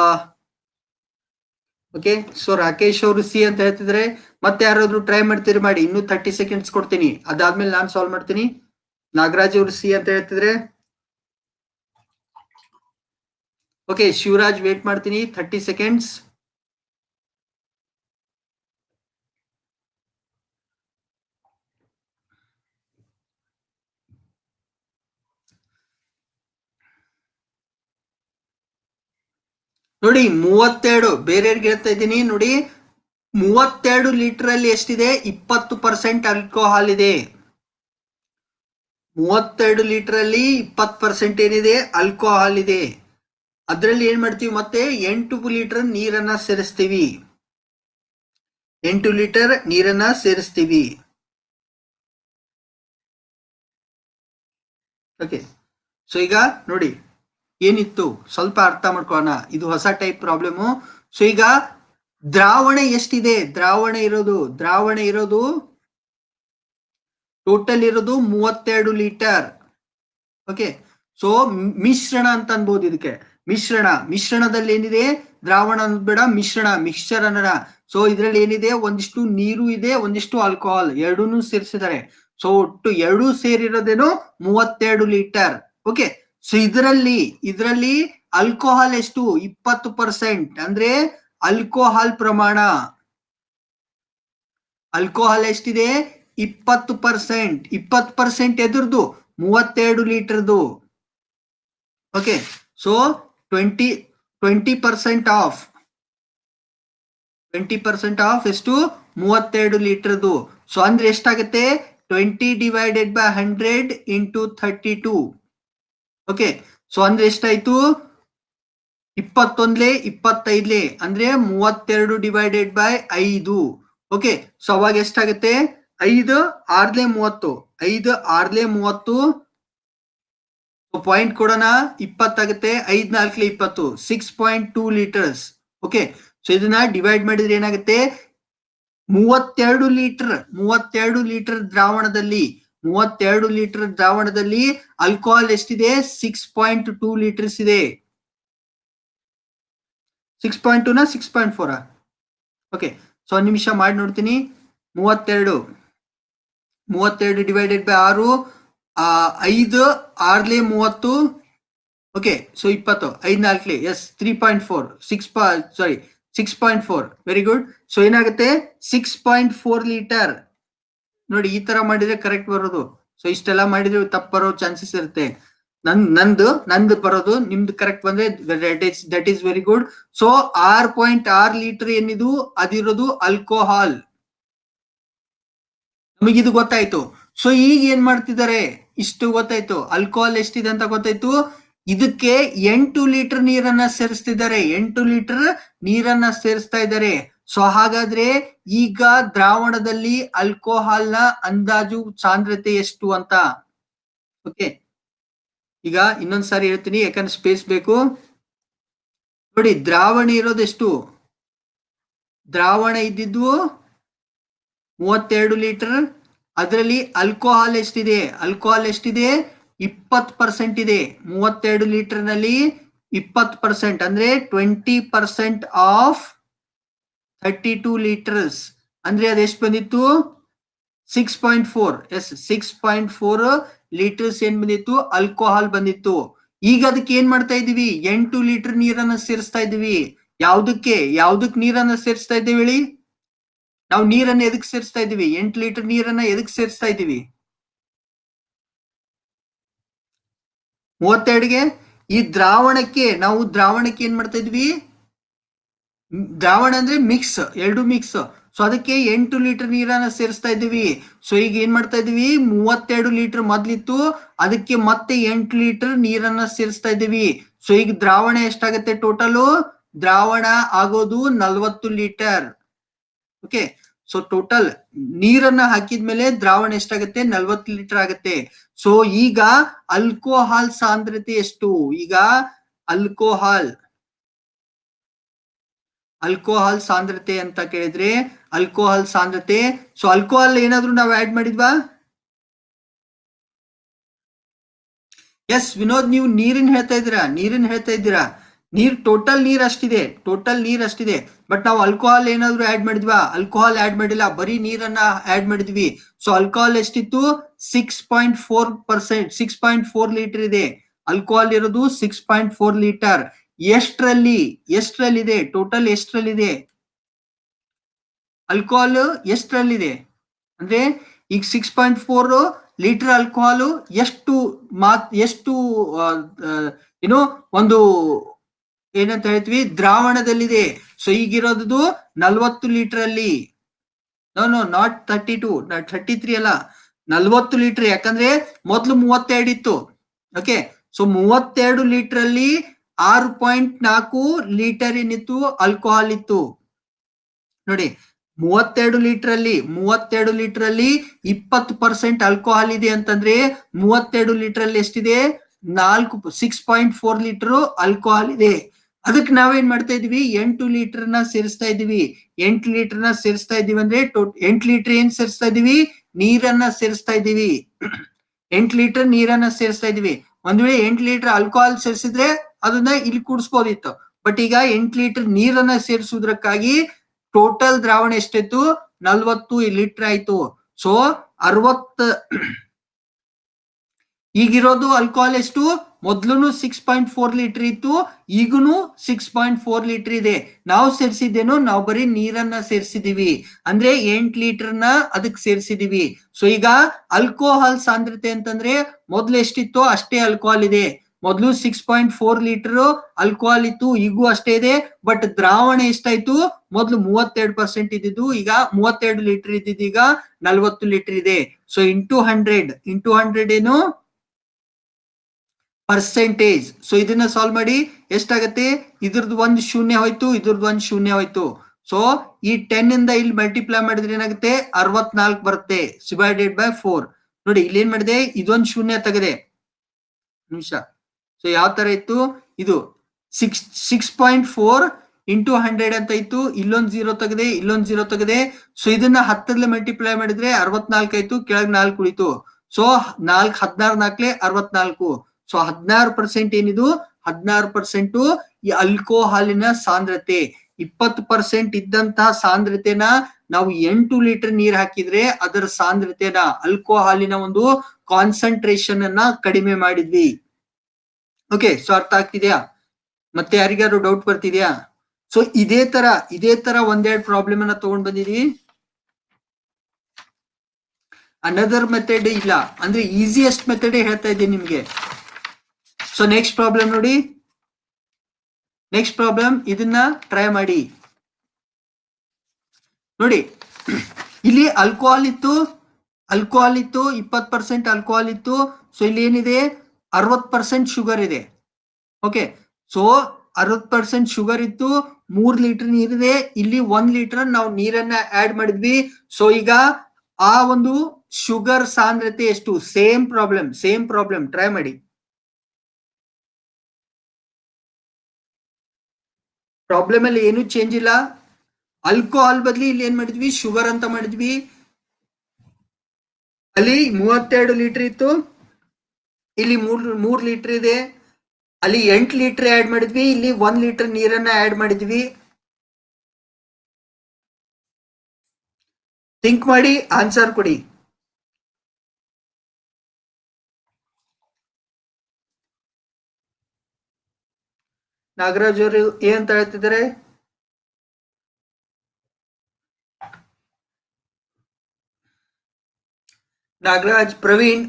A: ಓಕೆ ಸೊ ರಾಕೇಶ್ ಅವರು ಸಿ ಅಂತ ಹೇಳ್ತಿದ್ರೆ ಮತ್ತೆ ಯಾರಾದ್ರೂ ಟ್ರೈ ಮಾಡ್ತೀರಿ ಮಾಡಿ ಇನ್ನೂ ತರ್ಟಿ ಸೆಕೆಂಡ್ಸ್ ಕೊಡ್ತೀನಿ ಅದಾದ್ಮೇಲೆ ನಾನು ಸಾಲ್ವ್ ಮಾಡ್ತೀನಿ ನಾಗರಾಜ್ ಅವರು ಸಿ ಅಂತ ಹೇಳ್ತಿದ್ರೆ ಓಕೆ ಶಿವರಾಜ್ ವೇಟ್ ಮಾಡ್ತೀನಿ ಥರ್ಟಿ ಸೆಕೆಂಡ್ಸ್ ನೋಡಿ ಮೂವತ್ತೆರಡು ಬೇರೆ ಹೇಳ್ತಾ ಇದ್ದೀನಿ ನೋಡಿ ಮೂವತ್ತೆರಡು ಲೀಟರ್ ಅಲ್ಲಿ ಎಷ್ಟಿದೆ ಇಪ್ಪತ್ತು ಪರ್ಸೆಂಟ್ ಆಲ್ಕೋಹಾಲ್ ಇದೆ ಮೂವತ್ತೆರಡು ಲೀಟರ್ ಅಲ್ಲಿ ಇಪ್ಪತ್ತು ಪರ್ಸೆಂಟ್ ಏನಿದೆ ಆಲ್ಕೋಹಾಲ್ ಇದೆ ಅದರಲ್ಲಿ ಏನ್ ಮಾಡ್ತೀವಿ ಮತ್ತೆ ಎಂಟು ಲೀಟರ್ ನೀರನ್ನ ಸೇರಿಸ್ತೀವಿ ಎಂಟು ಲೀಟರ್ ನೀರನ್ನ ಸೇರಿಸ್ತೀವಿ ಓಕೆ ಸೊ ಈಗ ನೋಡಿ ಏನಿತ್ತು ಸ್ವಲ್ಪ ಅರ್ಥ ಮಾಡ್ಕೋಣ ಇದು ಹೊಸ ಟೈಪ್ ಪ್ರಾಬ್ಲಮು ಸೊ ಈಗ ದ್ರಾವಣ ಎಷ್ಟಿದೆ ದ್ರಾವಣ ಇರೋದು ದ್ರಾವಣ ಇರೋದು ಟೋಟಲ್ ಇರೋದು ಮೂವತ್ತೆರಡು ಲೀಟರ್ ಓಕೆ ಸೊ ಮಿಶ್ರಣ ಅಂತ ಅನ್ಬೋದು ಇದಕ್ಕೆ ಮಿಶ್ರಣ ಮಿಶ್ರಣದಲ್ಲಿ ಏನಿದೆ ದ್ರಾವಣ ಅನ್ಬೇಡ ಮಿಶ್ರಣ ಮಿಕ್ಸ್ಚರ್ ಅನ್ನ ಸೊ ಇದ್ರಲ್ಲಿ ಏನಿದೆ ಒಂದಿಷ್ಟು ನೀರು ಇದೆ ಒಂದಿಷ್ಟು ಆಲ್ಕೋಹಾಲ್ ಎರಡೂ ಸೇರಿಸಿದ್ದಾರೆ ಸೊ ಒಟ್ಟು ಎರಡೂ ಸೇರಿರೋದೇನು ಮೂವತ್ತೆರಡು ಲೀಟರ್ ಓಕೆ ಸೊ ಇದರಲ್ಲಿ ಇದರಲ್ಲಿ ಅಲ್ಕೋಹಾಲ್ ಎಷ್ಟು ಇಪ್ಪತ್ತು ಪರ್ಸೆಂಟ್ ಅಂದ್ರೆ ಅಲ್ಕೋಹಾಲ್ ಪ್ರಮಾಣ ಅಲ್ಕೋಹಾಲ್ ಎಷ್ಟಿದೆ ಇಪ್ಪತ್ತು ಪರ್ಸೆಂಟ್ ಇಪ್ಪತ್ತು ಪರ್ಸೆಂಟ್ ಎದುರ್ದು ಮೂವತ್ತೆರಡು ಲೀಟರ್ದು okay so twenty twenty percent of twenty percent of ಎಷ್ಟು ಮೂವತ್ತೆರಡು ಲೀಟರ್ದು ಸೊ ಅಂದ್ರೆ ಎಷ್ಟಾಗುತ್ತೆ twenty divided by hundred into thirty two okay so ಅಂದ್ರೆ ಎಷ್ಟಾಯ್ತು ಇಪ್ಪತ್ತೊಂದ್ಲೆ ಇಪ್ಪತ್ತೈದ್ಲೆ ಅಂದ್ರೆ ಮೂವತ್ತೆರಡು ಡಿವೈಡೆಡ್ ಬೈ ಐದು ಓಕೆ ಸೊ ಅವಾಗ ಎಷ್ಟಾಗತ್ತೆ ಐದು ಆರ್ಲೆ ಮೂವತ್ತು ಐದು ಆರ್ಲೆ ಮೂವತ್ತು ಪಾಯಿಂಟ್ ಕೊಡೋಣ ಇಪ್ಪತ್ತಾಗತ್ತೆ ಐದ್ ನಾಲ್ಕಲೆ ಇಪ್ಪತ್ತು six point two litres okay so ಇದನ್ನ ಡಿವೈಡ್ ಮಾಡಿದ್ರೆ ಏನಾಗುತ್ತೆ ಮೂವತ್ತೆರಡು ಲೀಟರ್ ಮೂವತ್ತೆರಡು ಲೀಟರ್ ದ್ರಾವಣದಲ್ಲಿ ಮೂವತ್ತೆರಡು ಲೀಟರ್ ದ್ರಾವಣದಲ್ಲಿ ಅಲ್ಕೋಹಾಲ್ ಎಷ್ಟಿದೆ ಸಿಕ್ಸ್ ಪಾಯಿಂಟ್ ಟೂ ಲೀಟರ್ಸ್ ಇದೆ ಸಿಕ್ಸ್ ಪಾಯಿಂಟ್ ಟೂನ ಸಿಕ್ಸ್ ಪಾಯಿಂಟ್ ಫೋರಾ ಓಕೆ ಸೊ ನಿಮಿಷ ಮಾಡಿ ನೋಡ್ತೀನಿ ಮೂವತ್ತೆರಡು ಮೂವತ್ತೆರಡು ಡಿವೈಡೆಡ್ ಬೈ ಆರು ಐದು ಆರ್ಲಿ ಮೂವತ್ತು ಓಕೆ ಸೊ ಇಪ್ಪತ್ತು ಐದು ನಾಲ್ಕಲಿ yes three point four six sorry six point four very good so ಏನಾಗುತ್ತೆ ಸಿಕ್ಸ್ ಪಾಯಿಂಟ್ ಫೋರ್ ಲೀಟರ್ ನೋಡಿ ಈ ತರ ಮಾಡಿದ್ರೆ ಕರೆಕ್ಟ್ ಬರೋದು ಸೊ ಇಷ್ಟೆಲ್ಲ ಮಾಡಿದ್ರೆ ತಪ್ಪು ಬರೋ ಚಾನ್ಸಸ್ ಇರುತ್ತೆ ನನ್ ನಂದು ನಂದು ಬರೋದು ನಿಮ್ದು ಕರೆಕ್ಟ್ ಬಂದ್ರೆ that is that very good so ಆರ್ ಪಾಯಿಂಟ್ ಆರ್ ಲೀಟರ್ ಏನಿದು ಅದಿರೋದು ಅಲ್ಕೋಹಾಲ್ ಇದು ಗೊತ್ತಾಯ್ತು ಸೊ ಈಗ ಏನ್ ಮಾಡ್ತಿದ್ದಾರೆ ಇಷ್ಟು ಗೊತ್ತಾಯ್ತು ಅಲ್ಕೋಹಾಲ್ ಎಷ್ಟಿದೆ ಅಂತ ಗೊತ್ತಾಯ್ತು ಇದಕ್ಕೆ ಎಂಟು ಲೀಟರ್ ನೀರನ್ನ ಸೇರಿಸ್ತಿದ್ದಾರೆ ಎಂಟು ಲೀಟರ್ ನೀರನ್ನ ಸೇರಿಸ್ತಾ ಇದ್ದಾರೆ ಸೊ ಹಾಗಾದ್ರೆ ಈಗ ದ್ರಾವಣದಲ್ಲಿ ನ ಅಂದಾಜು ಸಾಂದ್ರತೆ ಎಷ್ಟು ಅಂತ ಓಕೆ ಈಗ ಇನ್ನೊಂದ್ಸಾರಿ ಹೇಳ್ತೀನಿ ಯಾಕಂದ್ರೆ ಸ್ಪೇಸ್ ಬೇಕು ನೋಡಿ ದ್ರಾವಣ ಇರೋದೆಷ್ಟು ದ್ರಾವಣ ಇದ್ದಿದ್ದು ಮೂವತ್ತೆರಡು ಲೀಟರ್ ಅದರಲ್ಲಿ ಅಲ್ಕೋಹಾಲ್ ಎಷ್ಟಿದೆ ಅಲ್ಕೋಹಾಲ್ ಎಷ್ಟಿದೆ ಇಪ್ಪತ್ ಪರ್ಸೆಂಟ್ ಇದೆ ಮೂವತ್ತೆರಡು ಲೀಟರ್ ನಲ್ಲಿ ಇಪ್ಪತ್ ಪರ್ಸೆಂಟ್ ಅಂದ್ರೆ twenty percent of thirty two litres ಅಂದ್ರೆ ಎಷ್ಟು ಬಂದಿತ್ತು six point four yes six point four litres ಏನ್ ಬಂದಿತ್ತು ಅಲ್ಕೋಹಾಲ್ ಬಂದಿತ್ತು ಈಗ ಅದಕ್ಕೆ ಏನ್ ಮಾಡ್ತಾ ಇದೀವಿ ಎಂಟು ಲೀಟರ್ ನೀರನ್ನ ಸೇರಿಸ್ತಾ ಇದೀವಿ ಯಾವ್ದಕ್ಕೆ ಯಾವ್ದಕ್ ನೀರನ್ನ ಸೇರಿಸ್ತಾ ಇದ್ದೀವಿ ಹೇಳಿ ನಾವು ನೀರನ್ನ ಎದಕ್ ಸೇರಿಸ್ತಾ ಇದೀವಿ ಎಂಟು ಲೀಟರ್ ನೀರನ್ನ ಎದಕ್ ಸೇರಿಸ್ತಾ ಇದೀವಿ ಮೂವತ್ತೆರಡ್ಗೆ ಈ ದ್ರಾವಣಕ್ಕೆ ನಾವು ದ್ರಾವಣಕ್ಕೆ ಏನ್ ಮಾಡ್ತಾ ಇದ್ವಿ ದ್ರಾವಣ ಅಂದ್ರೆ ಮಿಕ್ಸ್ ಎರಡು ಮಿಕ್ಸ್ ಸೊ ಅದಕ್ಕೆ ಎಂಟು ಲೀಟರ್ ನೀರನ್ನ ಸೇರಿಸ್ತಾ ಇದ್ದೀವಿ ಸೊ ಈಗ ಏನ್ ಮಾಡ್ತಾ ಇದೀವಿ ಮೂವತ್ತೆರಡು ಲೀಟರ್ ಮೊದ್ಲಿತ್ತು ಅದಕ್ಕೆ ಮತ್ತೆ ಎಂಟು ಲೀಟರ್ ನೀರನ್ನ ಸೇರಿಸ್ತಾ ಇದ್ದೀವಿ ಸೊ ಈಗ ದ್ರಾವಣ ಎಷ್ಟಾಗತ್ತೆ ಟೋಟಲು ದ್ರಾವಣ ಆಗೋದು ನಲ್ವತ್ತು ಲೀಟರ್ ಓಕೆ ಸೊ ಟೋಟಲ್ ನೀರನ್ನ ಹಾಕಿದ್ಮೇಲೆ ದ್ರಾವಣ ಎಷ್ಟಾಗತ್ತೆ ನಲ್ವತ್ತು ಲೀಟರ್ ಆಗತ್ತೆ ಸೊ ಈಗ ಅಲ್ಕೋಹಾಲ್ ಸಾಂದ್ರತೆ ಎಷ್ಟು ಈಗ ಅಲ್ಕೋಹಾಲ್ ಅಲ್ಕೋಹಾಲ್ ಸಾಂದ್ರತೆ ಅಂತ ಕೇಳಿದ್ರೆ ಅಲ್ಕೋಹಾಲ್ ಸಾಂದ್ರತೆ ಸೊ ಅಲ್ಕೋಹಾಲ್ ಏನಾದ್ರೂ ನಾವು ಆಡ್ ಮಾಡಿದ್ವಾ ಎಸ್ ವಿನೋದ್ ನೀವು ನೀರಿನ ಹೇಳ್ತಾ ಇದ್ದೀರಾ ನೀರಿನ ಹೇಳ್ತಾ ಇದ್ದೀರಾ ನೀರ್ ಟೋಟಲ್ ನೀರ್ ಅಷ್ಟಿದೆ ಟೋಟಲ್ ನೀರ್ ಅಷ್ಟಿದೆ ಬಟ್ ನಾವು ಅಲ್ಕೋಹಾಲ್ ಏನಾದ್ರೂ ಆಡ್ ಮಾಡಿದ್ವಾ ಅಲ್ಕೋಹಾಲ್ ಆಡ್ ಮಾಡಿಲ್ಲ ಬರೀ ನೀರನ್ನ ಆಡ್ ಮಾಡಿದ್ವಿ ಸೊ ಅಲ್ಕೋಹಾಲ್ ಎಷ್ಟಿತ್ತು six point four percent six point four litre ಇದೆ ಅಲ್ಕೋಹಾಲ್ ಇರೋದು ಸಿಕ್ಸ್ ಪಾಯಿಂಟ್ ಫೋರ್ ಲೀಟರ್ ಎಷ್ಟರಲ್ಲಿ ಎಷ್ಟರಲ್ಲಿದೆ ಟೋಟಲ್ ಎಷ್ಟರಲ್ಲಿದೆ ಅಲ್ಕೋಹಾಲ್ ಎಷ್ಟರಲ್ಲಿದೆ ಅಂದ್ರೆ ಈಗ six point four litre alcohol ಎಷ್ಟು ಮಾತ್ ಎಷ್ಟು ಏನು ಒಂದು ಏನಂತ ಹೇಳ್ತೀವಿ ದ್ರಾವಣದಲ್ಲಿದೆ ಸೊ ಈಗಿರೋದು ನಲ್ವತ್ತು ಲೀಟರ್ ಅಲ್ಲಿ no not thirty two thirty three ಅಲ್ಲ ನಲ್ವತ್ತು ಲೀಟರ್ ಯಾಕಂದ್ರೆ ಮೊದಲು ಮೂವತ್ತೆರಡು ಇತ್ತು ಓಕೆ ಸೊ ಮೂವತ್ತೆರಡು ಲೀಟರ್ ಅಲ್ಲಿ ಆರು ಪಾಯಿಂಟ್ ನಾಲ್ಕು ಲೀಟರ್ ಏನಿತ್ತು ಆಲ್ಕೋಹಾಲ್ ಇತ್ತು ನೋಡಿ ಮೂವತ್ತೆರಡು ಲೀಟರ್ ಅಲ್ಲಿ ಮೂವತ್ತೆರಡು ಲೀಟರ್ ಅಲ್ಲಿ ಇಪ್ಪತ್ತು ಪರ್ಸೆಂಟ್ ಆಲ್ಕೋಹಾಲ್ ಇದೆ ಅಂತಂದ್ರೆ ಮೂವತ್ತೆರಡು ಲೀಟರ್ ಅಲ್ಲಿ ಎಷ್ಟಿದೆ ನಾಲ್ಕು six point four litre alcohol ಇದೆ ಅದಕ್ಕೆ ನಾವೇನ್ ಮಾಡ್ತಾ ಇದೀವಿ ಎಂಟು ಲೀಟರ್ ನ ಸೇರಿಸ್ತಾ ಇದೀವಿ ಎಂಟು ಲೀಟರ್ ನ ಸೇರಿಸ್ತಾ ಇದೀವಿ ಅಂದ್ರೆ ಎಂಟು ಲೀಟರ್ ಏನ್ ಸೇರಿಸ್ತಾ ಇದೀವಿ ನೀರನ್ನ ಸೇರಿಸ್ತಾ ಇದೀವಿ ಎಂಟು ಲೀಟರ್ ನೀರನ್ನ ಸೇರಿಸ್ತಾ ಇದೀವಿ ಒಂದ್ ವೇಳೆ ಎಂಟು ಲೀಟರ್ ಆಲ್ಕೋಹಾಲ್ ಸೇರಿಸಿದ್ರೆ ಅದನ್ನ ಇಲ್ಲಿ ಕೂಡಿಸ್ಬೋದಿತ್ತು ಬಟ್ ಈಗ ಎಂಟ್ ಲೀಟರ್ ನೀರನ್ನ ಸೇರಿಸುವುದಕ್ಕಾಗಿ ಟೋಟಲ್ ದ್ರಾವಣ ಎಷ್ಟಿತ್ತು ನಲ್ವತ್ತು ಲೀಟರ್ ಆಯ್ತು ಸೊ ಅರವತ್ *clears throat* ಈಗಿರೋದು ಅಲ್ಕೋಹಾಲ್ ಎಷ್ಟು ಮೊದ್ಲು ಸಿಕ್ಸ್ ಪಾಯಿಂಟ್ ಫೋರ್ ಲೀಟರ್ ಇತ್ತು ಈಗೂನು ಸಿಕ್ಸ್ ಪಾಯಿಂಟ್ ಫೋರ್ ಲೀಟರ್ ಇದೆ ನಾವು ಸೇರಿಸಿದ್ದೇನು ನಾವು ಬರೀ ನೀರನ್ನ ಸೇರಿಸಿದೀವಿ ಅಂದ್ರೆ ಎಂಟ್ ಲೀಟರ್ನ ಅದಕ್ಕೆ ಸೇರಿಸಿದೀವಿ ಸೊ ಈಗ ಅಲ್ಕೋಹಾಲ್ ಸಾಂದ್ರತೆ ಅಂತಂದ್ರೆ ಮೊದ್ಲು ಎಷ್ಟಿತ್ತು ಅಷ್ಟೇ ಅಲ್ಕೋಹಾಲ್ ಇದೆ ಮೊದಲು six point four litre alcohol ಇತ್ತು ಈಗೂ ಅಷ್ಟೇ ಇದೆ ಬಟ್ ದ್ರಾವಣ ಎಷ್ಟಾಯ್ತು ಮೊದಲು ಮೂವತ್ತೆರಡು ಪರ್ಸೆಂಟ್ ಇದ್ದಿದ್ದು ಈಗ ಮೂವತ್ತೆರಡು ಲೀಟರ್ ಇದ್ದಿದ್ದು ಈಗ ನಲ್ವತ್ತು ಲೀಟರ್ ಇದೆ so into hundred into hundred ಏನು ಪರ್ಸೆಂಟೇಜ್ ಸೊ ಇದನ್ನ ಸಾಲ್ವ್ ಮಾಡಿ ಎಷ್ಟಾಗತ್ತೆ ಇದ್ರದ್ದು ಒಂದ್ ಶೂನ್ಯ ಹೋಯ್ತು ಇದ್ರದ್ದು ಒಂದ್ ಶೂನ್ಯ ಹೋಯ್ತು ಸೊ ಈ ಟೆನ್ ಇಂದ ಇಲ್ಲಿ ಮಲ್ಟಿಪ್ಲೈ ಮಾಡಿದ್ರೆ ಏನಾಗುತ್ತೆ ಅರವತ್ನಾಲ್ಕು ಬರುತ್ತೆ ಡಿವೈಡೆಡ್ ಬೈ ಫೋರ್ ನೋಡಿ ಇಲ್ಲಿ ಏನ್ ಮಾಡಿದೆ ಇದೊಂದು ಶೂನ್ಯ ತೆಗೆದೆ ನಿಮಿಷ ಸೊ ಯಾವ ತರ ಇತ್ತು ಇದು six six point four into hundred ಅಂತ ಇತ್ತು ಇಲ್ಲೊಂದ್ ಜೀರೋ ತೆಗೆದೆ ಇಲ್ಲೊಂದ್ ಜೀರೋ ತೆಗೆದೆ ಸೊ ಇದನ್ನ ಹತ್ತರಲ್ಲಿ ಮಲ್ಟಿಪ್ಲೈ ಮಾಡಿದ್ರೆ ಅರವತ್ನಾಲ್ಕು ಆಯ್ತು ಕೆಳಗ್ ನಾಲ್ಕು ಉಳಿತು ಸೊ ನಾಲ್ಕು ಹದಿನಾರು ನಾಲ್ಕಲೆ ಅರವತ್ನಾಲ್ಕು ಸೊ ಹದಿನಾರು ಪರ್ಸೆಂಟ್ ಏನಿದು ಹದಿನಾರು ಪರ್ಸೆಂಟ್ ಈ ಅಲ್ಕೋಹಾಲಿನ ಸಾಂದ್ರತೆ ಇಪ್ಪತ್ತು ಪರ್ಸೆಂಟ್ ಇದ್ದಂತಹ ಸಾಂದ್ರತೆನ ನಾವು ಎಂಟು ಲೀಟರ್ ನೀರ್ ಹಾಕಿದ್ರೆ ಅದರ ಸಾಂದ್ರತೆನ ಅಲ್ಕೋಹಾಲಿನ ಒಂದು ಕಾನ್ಸಂಟ್ರೇಷನ್ ಅನ್ನ ಕಡಿಮೆ ಮಾಡಿದ್ವಿ ಓಕೆ ಸೊ ಅರ್ಥ ಆಗ್ತಿದ್ಯಾ ಮತ್ತೆ ಯಾರಿಗಾದ್ರು ಡೌಟ್ ಬರ್ತಿದ್ಯಾ ಸೊ ಇದೇ ತರ ಇದೇ ತರ ಒಂದೆರಡು ಪ್ರಾಬ್ಲಮ್ ಅನ್ನ ತಗೊಂಡ್ ಬಂದಿದೀವಿ ಅನದರ್ ಮೆಥಡ್ ಇಲ್ಲ ಅಂದ್ರೆ ಈಸಿಯೆಸ್ಟ್ ಮೆಥಡ್ ಹೇಳ್ತಾ ಇದ್ದೀನಿ ನಿಮ್ಗೆ ಸೊ ನೆಕ್ಸ್ಟ್ ಪ್ರಾಬ್ಲಮ್ ನೋಡಿ ನೆಕ್ಸ್ಟ್ ಪ್ರಾಬ್ಲಮ್ ಇದನ್ನ ಟ್ರೈ ಮಾಡಿ ನೋಡಿ ಇಲ್ಲಿ ಅಲ್ಕೋಹಾಲ್ ಇತ್ತು ಆಲ್ಕೋಹಾಲ್ ಇತ್ತು ಇಪ್ಪತ್ತು ಪರ್ಸೆಂಟ್ ಅಲ್ಕೋಹಾಲ್ ಇತ್ತು ಸೊ ಇಲ್ಲಿ ಏನಿದೆ ಅರವತ್ ಪರ್ಸೆಂಟ್ ಶುಗರ್ ಇದೆ ಓಕೆ ಸೊ ಅರವತ್ ಪರ್ಸೆಂಟ್ ಶುಗರ್ ಇತ್ತು ಮೂರ್ ಲೀಟರ್ ನೀರಿದೆ ಇಲ್ಲಿ ಒಂದ್ ಲೀಟರ್ ನಾವು ನೀರನ್ನ ಆಡ್ ಮಾಡಿದ್ವಿ ಸೊ ಈಗ ಆ ಒಂದು ಶುಗರ್ ಸಾಂದ್ರತೆ ಎಷ್ಟು same problem same problem try ಮಾಡಿ ಪ್ರಾಬ್ಲಮ್ ಅಲ್ಲಿ ಏನು ಚೇಂಜ್ ಇಲ್ಲ ಅಲ್ಕೋಹಾಲ್ ಬದ್ಲಿ ಇಲ್ಲಿ ಏನ್ ಮಾಡಿದ್ವಿ ಶುಗರ್ ಅಂತ ಮಾಡಿದ್ವಿ ಅಲ್ಲಿ ಮೂವತ್ತೆರಡು ಲೀಟರ್ ಇತ್ತು ಇಲ್ಲಿ ಮೂರ್ ಮೂರ್ ಲೀಟರ್ ಇದೆ ಅಲ್ಲಿ ಎಂಟು ಲೀಟರ್ ಆ್ಯಡ್ ಮಾಡಿದ್ವಿ ಇಲ್ಲಿ ಒಂದ್ ಲೀಟರ್ ನೀರನ್ನ ಆ್ಯಡ್ ಮಾಡಿದ್ವಿ ಥಿಂಕ್ ಮಾಡಿ ಆನ್ಸರ್ ಕೊಡಿ ನಾಗರಾಜ್ ಅವರು ಏನಂತ ಹೇಳ್ತಿದ್ದಾರೆ ನಾಗರಾಜ್ ಪ್ರವೀಣ್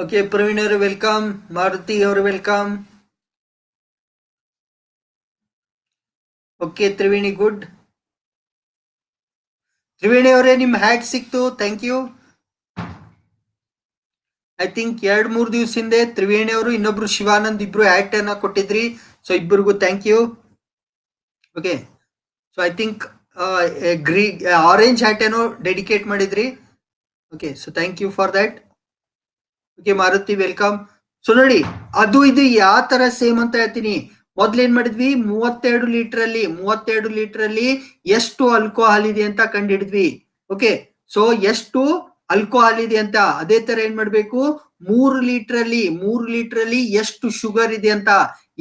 A: ಓಕೆ ಪ್ರವೀಣ್ ಅವರು ವೆಲ್ಕಮ್ ಮಾರುತಿ ಅವರು welcome okay Triveni good Triveni ಅವರೇ ನಿಮ್ ಹ್ಯಾಕ್ ಸಿಕ್ತು ಥ್ಯಾಂಕ್ ಯು ಐ ಥಿಂಕ್ ಎರಡ್ ಮೂರು ದಿವ್ಸ ಹಿಂದೆ ತ್ರಿವೇಣಿ ಅವರು ಇನ್ನೊಬ್ರು ಶಿವಾನಂದ್ ಇಬ್ರು ಹ್ಯಾಟ್ ಅನ್ನ ಕೊಟ್ಟಿದ್ರಿ ಸೊ ಇಬ್ಬರಿಗೂ thank you okay so I think green orange hat ಏನೋ ಡೆಡಿಕೇಟ್ ಮಾಡಿದ್ರಿ okay so thank you for that okay Maruti welcome so ನೋಡಿ ಅದು ಇದು ಯಾವ ತರ ಸೇಮ್ ಅಂತ ಹೇಳ್ತೀನಿ ಮೊದ್ಲೇನ್ ಮಾಡಿದ್ವಿ ಮೂವತ್ತೆರಡು ಲೀಟರ್ ಅಲ್ಲಿ ಮೂವತ್ತೆರಡು ಲೀಟರ್ ಅಲ್ಲಿ ಎಷ್ಟು ಅಲ್ಕೋಹಾಲ್ ಇದೆ ಅಂತ ಕಂಡಿಡಿದ್ವಿ ಓಕೆ ಸೊ ಎಷ್ಟು ಅಲ್ಕೋಹಾಲ್ ಇದೆ ಅಂತ ಅದೇ ತರ ಏನ್ ಮಾಡ್ಬೇಕು ಮೂರು ಲೀಟರ್ ಅಲ್ಲಿ ಮೂರು ಲೀಟರ್ ಅಲ್ಲಿ ಎಷ್ಟು ಶುಗರ್ ಇದೆ ಅಂತ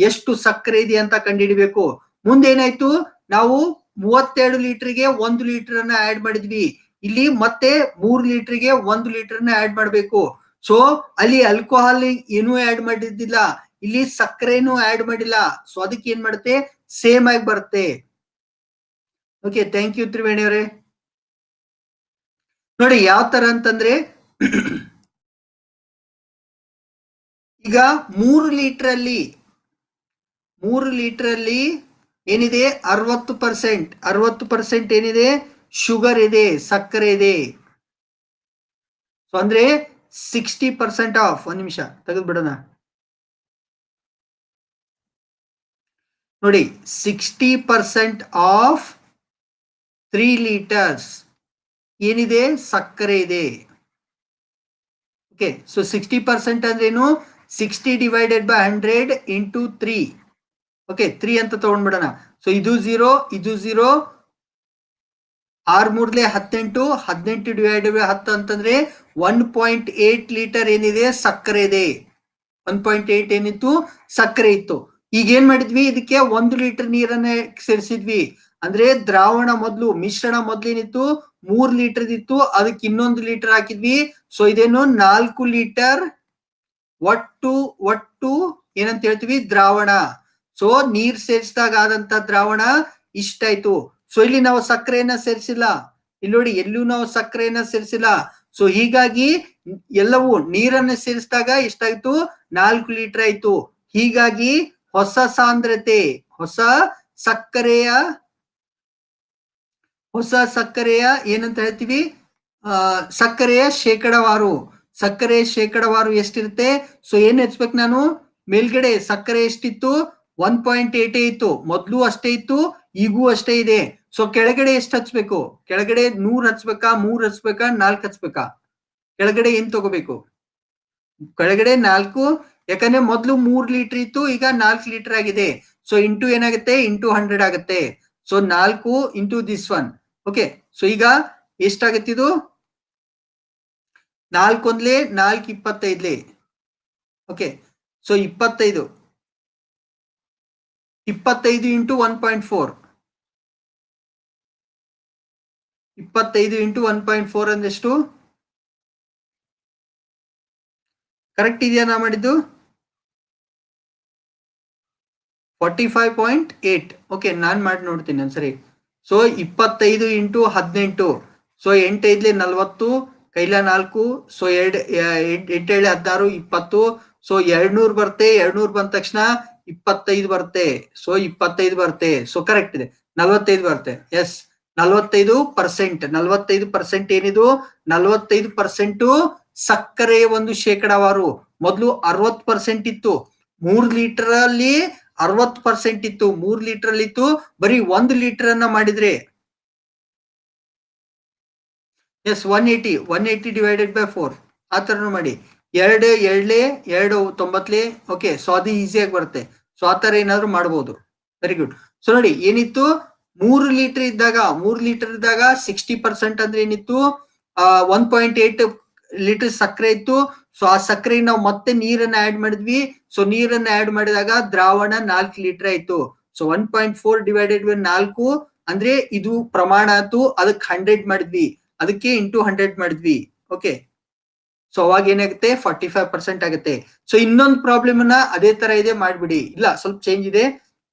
A: ಎಷ್ಟು ಸಕ್ಕರೆ ಇದೆ ಅಂತ ಕಂಡಿಡಿಬೇಕು ಮುಂದೇನಾಯ್ತು ನಾವು ಮೂವತ್ತೆರಡು ಲೀಟರ್ಗೆ ಒಂದು ಲೀಟರ್ ಅನ್ನ ಆಡ್ ಮಾಡಿದ್ವಿ ಇಲ್ಲಿ ಮತ್ತೆ ಮೂರು ಲೀಟರ್ಗೆ ಒಂದು ಲೀಟರ್ ಆಡ್ ಮಾಡ್ಬೇಕು ಸೊ ಅಲ್ಲಿ ಅಲ್ಕೋಹಾಲ್ ಏನೂ ಆಡ್ ಮಾಡಿದ್ದಿಲ್ಲ ಇಲ್ಲಿ ಸಕ್ಕರೆನೂ ಆಡ್ ಮಾಡಿಲ್ಲ ಸೊ ಅದಕ್ಕೆ ಏನ್ ಮಾಡುತ್ತೆ ಸೇಮ್ ಆಗಿ ಬರುತ್ತೆ ಓಕೆ ಥ್ಯಾಂಕ್ ಯು ತ್ರಿವೇಣಿ ನೋಡಿ ಯಾವ ತರ ಅಂತಂದ್ರೆ *clears throat* ಈಗ ಮೂರು ಲೀಟರ್ ಅಲ್ಲಿ ಮೂರು ಲೀಟರ್ ಅಲ್ಲಿ ಏನಿದೆ ಅರವತ್ತು ಪರ್ಸೆಂಟ್ ಅರವತ್ತು ಪರ್ಸೆಂಟ್ ಏನಿದೆ ಶುಗರ್ ಇದೆ ಸಕ್ಕರೆ ಇದೆ ಸೊ ಅಂದ್ರೆ ಸಿಕ್ಸ್ಟಿ ಪರ್ಸೆಂಟ್ ಆಫ್ ಒಂದು ನಿಮಿಷ ತೆಗೆದು ಬಿಡೋಣ ನೋಡಿ sixty percent of three litres ಏನಿದೆ ಸಕ್ಕರೆ ಇದೆ ಓಕೆ ಸೊ ಸಿಕ್ಸ್ಟಿ ಪರ್ಸೆಂಟ್ ಅಂದ್ರೆ sixty divided by hundred into three okay three ಅಂತ ತಗೊಂಡ್ಬಿಡೋಣ ಸೊ ಇದು ಝೀರೋ ಇದು ಝೀರೋ ಆರ್ ಮೂರ್ಲೆ ಹದಿನೆಂಟು ಹದಿನೆಂಟು ಡಿವೈಡ್ ಬೈ ಹತ್ತು ಅಂತಂದ್ರೆ ಒನ್ ಪಾಯಿಂಟ್ ಏಟ್ ಲೀಟರ್ ಏನಿದೆ ಸಕ್ಕರೆ ಇದೆ ಒನ್ ಪಾಯಿಂಟ್ ಏಟ್ ಏನಿತ್ತು ಸಕ್ಕರೆ ಇತ್ತು ಈಗ ಏನ್ ಮಾಡಿದ್ವಿ ಇದಕ್ಕೆ ಒಂದು ಲೀಟರ್ ನೀರನ್ನ ಸೇರಿಸಿದ್ವಿ ಅಂದ್ರೆ ದ್ರಾವಣ ಮೊದಲು ಮಿಶ್ರಣ ಏನಿತ್ತು ಮೂರ್ ಲೀಟರ್ ಇತ್ತು ಅದಕ್ಕೆ ಇನ್ನೊಂದು ಲೀಟರ್ ಹಾಕಿದ್ವಿ ಸೊ ಇದೇನು ನಾಲ್ಕು ಲೀಟರ್ ಒಟ್ಟು ಒಟ್ಟು ಏನಂತ ಹೇಳ್ತೀವಿ ದ್ರಾವಣ ಸೊ ನೀರ್ ಸೇರಿಸಿದಾಗ ಆದಂತ ದ್ರಾವಣ ಇಷ್ಟಾಯ್ತು ಸೊ ಇಲ್ಲಿ ನಾವು ಸಕ್ಕರೆಯನ್ನ ಸೇರಿಸಿಲ್ಲ ಇಲ್ಲಿ ನೋಡಿ ಎಲ್ಲೂ ನಾವು ಸಕ್ಕರೆಯನ್ನ ಸೇರಿಸಿಲ್ಲ ಸೊ ಹೀಗಾಗಿ ಎಲ್ಲವೂ ನೀರನ್ನ ಸೇರಿಸಿದಾಗ ಎಷ್ಟಾಯ್ತು ನಾಲ್ಕು ಲೀಟರ್ ಆಯ್ತು ಹೀಗಾಗಿ ಹೊಸ ಸಾಂದ್ರತೆ ಹೊಸ ಸಕ್ಕರೆಯ ಹೊಸ ಸಕ್ಕರೆಯ ಏನಂತ ಹೇಳ್ತೀವಿ ಆ ಸಕ್ಕರೆಯ ಶೇಕಡವಾರು ಸಕ್ಕರೆ ಶೇಕಡವಾರು ಎಷ್ಟಿರುತ್ತೆ ಸೊ ಏನ್ ಹೆಚ್ಬೇಕು ನಾನು ಮೇಲ್ಗಡೆ ಸಕ್ಕರೆ ಎಷ್ಟಿತ್ತು ಒನ್ ಪಾಯಿಂಟ್ ಏಟೇ ಇತ್ತು ಮೊದ್ಲು ಅಷ್ಟೇ ಇತ್ತು ಈಗೂ ಅಷ್ಟೇ ಇದೆ ಸೊ ಕೆಳಗಡೆ ಎಷ್ಟು ಹಚ್ಬೇಕು ಕೆಳಗಡೆ ನೂರ್ ಹಚ್ಬೇಕಾ ಮೂರ್ ಹಚ್ಬೇಕಾ ನಾಲ್ಕು ಹಚ್ಬೇಕಾ ಕೆಳಗಡೆ ಏನ್ ತಗೋಬೇಕು ಕೆಳಗಡೆ ನಾಲ್ಕು ಯಾಕಂದ್ರೆ ಮೊದ್ಲು ಮೂರ್ ಲೀಟರ್ ಇತ್ತು ಈಗ ನಾಲ್ಕು ಲೀಟರ್ ಆಗಿದೆ ಸೊ ಇಂಟು ಏನಾಗುತ್ತೆ ಇಂಟು ಹಂಡ್ರೆಡ್ ಆಗುತ್ತೆ ಸೊ ನಾಲ್ಕು into this one okay so ಈಗ ಎಷ್ಟಾಗತ್ತಿದು ನಾಲ್ಕೊಂದ್ಲೆ ನಾಲ್ಕು ಇಪ್ಪತ್ತೈದ್ಲೆ ಓಕೆ ಸೊ ಇಪ್ಪತ್ತೈದು ಇಪ್ಪತ್ತೈದು ಇಂಟು ಒನ್ ಪಾಯಿಂಟ್ ಫೋರ್ ಇಪ್ಪತ್ತೈದು ಇಂಟು ಒನ್ ಪಾಯಿಂಟ್ ಫೋರ್ ಅಂದೆಷ್ಟು ಕರೆಕ್ಟ್ ಇದೆಯಾ ನಾ ಮಾಡಿದ್ದು forty five point eight okay ನಾನು ಮಾಡಿ ನೋಡ್ತೀನಿ ಒಂದ್ಸರಿ ಸೊ ಇಪ್ಪತ್ತೈದು ಇಂಟು ಹದಿನೆಂಟು ಸೊ ಎಂಟೈದ್ಲಿ ನಲ್ವತ್ತು ಕೈಲ ನಾಲ್ಕು ಸೊ ಎರಡು ಎಂಟು ಹದಿನಾರು ಇಪ್ಪತ್ತು ಸೊ ಎರಡ್ನೂರು ಬರುತ್ತೆ ಎರಡ್ನೂರು ಬಂದ ತಕ್ಷಣ ಇಪ್ಪತ್ತೈದು ಬರುತ್ತೆ ಸೊ ಇಪ್ಪತ್ತೈದು ಬರುತ್ತೆ ಸೊ ಕರೆಕ್ಟ್ ಇದೆ ನಲ್ವತ್ತೈದು ಬರುತ್ತೆ ಎಸ್ ನಲ್ವತ್ತೈದು ಪರ್ಸೆಂಟ್ ನಲ್ವತ್ತೈದು ಪರ್ಸೆಂಟ್ ಏನಿದು ನಲ್ವತ್ತೈದು ಪರ್ಸೆಂಟ್ ಸಕ್ಕರೆ ಒಂದು ಶೇಕಡಾವಾರು ಮೊದಲು ಅರವತ್ ಪರ್ಸೆಂಟ್ ಇತ್ತು ಮೂರ್ ಲೀಟರ್ ಅಲ್ಲಿ ಅರವತ್ ಪರ್ಸೆಂಟ್ ಇತ್ತು ಮೂರ್ ಲೀಟರ್ ಅಲ್ಲಿ ಇತ್ತು ಬರೀ ಒಂದ್ ಲೀಟರ್ ಅನ್ನ ಮಾಡಿದ್ರೆ yes one eighty one eighty divided by four ಆ ತರನು ಮಾಡಿ ಎರಡು ಎರಡ್ಲಿ ಎರಡು ತೊಂಬತ್ಲಿ ಓಕೆ ಸ್ವಾದಿ ಈಸಿಯಾಗಿ ಬರುತ್ತೆ ಸ್ವಾತರ ಏನಾದ್ರು ಮಾಡ್ಬೋದು ವೆರಿ ಗುಡ್ ಸೊ ನೋಡಿ ಏನಿತ್ತು ಮೂರು ಲೀಟರ್ ಇದ್ದಾಗ ಮೂರು ಲೀಟರ್ ಇದ್ದಾಗ ಸಿಕ್ಸ್ಟಿ ಪರ್ಸೆಂಟ್ ಅಂದ್ರೆ ಏನಿತ್ತು ಒನ್ ಪಾಯಿಂಟ್ ಏಟ್ ಲೀಟರ್ ಸಕ್ಕರೆ ಇತ್ತು ಸೊ ಆ ಸಕ್ಕರೆ ನಾವು ಮತ್ತೆ ನೀರನ್ನ ಆಡ್ ಮಾಡಿದ್ವಿ ಸೊ ನೀರನ್ನ ಆಡ್ ಮಾಡಿದಾಗ ದ್ರಾವಣ ನಾಲ್ಕು ಲೀಟರ್ ಆಯ್ತು so one point four divided by ನಾಲ್ಕು ಅಂದ್ರೆ ಇದು ಪ್ರಮಾಣ ಆಯ್ತು ಅದಕ್ಕೆ ಹಂಡ್ರೆಡ್ ಮಾಡಿದ್ವಿ ಅದಕ್ಕೆ ಇಂಟು ಹಂಡ್ರೆಡ್ ಮಾಡಿದ್ವಿ ಓಕೆ ಸೊ ಅವಾಗ ಏನಾಗುತ್ತೆ ಫಾರ್ಟಿ ಫೈವ್ ಪರ್ಸೆಂಟ್ ಆಗುತ್ತೆ ಸೊ ಇನ್ನೊಂದು ಪ್ರಾಬ್ಲಮ್ ನ ಅದೇ ತರ ಇದೆ ಮಾಡ್ಬಿಡಿ ಇಲ್ಲ ಸ್ವಲ್ಪ ಚೇಂಜ್ ಇದೆ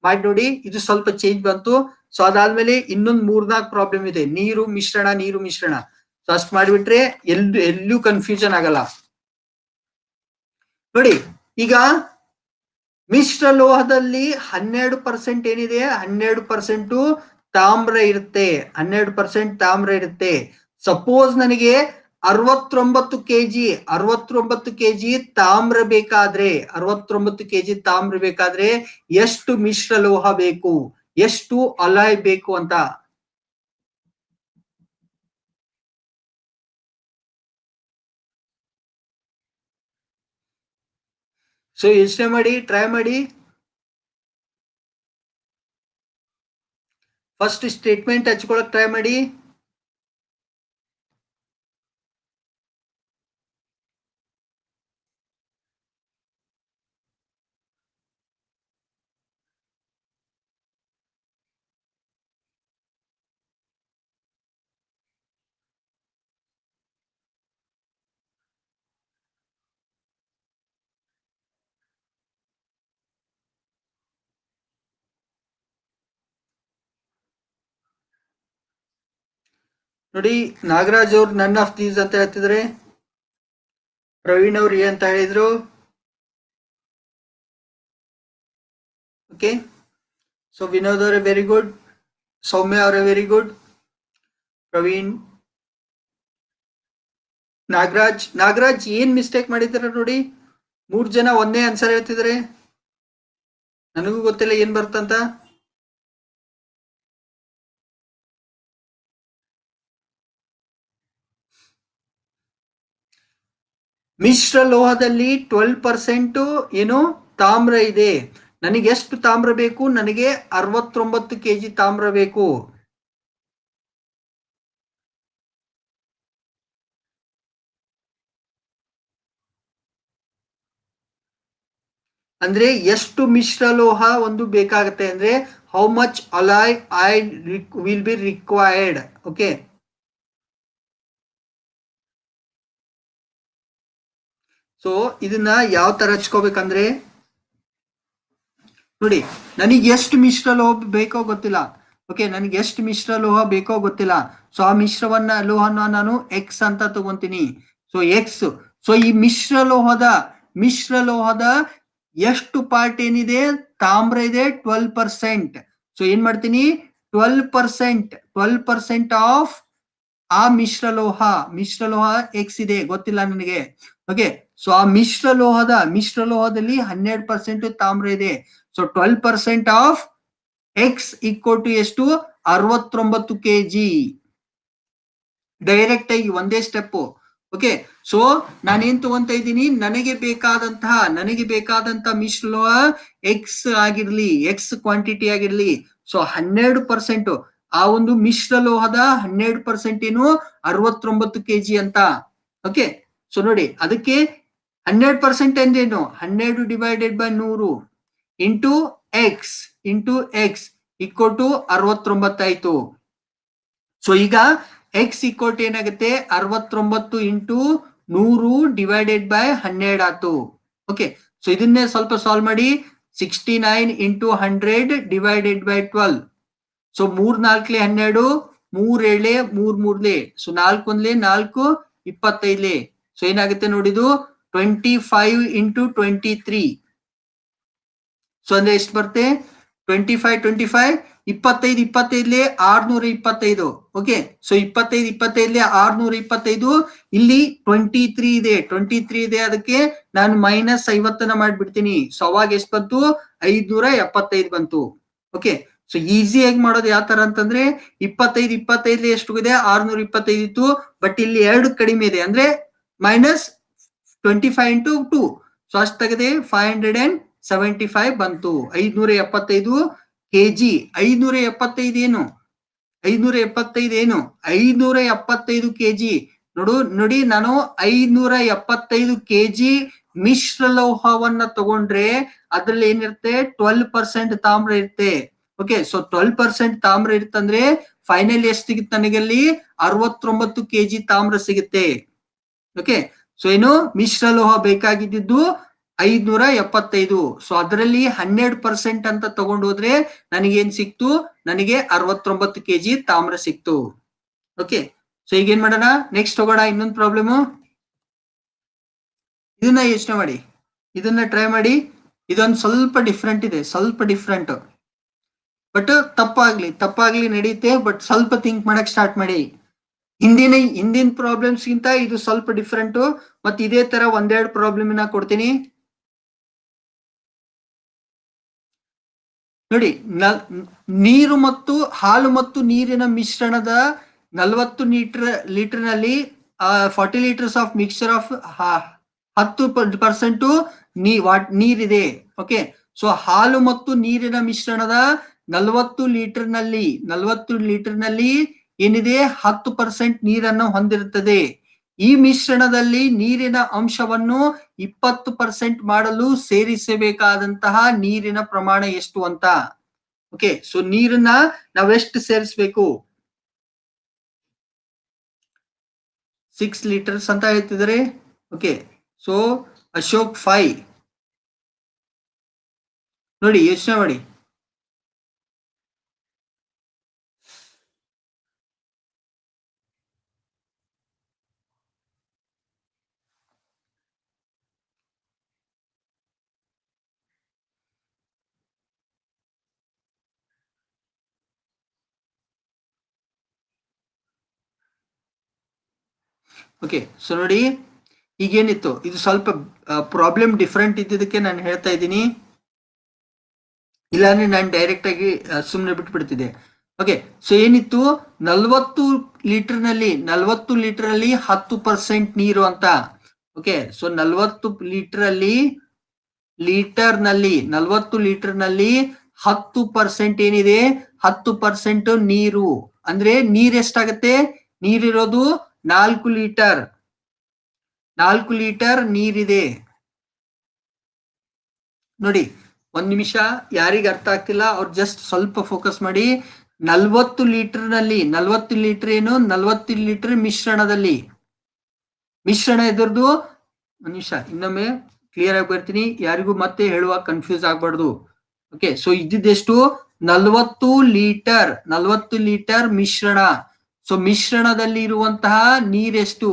A: ಮಾಡಿ ನೋಡಿ ಇದು ಸ್ವಲ್ಪ ಚೇಂಜ್ ಬಂತು ಸೊ ಅದಾದ್ಮೇಲೆ ಇನ್ನೊಂದು ಮೂರ್ನಾಲ್ಕು ಪ್ರಾಬ್ಲಮ್ ಇದೆ ನೀರು ಮಿಶ್ರಣ ನೀರು ಮಿಶ್ರಣ ಸೊ ಅಷ್ಟು ಮಾಡಿಬಿಟ್ರೆ ಎಲ್ಲಿ ಎಲ್ಲೂ ಕನ್ಫ್ಯೂಷನ್ ಆಗಲ್ಲ ನೋಡಿ ಈಗ ಮಿಶ್ರ ಲೋಹದಲ್ಲಿ ಹನ್ನೆರಡು ಪರ್ಸೆಂಟ್ ಏನಿದೆ ಹನ್ನೆರಡು ಪರ್ಸೆಂಟ್ ತಾಮ್ರ ಇರುತ್ತೆ ಹನ್ನೆರಡು ಪರ್ಸೆಂಟ್ ತಾಮ್ರ ಇರುತ್ತೆ ಸಪೋಸ್ ನನಗೆ ಅರವತ್ತೊಂಬತ್ತು ಕೆಜಿ ಅರವತ್ತೊಂಬತ್ತು ಕೆಜಿ ತಾಮ್ರ ಬೇಕಾದ್ರೆ ಅರವತ್ತೊಂಬತ್ತು ಕೆಜಿ ತಾಮ್ರ ಬೇಕಾದ್ರೆ ಎಷ್ಟು ಮಿಶ್ರ ಲೋಹ ಬೇಕು ಎಷ್ಟು ಅಲಾಯ್ ಬೇಕು ಅಂತ ಸೊ ಯೋಚನೆ ಮಾಡಿ ಟ್ರೈ ಮಾಡಿ ಫಸ್ಟ್ ಸ್ಟೇಟ್ಮೆಂಟ್ ಹಚ್ಕೊಳಕ್ ಟ್ರೈ ಮಾಡಿ ನೋಡಿ ನಾಗರಾಜ್ ಅವ್ರು ನನ್ ಆಫ್ ದೀಸ್ ಅಂತ ಹೇಳ್ತಿದ್ರೆ ಪ್ರವೀಣ್ ಅವ್ರು ಏನಂತ ಹೇಳಿದ್ರು ಓಕೆ ಸೊ ವಿನೋದ್ ಅವರೇ ವೆರಿ ಗುಡ್ ಸೌಮ್ಯ ಅವರೇ ವೆರಿ ಗುಡ್ ಪ್ರವೀಣ್ ನಾಗರಾಜ್ ನಾಗರಾಜ್ ಏನ್ ಮಿಸ್ಟೇಕ್ ಮಾಡಿದಾರೆ ನೋಡಿ ಮೂರ್ ಜನ ಒಂದೇ ಆನ್ಸರ್ ಹೇಳ್ತಿದ್ರೆ ನನಗೂ ಗೊತ್ತಿಲ್ಲ ಏನ್ ಬರ್ತಂತ ಮಿಶ್ರ ಲೋಹದಲ್ಲಿ ಟ್ವೆಲ್ ಪರ್ಸೆಂಟ್ ಏನು ತಾಮ್ರ ಇದೆ ನನಗೆ ಎಷ್ಟು ತಾಮ್ರ ಬೇಕು ನನಗೆ ಅರವತ್ತೊಂಬತ್ತು ಕೆ ಜಿ ತಾಮ್ರ ಬೇಕು ಅಂದ್ರೆ ಎಷ್ಟು ಮಿಶ್ರ ಲೋಹ ಒಂದು ಬೇಕಾಗುತ್ತೆ ಅಂದ್ರೆ how much alloy I will be required okay so ಇದನ್ನ ಯಾವ ತರ ಹಚ್ಕೋಬೇಕಂದ್ರೆ ನೋಡಿ ನನಗೆ ಎಷ್ಟು ಮಿಶ್ರ ಲೋಹ ಬೇಕೋ ಗೊತ್ತಿಲ್ಲ ಓಕೆ ನನಗೆ ಎಷ್ಟು ಮಿಶ್ರ ಲೋಹ ಬೇಕೋ ಗೊತ್ತಿಲ್ಲ ಸೊ ಆ ಮಿಶ್ರವನ್ನ ಲೋಹನ ನಾನು ಎಕ್ಸ್ ಅಂತ ತಗೊಂತೀನಿ ಸೊ ಎಕ್ಸ್ ಸೊ ಈ ಮಿಶ್ರ ಲೋಹದ ಮಿಶ್ರ ಲೋಹದ ಎಷ್ಟು ಪಾರ್ಟ್ ಏನಿದೆ ತಾಮ್ರ ಇದೆ ಟ್ವೆಲ್ ಪರ್ಸೆಂಟ್ ಸೊ ಏನ್ ಮಾಡ್ತೀನಿ twelve percent twelve percent of ಆ ಮಿಶ್ರಲೋಹ ಮಿಶ್ರಲೋಹ ಎಕ್ಸ್ ಇದೆ ಗೊತ್ತಿಲ್ಲ ನನಗೆ ಓಕೆ ಸೊ ಆ ಮಿಶ್ರ ಲೋಹದ ಮಿಶ್ರ ಲೋಹದಲ್ಲಿ ಹನ್ನೆರಡು ಪರ್ಸೆಂಟ್ ತಾಮ್ರ ಇದೆ so twelve percent of x equal to ಎಷ್ಟು ಅರವತ್ತೊಂಬತ್ತು ಕೆ ಜಿ ಡೈರೆಕ್ಟ್ ಆಗಿ ಒಂದೇ ಸ್ಟೆಪ್ ಓಕೆ ಸೊ ನಾನೇನ್ ತಗೊಂತ ಇದ್ದೀನಿ ನನಗೆ ಬೇಕಾದಂತಹ ನನಗೆ ಬೇಕಾದಂತಹ ಮಿಶ್ರ ಲೋಹ ಎಕ್ಸ್ ಆಗಿರ್ಲಿ ಎಕ್ಸ್ ಕ್ವಾಂಟಿಟಿ ಆಗಿರ್ಲಿ ಸೊ ಹನ್ನೆರಡು ಪರ್ಸೆಂಟ್ ಆ ಒಂದು ಮಿಶ್ರ ಲೋಹದ ಹನ್ನೆರಡು ಪರ್ಸೆಂಟ್ ಏನು ಅರವತ್ತೊಂಬತ್ತು ಕೆ ಜಿ ಅಂತ ಓಕೆ ಸೊ ನೋಡಿ ಅದಕ್ಕೆ ಹಂಡ್ರೆಡ್ ಪರ್ಸೆಂಟ್ ಎಂದೇನು ಹನ್ನೆರಡು ಡಿವೈಡೆಡ್ ಬೈ ನೂರು into x into x equal to ಅರವತ್ತೊಂಬತ್ತಾಯ್ತು ಸೊ ಈಗ ಎಕ್ಸ್ ಇಕ್ವಲ್ ಟು ಏನಾಗುತ್ತೆ ಅರವತ್ತೊಂಬತ್ತು ಇಂಟು ನೂರು ಡಿವೈಡೆಡ್ ಬೈ ಹನ್ನೆರಡು ಆಯ್ತು ಓಕೆ ಸೊ ಇದನ್ನೇ ಸ್ವಲ್ಪ ಸಾಲ್ವ್ ಮಾಡಿ sixty nine into hundred divided by twelve so ಮೂರ್ ನಾಲ್ಕಲೆ ಹನ್ನೆರಡು ಮೂರ್ ಏಳೆ ಮೂರ್ ಮೂರ್ಲೆ ಸೊ ನಾಲ್ಕು ನಾಲ್ಕೊಂದ್ಲೆ ನಾಲ್ಕು ಇಪ್ಪತ್ತೈದ್ಲೆ ಸೊ ಏನಾಗುತ್ತೆ ನೋಡಿದು twenty five into twenty three so ಅಂದ್ರೆ ಎಷ್ಟು ಬರ್ತೆ ಟ್ವೆಂಟಿ ಫೈವ್ ಟ್ವೆಂಟಿ ಫೈವ್ ಇಪ್ಪತ್ತೈದು ಇಪ್ಪತ್ತೈದ್ಲೆ ಆರ್ನೂರ ಇಪ್ಪತ್ತೈದು ಓಕೆ ಸೊ ಇಪ್ಪತ್ತೈದು ಇಪ್ಪತ್ತೈದ್ಲೆ ಆರ್ನೂರ ಇಪ್ಪತ್ತೈದು ಇಲ್ಲಿ ಟ್ವೆಂಟಿ ತ್ರೀ ಇದೆ ಟ್ವೆಂಟಿ ತ್ರೀ ಇದೆ ಅದಕ್ಕೆ ನಾನು ಮೈನಸ್ ಐವತ್ತನ್ನ ಮಾಡಿಬಿಡ್ತೀನಿ ಸೊ ಅವಾಗ ಎಷ್ಟು ಬಂತು ಐದ್ನೂರ ಎಪ್ಪತ್ತೈದು ಬಂತು ಓಕೆ ಸೊ ಈಸಿಯಾಗಿ ಮಾಡೋದು ಯಾವ ತರ ಅಂತಂದ್ರೆ ಇಪ್ಪತ್ತೈದು ಎಷ್ಟು ಇದೆ ಆರ್ನೂರ ಇಪ್ಪತ್ತೈದು ಇತ್ತು ಬಟ್ ಇಲ್ಲಿ ಎರಡು ಕಡಿಮೆ ಇದೆ ಅಂದ್ರೆ minus five into two so ಅಷ್ಟು ತೆಗೆದೆ five hundred and seventy five ಬಂತು ಐದ್ನೂರ ಎಪ್ಪತ್ತೈದು ಕೆ ಜಿ ಐದ್ನೂರ ಎಪ್ಪತ್ತೈದು ಏನು ಐದ್ನೂರ ಎಪ್ಪತ್ತೈದು ಏನು ಐದ್ನೂರ ಎಪ್ಪತ್ತೈದು ಕೆ ಜಿ ನೋಡು ನೋಡಿ ನಾನು ಐದ್ನೂರ ಎಪ್ಪತ್ತೈದು ಕೆ ಜಿ ಮಿಶ್ರ ಲೋಹವನ್ನ ತಗೊಂಡ್ರೆ ಅದ್ರಲ್ಲಿ ಏನಿರುತ್ತೆ ಟ್ವೆಲ್ ಪರ್ಸೆಂಟ್ ತಾಮ್ರ ಇರುತ್ತೆ ಓಕೆ ಸೊ ಟ್ವೆಲ್ ಪರ್ಸೆಂಟ್ ತಾಮ್ರ ಇರುತ್ತಂದ್ರೆ ಫೈನಲ್ ಸಿಗುತ್ತೆ ನನಗೆ ಅಲ್ಲಿ ಅರವತ್ತೊಂಬತ್ತು ಕೆ ಜಿ ತಾಮ್ರ ಸಿಗುತ್ತೆ ಓಕೆ ಸೊ ಏನು ಮಿಶ್ರಲೋಹ ಬೇಕಾಗಿದ್ದು ಐದ್ನೂರ ಎಪ್ಪತ್ತೈದು ಸೊ ಅದರಲ್ಲಿ ಹನ್ನೆರಡು ಪರ್ಸೆಂಟ್ ಅಂತ ತಗೊಂಡೋದ್ರೆ ನನಗೇನ್ ಸಿಕ್ತು ನನಗೆ ಅರವತ್ತೊಂಬತ್ತು ಕೆ ಜಿ ತಾಮ್ರ ಸಿಕ್ತು ಓಕೆ ಸೊ ಈಗ ಏನ್ ಮಾಡೋಣ ನೆಕ್ಸ್ಟ್ ತಗೋಣ ಇನ್ನೊಂದು ಪ್ರಾಬ್ಲಮ್ ಇದನ್ನ ಯೋಚನೆ ಮಾಡಿ ಇದನ್ನ ಟ್ರೈ ಮಾಡಿ ಇದೊಂದು ಸ್ವಲ್ಪ ಡಿಫ್ರೆಂಟ್ ಇದೆ ಸ್ವಲ್ಪ ಡಿಫ್ರೆಂಟ್ ಬಟ್ ತಪ್ಪಾಗ್ಲಿ ತಪ್ಪಾಗ್ಲಿ ನಡೆಯುತ್ತೆ ಬಟ್ ಸ್ವಲ್ಪ ಥಿಂಕ್ ಮಾಡಕ್ ಸ್ಟಾರ್ಟ್ ಮಾಡಿ ಹಿಂದಿನ ಹಿಂದಿನ ಪ್ರಾಬ್ಲಮ್ಸ್ಗಿಂತ ಇದು ಸ್ವಲ್ಪ ಡಿಫ್ರೆಂಟು ಮತ್ತೆ ಇದೇ ತರ ಒಂದೆರಡು ಪ್ರಾಬ್ಲಮ್ನ ಕೊಡ್ತೀನಿ ನೋಡಿ ನೀರು ಮತ್ತು ಹಾಲು ಮತ್ತು ನೀರಿನ ಮಿಶ್ರಣದ ನಲವತ್ತು ಲೀಟರ್ ಲೀಟರ್ನಲ್ಲಿ forty litres of mixture of ಹತ್ತು ಪರ್ಸೆಂಟು ನೀ ವಾಟ್ ನೀರಿದೆ ಓಕೆ ಸೊ ಹಾಲು ಮತ್ತು ನೀರಿನ ಮಿಶ್ರಣದ ನಲವತ್ತು ಲೀಟರ್ನಲ್ಲಿ ನಲವತ್ತು ಲೀಟರ್ನಲ್ಲಿ ಏನಿದೆ ಹತ್ತು ಪರ್ಸೆಂಟ್ ನೀರನ್ನು ಹೊಂದಿರುತ್ತದೆ ಈ ಮಿಶ್ರಣದಲ್ಲಿ ನೀರಿನ ಅಂಶವನ್ನು ಇಪ್ಪತ್ತು ಪರ್ಸೆಂಟ್ ಮಾಡಲು ಸೇರಿಸಬೇಕಾದಂತಹ ನೀರಿನ ಪ್ರಮಾಣ ಎಷ್ಟು ಅಂತ ಓಕೆ ಸೊ ನೀರನ್ನ ನಾವೆಷ್ಟು ಸೇರಿಸಬೇಕು ಸಿಕ್ಸ್ ಲೀಟರ್ಸ್ ಅಂತ ಹೇಳ್ತಿದ್ರೆ ಓಕೆ ಸೊ ಅಶೋಕ್ ಫೈ ನೋಡಿ ಯೋಚನೆ ಮಾಡಿ ಓಕೆ ಸೊ ನೋಡಿ ಈಗೇನಿತ್ತು ಇದು ಸ್ವಲ್ಪ ಪ್ರಾಬ್ಲಮ್ ಡಿಫ್ರೆಂಟ್ ಇದ್ದಿದ್ದಕ್ಕೆ ನಾನು ಹೇಳ್ತಾ ಇದ್ದೀನಿ ಇಲ್ಲಾಂದ್ರೆ ನಾನು ಡೈರೆಕ್ಟ್ ಆಗಿ ಸುಮ್ಮನೆ ಬಿಟ್ಬಿಡ್ತಿದ್ದೆ ಓಕೆ ಸೊ ಏನಿತ್ತು ನಲ್ವತ್ತು ಲೀಟರ್ನಲ್ಲಿ ನಲ್ವತ್ತು ಲೀಟರಲ್ಲಿ ಹತ್ತು ಪರ್ಸೆಂಟ್ ನೀರು ಅಂತ ಓಕೆ ಸೊ ನಲ್ವತ್ತು ಲೀಟರ್ ಲೀಟರ್ನಲ್ಲಿ ನಲ್ವತ್ತು ಲೀಟರ್ನಲ್ಲಿ ಹತ್ತು ಪರ್ಸೆಂಟ್ ಏನಿದೆ ಹತ್ತು ಪರ್ಸೆಂಟ್ ನೀರು ಅಂದ್ರೆ ನೀರ್ ಎಷ್ಟಾಗತ್ತೆ ನೀರಿರೋದು ನಾಲ್ಕು ಲೀಟರ್ ನಾಲ್ಕು ಲೀಟರ್ ನೀರಿದೆ ನೋಡಿ ಒಂದ್ ನಿಮಿಷ ಯಾರಿಗ ಅರ್ಥ ಆಗ್ತಿಲ್ಲ ಅವ್ರು ಜಸ್ಟ್ ಸ್ವಲ್ಪ ಫೋಕಸ್ ಮಾಡಿ ನಲ್ವತ್ತು ಲೀಟರ್ ನಲ್ಲಿ ನಲ್ವತ್ತು ಲೀಟರ್ ಏನು ನಲ್ವತ್ತು ಲೀಟರ್ ಮಿಶ್ರಣದಲ್ಲಿ ಮಿಶ್ರಣ ಎದುರ್ದು ಒಂದ್ ನಿಮಿಷ ಇನ್ನೊಮ್ಮೆ ಕ್ಲಿಯರ್ ಆಗಿ ಬರ್ತೀನಿ ಯಾರಿಗೂ ಮತ್ತೆ ಹೇಳುವ ಕನ್ಫ್ಯೂಸ್ ಆಗ್ಬಾರ್ದು ಓಕೆ ಸೊ ಇದ್ದಿದ್ದೆಷ್ಟು ನಲ್ವತ್ತು ಲೀಟರ್ ನಲ್ವತ್ತು ಲೀಟರ್ ಮಿಶ್ರಣ ಸೊ ಮಿಶ್ರಣದಲ್ಲಿ ಇರುವಂತಹ ನೀರೆಷ್ಟು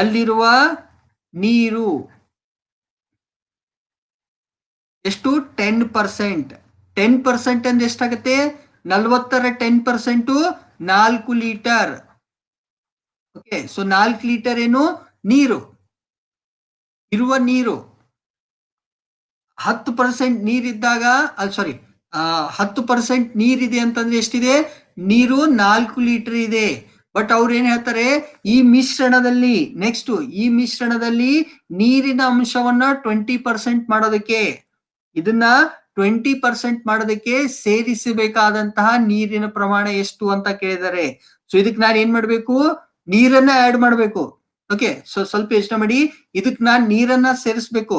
A: ಅಲ್ಲಿರುವ ನೀರು ಎಷ್ಟು ಟೆನ್ ಪರ್ಸೆಂಟ್ ಟೆನ್ ಪರ್ಸೆಂಟ್ ಅಂದ್ರೆ ಎಷ್ಟಾಗುತ್ತೆ ನಲ್ವತ್ತರ ಟೆನ್ ಪರ್ಸೆಂಟು ನಾಲ್ಕು ಲೀಟರ್ ಓಕೆ ಸೊ ನಾಲ್ಕು ಲೀಟರ್ ಏನು ನೀರು ಇರುವ ನೀರು ಹತ್ತು ಪರ್ಸೆಂಟ್ ನೀರಿದ್ದಾಗ ಅಲ್ಲಿ ಸಾರಿ ಹತ್ತು ಪರ್ಸೆಂಟ್ ನೀರಿದೆ ಅಂತಂದ್ರೆ ಎಷ್ಟಿದೆ ನೀರು ನಾಲ್ಕು ಲೀಟರ್ ಇದೆ ಬಟ್ ಅವ್ರು ಏನ್ ಹೇಳ್ತಾರೆ ಈ ಮಿಶ್ರಣದಲ್ಲಿ ನೆಕ್ಸ್ಟ್ ಈ ಮಿಶ್ರಣದಲ್ಲಿ ನೀರಿನ ಅಂಶವನ್ನ ಟ್ವೆಂಟಿ ಪರ್ಸೆಂಟ್ ಮಾಡೋದಕ್ಕೆ ಇದನ್ನ ಟ್ವೆಂಟಿ ಪರ್ಸೆಂಟ್ ಮಾಡೋದಕ್ಕೆ ಸೇರಿಸಬೇಕಾದಂತಹ ನೀರಿನ ಪ್ರಮಾಣ ಎಷ್ಟು ಅಂತ ಕೇಳಿದ್ದಾರೆ ಸೊ ಇದಕ್ ನಾನು ಏನ್ ಮಾಡ್ಬೇಕು ನೀರನ್ನ ಆಡ್ ಮಾಡ್ಬೇಕು ಓಕೆ ಸೊ ಸ್ವಲ್ಪ ಯೋಚನೆ ಮಾಡಿ ಇದಕ್ ನಾನ್ ನೀರನ್ನ ಸೇರಿಸ್ಬೇಕು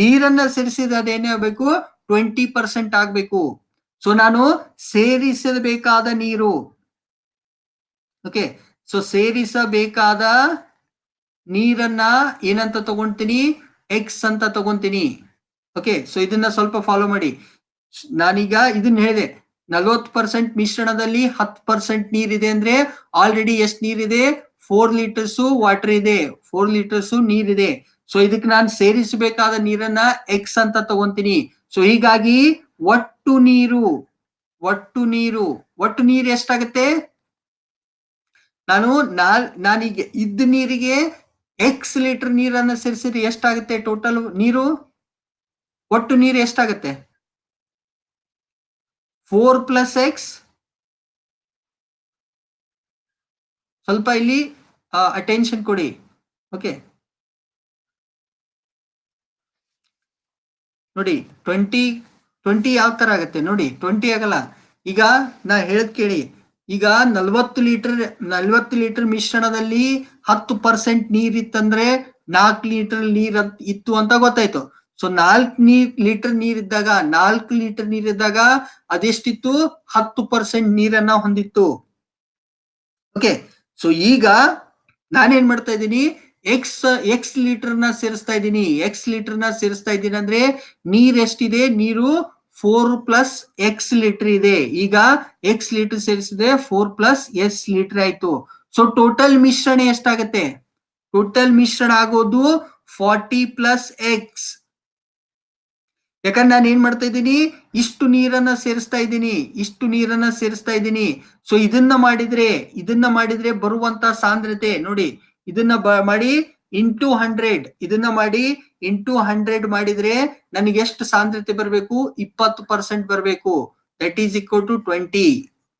A: ನೀರನ್ನ ಸೇರಿಸಿದ ಅದೇನೇ ಆಗ್ಬೇಕು ಟ್ವೆಂಟಿ ಪರ್ಸೆಂಟ್ ಆಗ್ಬೇಕು ಸೊ ನಾನು ಸೇರಿಸಬೇಕಾದ ನೀರು ಓಕೆ ಸೊ ಸೇರಿಸಬೇಕಾದ ನೀರನ್ನ ಏನಂತ ತಗೊಂತೀನಿ ಎಕ್ಸ್ ಅಂತ ತಗೊಂತೀನಿ ಓಕೆ ಸೊ ಇದನ್ನ ಸ್ವಲ್ಪ ಫಾಲೋ ಮಾಡಿ ನಾನೀಗ ಇದನ್ನ ಹೇಳಿದೆ ನಲ್ವತ್ ಪರ್ಸೆಂಟ್ ಮಿಶ್ರಣದಲ್ಲಿ ಹತ್ತು ಪರ್ಸೆಂಟ್ ನೀರಿದೆ ಅಂದ್ರೆ ಆಲ್ರೆಡಿ ಎಷ್ಟು ನೀರಿದೆ ಫೋರ್ ಲೀಟರ್ಸ್ ವಾಟರ್ ಇದೆ ಫೋರ್ ಲೀಟರ್ಸ್ ನೀರಿದೆ ಸೊ ಇದಕ್ಕೆ ನಾನು ಸೇರಿಸಬೇಕಾದ ನೀರನ್ನ ಎಕ್ಸ್ ಅಂತ ತಗೊಂತೀನಿ ಸೊ ಹೀಗಾಗಿ ಒಟ್ಟು ನೀರು ಒಟ್ಟು ನೀರು ಒಟ್ಟು ನೀರು ಎಷ್ಟಾಗುತ್ತೆ ನಾನು ನಾಲ್ ನಾನೀಗ ಇದ್ದ ನೀರಿಗೆ ಎಕ್ಸ್ ಲೀಟರ್ ನೀರನ್ನು ಸೇರಿಸಿದ್ರೆ ಎಷ್ಟಾಗುತ್ತೆ ಟೋಟಲ್ ನೀರು ಒಟ್ಟು ನೀರು ಎಷ್ಟಾಗುತ್ತೆ ಫೋರ್ ಪ್ಲಸ್ ಎಕ್ಸ್ ಸ್ವಲ್ಪ ಇಲ್ಲಿ ಅಟೆನ್ಷನ್ ಕೊಡಿ ಓಕೆ ನೋಡಿ ಟ್ವೆಂಟಿ ಟ್ವೆಂಟಿ ಯಾವ ತರ ಆಗತ್ತೆ ನೋಡಿ ಟ್ವೆಂಟಿ ಆಗಲ್ಲ ಈಗ ನಾ ಹೇಳದ್ ಕೇಳಿ ಈಗ ನಲ್ವತ್ತು ಲೀಟರ್ ನಲ್ವತ್ತು ಲೀಟರ್ ಮಿಶ್ರಣದಲ್ಲಿ ಹತ್ತು ಪರ್ಸೆಂಟ್ ನೀರ್ ಇತ್ತಂದ್ರೆ ನಾಲ್ಕು ಲೀಟರ್ ನೀರ್ ಇತ್ತು ಅಂತ ಗೊತ್ತಾಯ್ತು ಸೊ ನಾಲ್ಕು ನೀರ್ ಲೀಟರ್ ನೀರ್ ಇದ್ದಾಗ ನಾಲ್ಕು ಲೀಟರ್ ನೀರ್ ಇದ್ದಾಗ ಅದೆಷ್ಟಿತ್ತು ಹತ್ತು ಪರ್ಸೆಂಟ್ ನೀರನ್ನ ಹೊಂದಿತ್ತು ಓಕೆ ಸೊ ಈಗ ನಾನೇನ್ ಮಾಡ್ತಾ ಇದ್ದೀನಿ ಎಕ್ಸ್ ಎಕ್ಸ್ ಲೀಟರ್ ನ ಸೇರಿಸ್ತಾ ಇದ್ದೀನಿ ಎಕ್ಸ್ ಲೀಟರ್ ನ ಸೇರಿಸ್ತಾ ಇದ್ದೀನಿ ಅಂದ್ರೆ ನೀರ್ ಎಷ್ಟಿದೆ ನೀರು ಫೋರ್ ಪ್ಲಸ್ ಎಕ್ಸ್ ಲೀಟರ್ ಇದೆ ಈಗ ಎಕ್ಸ್ ಲೀಟರ್ ಸೇರಿಸಿದ್ರೆ ಫೋರ್ ಪ್ಲಸ್ ಎಸ್ ಲೀಟರ್ ಆಯ್ತು ಸೊ ಟೋಟಲ್ ಮಿಶ್ರಣ ಎಷ್ಟಾಗತ್ತೆ ಟೋಟಲ್ ಮಿಶ್ರಣ ಆಗೋದು ಫಾರ್ಟಿ ಪ್ಲಸ್ ಎಕ್ಸ್ ಯಾಕಂದ್ರೆ ನಾನು ಏನ್ ಮಾಡ್ತಾ ಇದ್ದೀನಿ ಇಷ್ಟು ನೀರನ್ನ ಸೇರಿಸ್ತಾ ಇದ್ದೀನಿ ಇಷ್ಟು ನೀರನ್ನ ಸೇರಿಸ್ತಾ ಇದ್ದೀನಿ ಸೊ ಇದನ್ನ ಮಾಡಿದ್ರೆ ಇದನ್ನ ಮಾಡಿದ್ರೆ ಬರುವಂತ ಸಾಂದ್ರತೆ ನೋಡಿ ಇದನ್ನ ಮಾಡಿ ಇಂಟು ಹಂಡ್ರೆಡ್ ಇದನ್ನ ಮಾಡಿ ಇಂಟು ಹಂಡ್ರೆಡ್ ಮಾಡಿದ್ರೆ ನನಗೆ ಎಷ್ಟು ಸಾಂದ್ರತೆ ಬರಬೇಕು ಇಪ್ಪತ್ತು ಪರ್ಸೆಂಟ್ ಬರಬೇಕು that is equal to twenty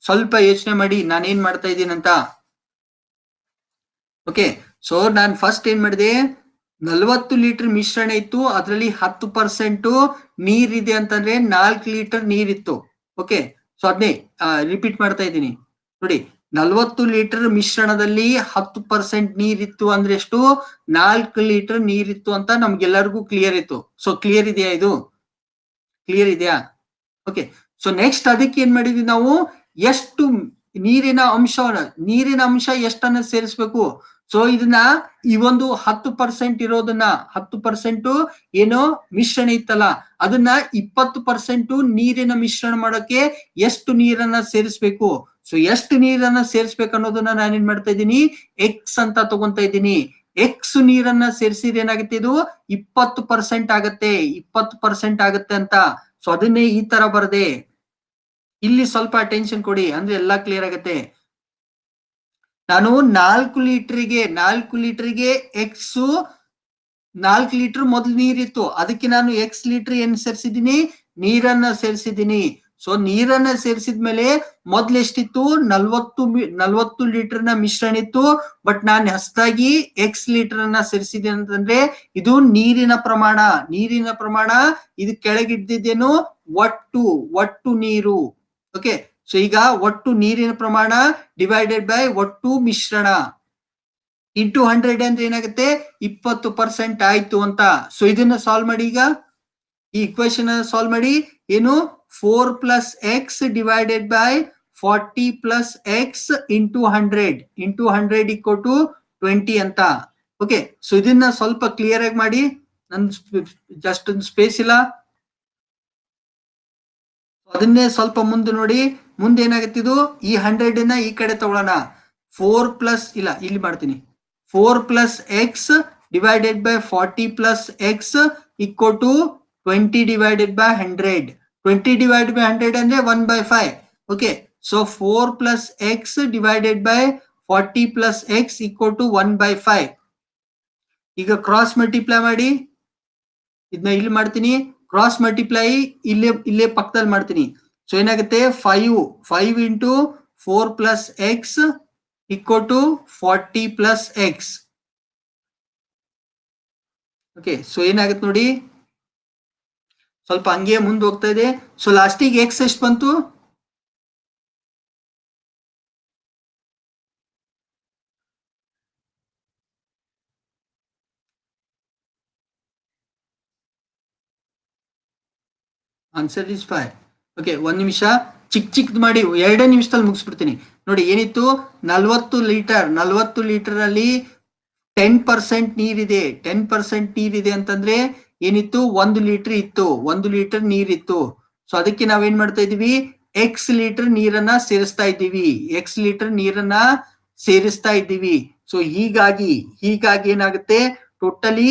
A: ಸ್ವಲ್ಪ ಯೋಚನೆ ಮಾಡಿ ನಾನೇನ್ ಮಾಡ್ತಾ ಇದ್ದೀನಂತ ಓಕೆ ಸೊ ನಾನು ಫಸ್ಟ್ ಏನ್ ಮಾಡಿದೆ ನಲ್ವತ್ತು ಲೀಟರ್ ಮಿಶ್ರಣ ಇತ್ತು ಅದರಲ್ಲಿ ಹತ್ತು ಪರ್ಸೆಂಟ್ ನೀರಿದೆ ಅಂತಂದ್ರೆ ನಾಲ್ಕು ಲೀಟರ್ ನೀರಿತ್ತು ಓಕೆ ಸೊ ಅದನ್ನೇ ರಿಪೀಟ್ ಮಾಡ್ತಾ ಇದ್ದೀನಿ ನೋಡಿ ನಲ್ವತ್ತು ಲೀಟರ್ ಮಿಶ್ರಣದಲ್ಲಿ ಹತ್ತು ಪರ್ಸೆಂಟ್ ನೀರಿತ್ತು ಅಂದ್ರೆ ಎಷ್ಟು ನಾಲ್ಕು ಲೀಟರ್ ನೀರಿತ್ತು ಅಂತ ನಮ್ಗೆಲ್ಲರಿಗೂ ಕ್ಲಿಯರ್ ಇತ್ತು ಸೊ ಕ್ಲಿಯರ್ ಇದೆಯಾ ಇದು ಕ್ಲಿಯರ್ ಇದೆಯಾ ಓಕೆ ಸೊ ನೆಕ್ಸ್ಟ್ ಅದಕ್ಕೆ ಏನ್ ಮಾಡಿದ್ವಿ ನಾವು ಎಷ್ಟು ನೀರಿನ ಅಂಶ ನೀರಿನ ಅಂಶ ಎಷ್ಟನ್ನ ಸೇರಿಸ್ಬೇಕು ಸೊ ಇದನ್ನ ಈ ಒಂದು ಹತ್ತು ಪರ್ಸೆಂಟ್ ಇರೋದನ್ನ ಹತ್ತು ಪರ್ಸೆಂಟ್ ಏನೋ ಮಿಶ್ರಣ ಇತ್ತಲ್ಲ ಅದನ್ನ ಇಪ್ಪತ್ತು ಪರ್ಸೆಂಟ್ ನೀರಿನ ಮಿಶ್ರಣ ಮಾಡೋಕೆ ಎಷ್ಟು ನೀರನ್ನ ಸೇರಿಸ್ಬೇಕು ಸೊ ಎಷ್ಟು ನೀರನ್ನ ಸೇರಿಸ್ಬೇಕನ್ನೋದನ್ನ ನಾನು ಏನ್ ಮಾಡ್ತಾ ಇದ್ದೀನಿ ಎಕ್ಸ್ ಅಂತ ತಗೊಂತಾ ಇದ್ದೀನಿ ಎಕ್ಸ್ ನೀರನ್ನ ಸೇರಿಸಿದ್ರೆ ಏನಾಗುತ್ತೆ ಇದು ಇಪ್ಪತ್ತು ಪರ್ಸೆಂಟ್ ಆಗತ್ತೆ ಇಪ್ಪತ್ತು ಪರ್ಸೆಂಟ್ ಆಗತ್ತೆ ಅಂತ ಸೊ ಅದನ್ನೇ ಈ ತರ ಬರದೆ ಇಲ್ಲಿ ಸ್ವಲ್ಪ ಅಟೆನ್ಷನ್ ಕೊಡಿ ಅಂದ್ರೆ ಎಲ್ಲಾ ಕ್ಲಿಯರ್ ಆಗತ್ತೆ ನಾನು ನಾಲ್ಕು ಲೀಟರ್ಗೆ ನಾಲ್ಕು ಗೆ ಎಕ್ಸ್ ನಾಲ್ಕು ಲೀಟರ್ ಮೊದಲು ನೀರಿತ್ತು ಅದಕ್ಕೆ ನಾನು ಎಕ್ಸ್ ಲೀಟರ್ ಏನ್ ಸೇರಿಸಿದ್ದೀನಿ ನೀರನ್ನ ಸೇರಿಸಿದ್ದೀನಿ ಸೊ ನೀರನ್ನ ಸೇರಿಸಿದ್ಮೇಲೆ ಮೊದ್ಲೆಷ್ಟಿತ್ತು ನಲ್ವತ್ತು ನಲ್ವತ್ತು ಲೀಟರ್ ನ ಮಿಶ್ರಣ ಇತ್ತು ಬಟ್ ನಾನು ಹೊಸದಾಗಿ ಎಕ್ಸ್ ಲೀಟರ್ ಅನ್ನ ಸೇರಿಸಿದೆ ಅಂತಂದ್ರೆ ಇದು ನೀರಿನ ಪ್ರಮಾಣ ನೀರಿನ ಪ್ರಮಾಣ ಇದು ಕೆಳಗಿದ್ದೇನು ಒಟ್ಟು ಒಟ್ಟು ನೀರು ಓಕೆ ಸೊ ಈಗ ಒಟ್ಟು ನೀರಿನ ಪ್ರಮಾಣ ಡಿವೈಡೆಡ್ ಬೈ ಒಟ್ಟು ಮಿಶ್ರಣ ಇಂಟು ಹಂಡ್ರೆಡ್ ಅಂದ್ರೆ ಏನಾಗುತ್ತೆ ಇಪ್ಪತ್ತು ಪರ್ಸೆಂಟ್ ಆಯ್ತು ಅಂತ ಸೊ ಇದನ್ನ ಸಾಲ್ವ್ ಮಾಡಿ ಈಗ ಈ ಇಕ್ವೇಶನ್ ಸಾಲ್ವ್ ಮಾಡಿ ಏನು four plus x divided by forty plus x into hundred into hundred equal to twenty ಅಂತ ಓಕೆ ಸೊ ಇದನ್ನ ಸ್ವಲ್ಪ ಕ್ಲಿಯರ್ ಆಗಿ ಮಾಡಿ ನನ್ ಜಸ್ಟ್ ಒಂದು ಸ್ಪೇಸ್ ಇಲ್ಲ ಅದನ್ನೇ ಸ್ವಲ್ಪ ಮುಂದೆ ನೋಡಿ ಮುಂದೆ ಏನಾಗುತ್ತೆ ಈ ಹಂಡ್ರೆಡ್ನ ಈ ಕಡೆ ತಗೊಳ್ಳೋಣ ಫೋರ್ ಪ್ಲಸ್ ಇಲ್ಲ ಇಲ್ಲಿ ಮಾಡ್ತೀನಿ four plus x divided by forty plus x equal to twenty divided by hundred 20 100 and 1 5 okay so 4 x 40 x 1 5 ಈಗ ಕ್ರಾಸ್ ಮಲ್ಟಿಪ್ಲೈ ಮಾಡಿ ಇದನ್ನ ಇಲ್ಲಿ ಮಾಡ್ತೀನಿ ಕ್ರಾಸ್ ಮಲ್ಟಿಪ್ಲೈ ಇಲ್ಲೇ ಇಲ್ಲೇ ಪಕ್ಕದಲ್ಲಿ ಮಾಡ್ತೀನಿ ಸೊ ಏನಾಗುತ್ತೆ five five into four plus x equal to 40 plus x. Okay so ಏನಾಗುತ್ತೆ ನೋಡಿ ಸ್ವಲ್ಪ ಹಂಗೆ ಮುಂದೆ ಹೋಗ್ತಾ ಇದೆ ಸೊ ಲಾಸ್ಟಿಗೆ ಎಕ್ಸ್ ಎಷ್ಟು ಬಂತು ಆನ್ಸರ್ ಇಸ್ ಫೈವ್ ಓಕೆ ಒಂದ್ ನಿಮಿಷ ಚಿಕ್ಕ ಚಿಕ್ಕದ್ ಮಾಡಿ ಎರಡೇ ನಿಮಿಷದಲ್ಲಿ ಮುಗಿಸ್ಬಿಡ್ತೀನಿ ನೋಡಿ ಏನಿತ್ತು ನಲ್ವತ್ತು ಲೀಟರ್ ನಲ್ವತ್ತು ಲೀಟರ್ ಅಲ್ಲಿ ಟೆನ್ ಪರ್ಸೆಂಟ್ ನೀರಿದೆ ಟೆನ್ ಪರ್ಸೆಂಟ್ ನೀರಿದೆ ಅಂತಂದ್ರೆ ಏನಿತ್ತು ಒಂದು ಲೀಟರ್ ಇತ್ತು ಒಂದು ಲೀಟರ್ ನೀರಿತ್ತು ಸೊ ಅದಕ್ಕೆ ನಾವೇನ್ ಮಾಡ್ತಾ ಇದೀವಿ ಎಕ್ಸ್ ಲೀಟರ್ ನೀರನ್ನ ಸೇರಿಸ್ತಾ ಇದ್ದೀವಿ ಎಕ್ಸ್ ಲೀಟರ್ ನೀರನ್ನ ಸೇರಿಸ್ತಾ ಇದ್ದೀವಿ ಸೊ ಹೀಗಾಗಿ ಹೀಗಾಗಿ ಏನಾಗುತ್ತೆ ಟೋಟಲಿ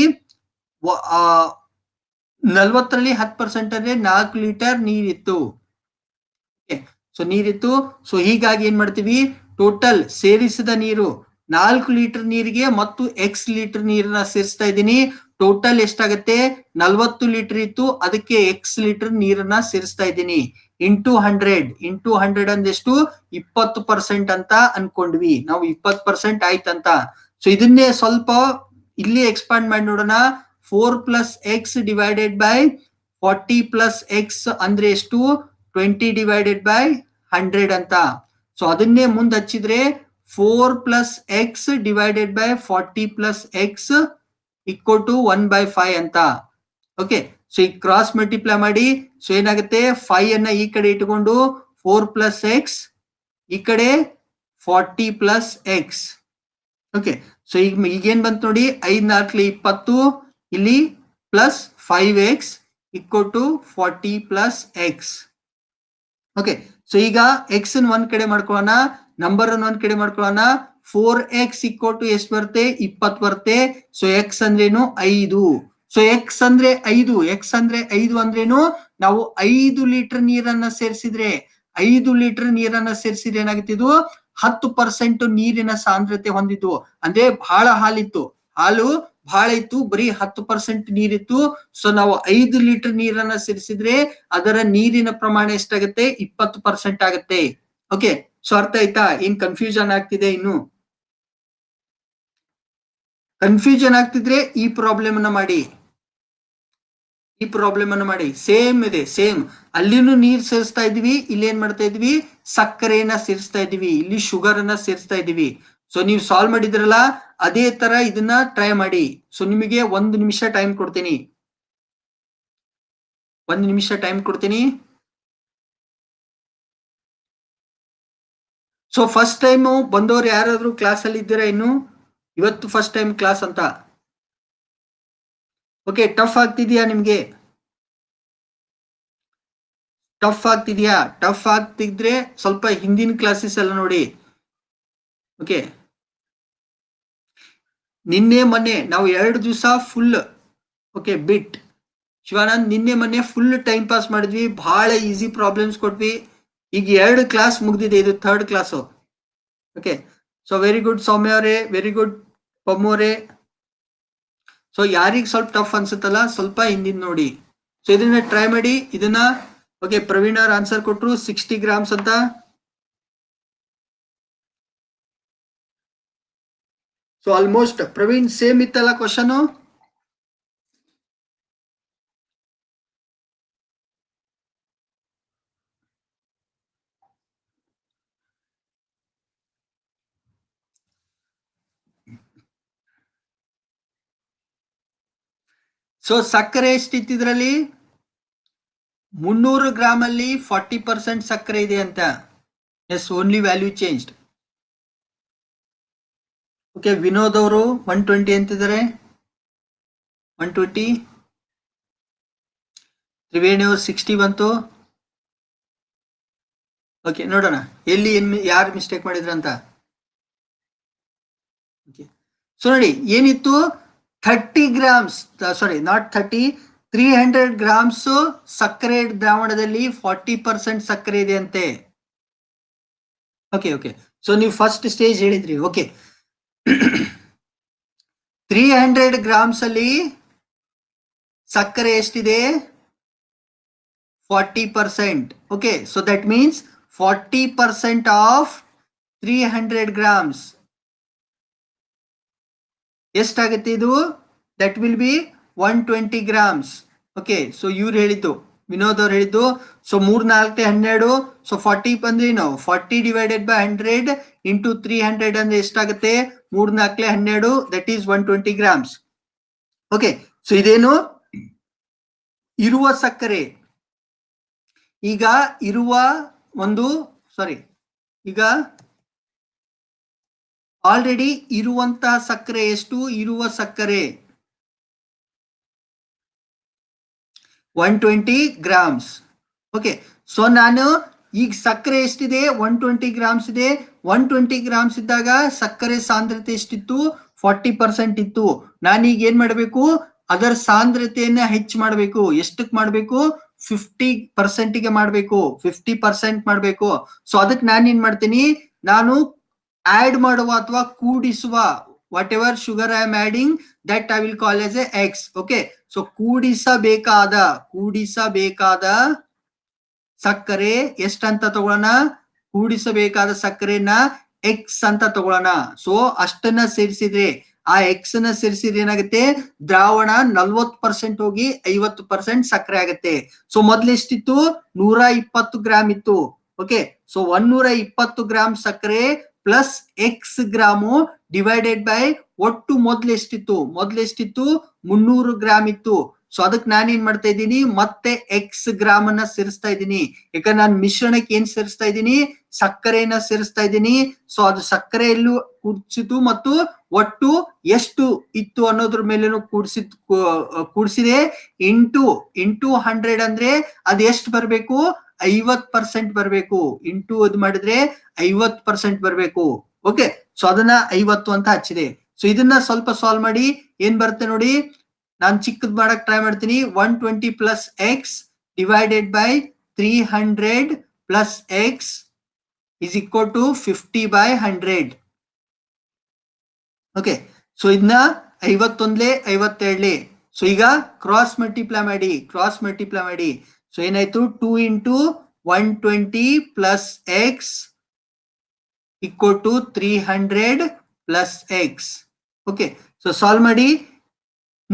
A: ನಲ್ವತ್ತರಲ್ಲಿ ಹತ್ತು ಪರ್ಸೆಂಟ್ ಅಂದ್ರೆ ನಾಲ್ಕು ಲೀಟರ್ ನೀರಿತ್ತು ಸೊ ನೀರಿತ್ತು ಸೊ ಹೀಗಾಗಿ ಏನ್ ಮಾಡ್ತೀವಿ ಟೋಟಲ್ ಸೇರಿಸಿದ ನೀರು ನಾಲ್ಕು ಲೀಟರ್ ನೀರಿಗೆ ಮತ್ತು ಎಕ್ಸ್ ಲೀಟರ್ ನೀರನ್ನ ಸೇರಿಸ್ತಾ ಇದ್ದೀನಿ ಟೋಟಲ್ ಎಷ್ಟಾಗತ್ತೆ ನಲ್ವತ್ತು ಲೀಟರ್ ಇತ್ತು ಅದಕ್ಕೆ ಎಕ್ಸ್ ಲೀಟರ್ ನೀರನ್ನ ಸೇರಿಸ್ತಾ ಇದ್ದೀನಿ ಇಂಟು ಹಂಡ್ರೆಡ್ ಇಂಟು ಹಂಡ್ರೆಡ್ ಅಂದೆಷ್ಟು ಇಪ್ಪತ್ತು ಪರ್ಸೆಂಟ್ ಅಂತ ಅನ್ಕೊಂಡ್ವಿ ನಾವು ಇಪ್ಪತ್ತು ಪರ್ಸೆಂಟ್ ಆಯ್ತಂತ ಸೊ ಇದನ್ನೇ ಸ್ವಲ್ಪ ಇಲ್ಲಿ ಎಕ್ಸ್ಪಾಂಡ್ ಮಾಡಿ ನೋಡೋಣ four plus x divided by forty plus x ಅಂದ್ರೆ ಎಷ್ಟು ಟ್ವೆಂಟಿ ಡಿವೈಡೆಡ್ ಬೈ ಹಂಡ್ರೆಡ್ ಅಂತ ಸೊ ಅದನ್ನೇ ಮುಂದೆ ಹಚ್ಚಿದ್ರೆ four plus x divided by forty plus x equal to one by five ಅಂತ ಓಕೆ ಸೊ ಈ ಕ್ರಾಸ್ ಮಲ್ಟಿಪ್ಲೈ ಮಾಡಿ ಸೊ ಏನಾಗುತ್ತೆ ಫೈವ್ ಅನ್ನ ಈ ಕಡೆ ಇಟ್ಕೊಂಡು ಫೋರ್ ಪ್ಲಸ್ ಎಕ್ಸ್ ಈ ಕಡೆ forty plus x okay so ಈಗ ಈಗೇನ್ ಬಂತು ನೋಡಿ ಐದ್ ನಾಲ್ಕಲಿ ಇಪ್ಪತ್ತು ಇಲ್ಲಿ plus five X equal to forty plus x okay so ಈಗ ಎಕ್ಸ್ ಒಂದ್ ಕಡೆ ಮಾಡ್ಕೊಳ್ಳೋಣ ನಂಬರ್ ಒಂದ್ ಕಡೆ ಮಾಡ್ಕೊಳ್ಳೋಣ ಫೋರ್ ಎಕ್ಸ್ ಇಕ್ವಲ್ ಟು ಎಷ್ಟು ಬರುತ್ತೆ ಇಪ್ಪತ್ ಬರುತ್ತೆ ಸೊ ಎಕ್ಸ್ ಅಂದ್ರೇನು ಐದು ಸೊ ಎಕ್ಸ್ ಅಂದ್ರೆ ಐದು ಎಕ್ಸ್ ಅಂದ್ರೆ ಐದು ಅಂದ್ರೇನು ನಾವು ಐದು ಲೀಟರ್ ನೀರನ್ನ ಸೇರಿಸಿದ್ರೆ ಐದು ಲೀಟರ್ ನೀರನ್ನ ಸೇರಿಸಿದ್ರೆ ಏನಾಗುತ್ತೆ ಇದು ಹತ್ತು ಪರ್ಸೆಂಟ್ ನೀರಿನ ಸಾಂದ್ರತೆ ಹೊಂದಿತ್ತು ಅಂದ್ರೆ ಬಹಳ ಹಾಲಿತ್ತು ಹಾಲು ಬಹಳ ಇತ್ತು ಬರೀ ಹತ್ತು ಪರ್ಸೆಂಟ್ ನೀರಿತ್ತು ಸೊ ನಾವು ಐದು ಲೀಟರ್ ನೀರನ್ನ ಸೇರಿಸಿದ್ರೆ ಅದರ ನೀರಿನ ಪ್ರಮಾಣ ಎಷ್ಟಾಗುತ್ತೆ ಇಪ್ಪತ್ತು ಪರ್ಸೆಂಟ್ ಆಗುತ್ತೆ ಓಕೆ ಸೊ ಅರ್ಥ ಆಯ್ತಾ ಏನ್ ಕನ್ಫ್ಯೂಷನ್ ಆಗ್ತಿದೆ ಇನ್ನು ಕನ್ಫ್ಯೂಷನ್ ಆಗ್ತಿದ್ರೆ ಈ ಪ್ರಾಬ್ಲಮ್ ಅನ್ನ ಮಾಡಿ ಈ ಪ್ರಾಬ್ಲಮ್ ಅನ್ನ ಮಾಡಿ ಸೇಮ್ ಇದೆ ಸೇಮ್ ಅಲ್ಲಿನೂ ನೀರ್ ಸೇರಿಸ್ತಾ ಇದೀವಿ ಇಲ್ಲಿ ಏನ್ ಮಾಡ್ತಾ ಇದೀವಿ ಸಕ್ಕರೆಯನ್ನ ಸೇರಿಸ್ತಾ ಇದೀವಿ ಇಲ್ಲಿ ಶುಗರ್ ಅನ್ನ ಸೇರಿಸ್ತಾ ಇದೀವಿ ಸೊ ನೀವು ಸಾಲ್ವ್ ಮಾಡಿದ್ರಲ್ಲ ಅದೇ ತರ ಇದನ್ನ ಟ್ರೈ ಮಾಡಿ ಸೊ ನಿಮಗೆ ಒಂದು ನಿಮಿಷ ಟೈಮ್ ಕೊಡ್ತೀನಿ ಒಂದು ನಿಮಿಷ ಟೈಮ್ ಕೊಡ್ತೀನಿ ಸೊ ಫಸ್ಟ್ ಟೈಮ್ ಬಂದವರು ಯಾರಾದ್ರೂ ಕ್ಲಾಸಲ್ಲಿ ಇದ್ದೀರಾ ಇನ್ನು ಇವತ್ತು ಫಸ್ಟ್ ಟೈಮ್ ಕ್ಲಾಸ್ ಅಂತ ಓಕೆ ಟಫ್ ಆಗ್ತಿದ್ಯಾ ನಿಮಗೆ ಟಫ್ ಆಗ್ತಿದ್ಯಾ ಟಫ್ ಆಗ್ತಿದ್ರೆ ಸ್ವಲ್ಪ ಹಿಂದಿನ ಕ್ಲಾಸಸ್ ಎಲ್ಲ ನೋಡಿ ಓಕೆ ನಿನ್ನೆ ಮೊನ್ನೆ ನಾವು ಎರಡು ದಿವಸ ಫುಲ್ ಓಕೆ ಬಿಟ್ ಶಿವಾನಂದ್ ನಿನ್ನೆ ಮೊನ್ನೆ ಫುಲ್ ಟೈಮ್ ಪಾಸ್ ಮಾಡಿದ್ವಿ ಬಹಳ ಈಸಿ ಪ್ರಾಬ್ಲಮ್ಸ್ ಕೊಟ್ವಿ ಈಗ ಎರಡು ಕ್ಲಾಸ್ ಮುಗ್ದಿದೆ ಇದು third class okay so very good Soumya ಅವರೇ ವೆರಿ ಗುಡ್ ಪಮೋರೆ ಸೊ ಯಾರಿಗ ಸ್ವಲ್ಪ ಟಫ್ ಅನ್ಸುತ್ತಲ್ಲ ಸ್ವಲ್ಪ ಹಿಂದಿನ ನೋಡಿ ಸೊ ಇದನ್ನ ಟ್ರೈ ಮಾಡಿ ಇದನ್ನ ಓಕೆ ಪ್ರವೀಣ್ ಅವ್ರ ಆನ್ಸರ್ ಕೊಟ್ರು ಸಿಕ್ಸ್ಟಿ ಗ್ರಾಮ್ಸ್ ಅಂತ ಸೊ ಆಲ್ಮೋಸ್ಟ್ ಪ್ರವೀಣ್ ಸೇಮ್ ಇತ್ತಲ್ಲ ಕ್ವಶನ್ ಸೊ ಸಕ್ಕರೆ ಎಷ್ಟಿತ್ತು ಇದರಲ್ಲಿ ಮುನ್ನೂರು ಗ್ರಾಮ್ ಅಲ್ಲಿ ಫಾರ್ಟಿ ಪರ್ಸೆಂಟ್ ಸಕ್ಕರೆ ಇದೆ ಅಂತ yes only value changed okay Vinod ಅವರು ಒನ್ ಟ್ವೆಂಟಿ ಅಂತಿದ್ದಾರೆ ಒನ್ ಟ್ವೆಂಟಿ ತ್ರಿವೇಣಿ ಅವರು ಸಿಕ್ಸ್ಟಿ ಬಂತು ಓಕೆ ನೋಡೋಣ ಎಲ್ಲಿ ಏನ್ ಯಾರು ಮಿಸ್ಟೇಕ್ ಮಾಡಿದ್ರಂತ ಸೊ ನೋಡಿ ಏನಿತ್ತು thirty grams sorry not thirty three hundred grams ಸಕ್ಕರೆ ದ್ರಾವಣದಲ್ಲಿ ಫಾರ್ಟಿ ಪರ್ಸೆಂಟ್ ಸಕ್ಕರೆ ಇದೆ ಅಂತೆ ಓಕೆ ಓಕೆ ಸೊ ನೀವು ಫಸ್ಟ್ ಸ್ಟೇಜ್ ಹೇಳಿದ್ರಿ ಓಕೆ ತ್ರೀ ಹಂಡ್ರೆಡ್ ಗ್ರಾಮ್ಸ್ ಅಲ್ಲಿ ಸಕ್ಕರೆ ಎಷ್ಟಿದೆ forty percent okay so that means forty percent of three hundred grams ಎಷ್ಟಾಗುತ್ತೆ ಇದು that will be one twenty grams okay so ಇವ್ರು ಹೇಳಿದ್ದು ವಿನೋದ್ ಅವ್ರು ಹೇಳಿದ್ದು ಸೊ ಮೂರ್ ನಾಲ್ಕು ಹನ್ನೆರಡು ಸೊ ಫಾರ್ಟಿ ನಾವು forty divided by hundred into three hundred ಅಂದ್ರೆ ಎಷ್ಟಾಗುತ್ತೆ ಮೂರ್ ನಾಲ್ಕಲೆ ಹನ್ನೆರಡು that is one twenty grams okay so ಇದೇನು ಇರುವ ಸಕ್ಕರೆ ಈಗ ಇರುವ ಒಂದು ಸಾರಿ ಈಗ ಆಲ್ರೆಡಿ ಇರುವಂತಹ ಸಕ್ಕರೆ ಎಷ್ಟು ಇರುವ ಸಕ್ಕರೆ one twenty grams okay so ನಾನು ಈಗ ಸಕ್ಕರೆ ಎಷ್ಟಿದೆ ಒನ್ ಟ್ವೆಂಟಿ ಗ್ರಾಮ್ಸ್ ಇದೆ ಒನ್ ಟ್ವೆಂಟಿ ಗ್ರಾಮ್ಸ್ ಇದ್ದಾಗ ಸಕ್ಕರೆ ಸಾಂದ್ರತೆ ಎಷ್ಟಿತ್ತು ಫಾರ್ಟಿ ಪರ್ಸೆಂಟ್ ಇತ್ತು ನಾನೀಗ ಏನ್ ಮಾಡಬೇಕು ಅದರ ಸಾಂದ್ರತೆಯನ್ನ ಹೆಚ್ಚು ಮಾಡಬೇಕು ಎಷ್ಟಕ್ ಮಾಡಬೇಕು ಫಿಫ್ಟಿ ಪರ್ಸೆಂಟ್ ಗೆ ಮಾಡಬೇಕು ಫಿಫ್ಟಿ ಪರ್ಸೆಂಟ್ ಮಾಡಬೇಕು ಸೊ ಅದಕ್ಕೆ ನಾನು ಏನ್ ಮಾಡ್ತೀನಿ ನಾನು ಆಡ್ ಮಾಡುವ ಅಥವಾ ಕೂಡಿಸುವ whatever sugar I am adding that I will call as a x okay so ಕೂಡಿಸಬೇಕಾದ ಕೂಡಿಸಬೇಕಾದ ಸಕ್ಕರೆ ಎಷ್ಟಂತ ತಗೊಳ್ಳೋಣ ಕೂಡಿಸಬೇಕಾದ ಸಕ್ಕರೆನ ಎಕ್ಸ್ ಅಂತ ತಗೊಳ್ಳೋಣ ಸೊ ಅಷ್ಟನ್ನ ಸೇರಿಸಿದ್ರೆ ಆ ಎಕ್ಸ್ ನ ಸೇರಿಸಿದ್ರೆ ಏನಾಗುತ್ತೆ ದ್ರಾವಣ ನಲ್ವತ್ ಪರ್ಸೆಂಟ್ ಹೋಗಿ ಐವತ್ತು ಪರ್ಸೆಂಟ್ ಸಕ್ಕರೆ ಆಗುತ್ತೆ ಸೊ ಮೊದ್ಲು ಎಷ್ಟಿತ್ತು ನೂರ ಇಪ್ಪತ್ತು ಗ್ರಾಮ್ ಇತ್ತು ಓಕೆ ಸೊ ಒನ್ನೂರ ಇಪ್ಪತ್ತು ಗ್ರಾಮ್ ಸಕ್ಕರೆ plus x gram divided by ಒಟ್ಟು ಮೊದ್ಲು ಎಷ್ಟಿತ್ತು ಮುನ್ನೂರು ಗ್ರಾಮ್ ಇತ್ತು ಸೊ ಅದಕ್ಕೆ ನಾನೇನ್ ಮಾಡ್ತಾ ಇದ್ದೀನಿ ಮತ್ತೆ ಎಕ್ಸ್ ಗ್ರಾಮ್ ಅನ್ನ ಸೇರಿಸ್ತಾ ಇದ್ದೀನಿ ಯಾಕಂದ್ರೆ ನಾನು ಮಿಶ್ರಣಕ್ಕೆ ಏನ್ ಸೇರಿಸ್ತಾ ಇದ್ದೀನಿ ಸಕ್ಕರೆಯನ್ನ ಸೇರಿಸ್ತಾ ಇದ್ದೀನಿ ಸೊ ಅದು ಸಕ್ಕರೆಯಲ್ಲೂ ಕೂಡಿಸಿತು ಮತ್ತು ಒಟ್ಟು ಎಷ್ಟು ಇತ್ತು ಅನ್ನೋದ್ರ ಮೇಲೆ ಕೂಡಿಸಿದ್ ಕೂಡಿಸಿದೆ ಇಂಟು ಇಂಟು ಹಂಡ್ರೆಡ್ ಅಂದ್ರೆ ಅದು ಎಷ್ಟು ಬರ್ಬೇಕು ಐವತ್ ಪರ್ಸೆಂಟ್ ಬರ್ಬೇಕು ಇಂಟು ಅದ್ ಮಾಡಿದ್ರೆ ಐವತ್ ಪರ್ಸೆಂಟ್ ಬರಬೇಕು ಓಕೆ ಸೊ ಅದನ್ನ ಐವತ್ತು ಅಂತ ಹಚ್ಚಿದೆ ಸೊ ಇದನ್ನ ಸ್ವಲ್ಪ ಸಾಲ್ವ್ ಮಾಡಿ ಏನ್ ಬರುತ್ತೆ ನೋಡಿ ನಾನು ಚಿಕ್ಕದ್ ಮಾಡಕ್ ಟ್ರೈ ಮಾಡ್ತೀನಿ one twenty plus x divided by three hundred plus x is equal to fifty by hundred okay so ಇದನ್ನ ಐವತ್ತೊಂದ್ಲೆ ಐವತ್ತೆರಡ್ಲೆ ಸೊ ಈಗ ಕ್ರಾಸ್ ಮಲ್ಟಿಪ್ಲೈ ಮಾಡಿ ಕ್ರಾಸ್ ಮಲ್ಟಿಪ್ಲೈ ಮಾಡಿ ಸೊ ಏನಾಯ್ತು two into one twenty plus x to three hundred plus x okay so solve ಮಾಡಿ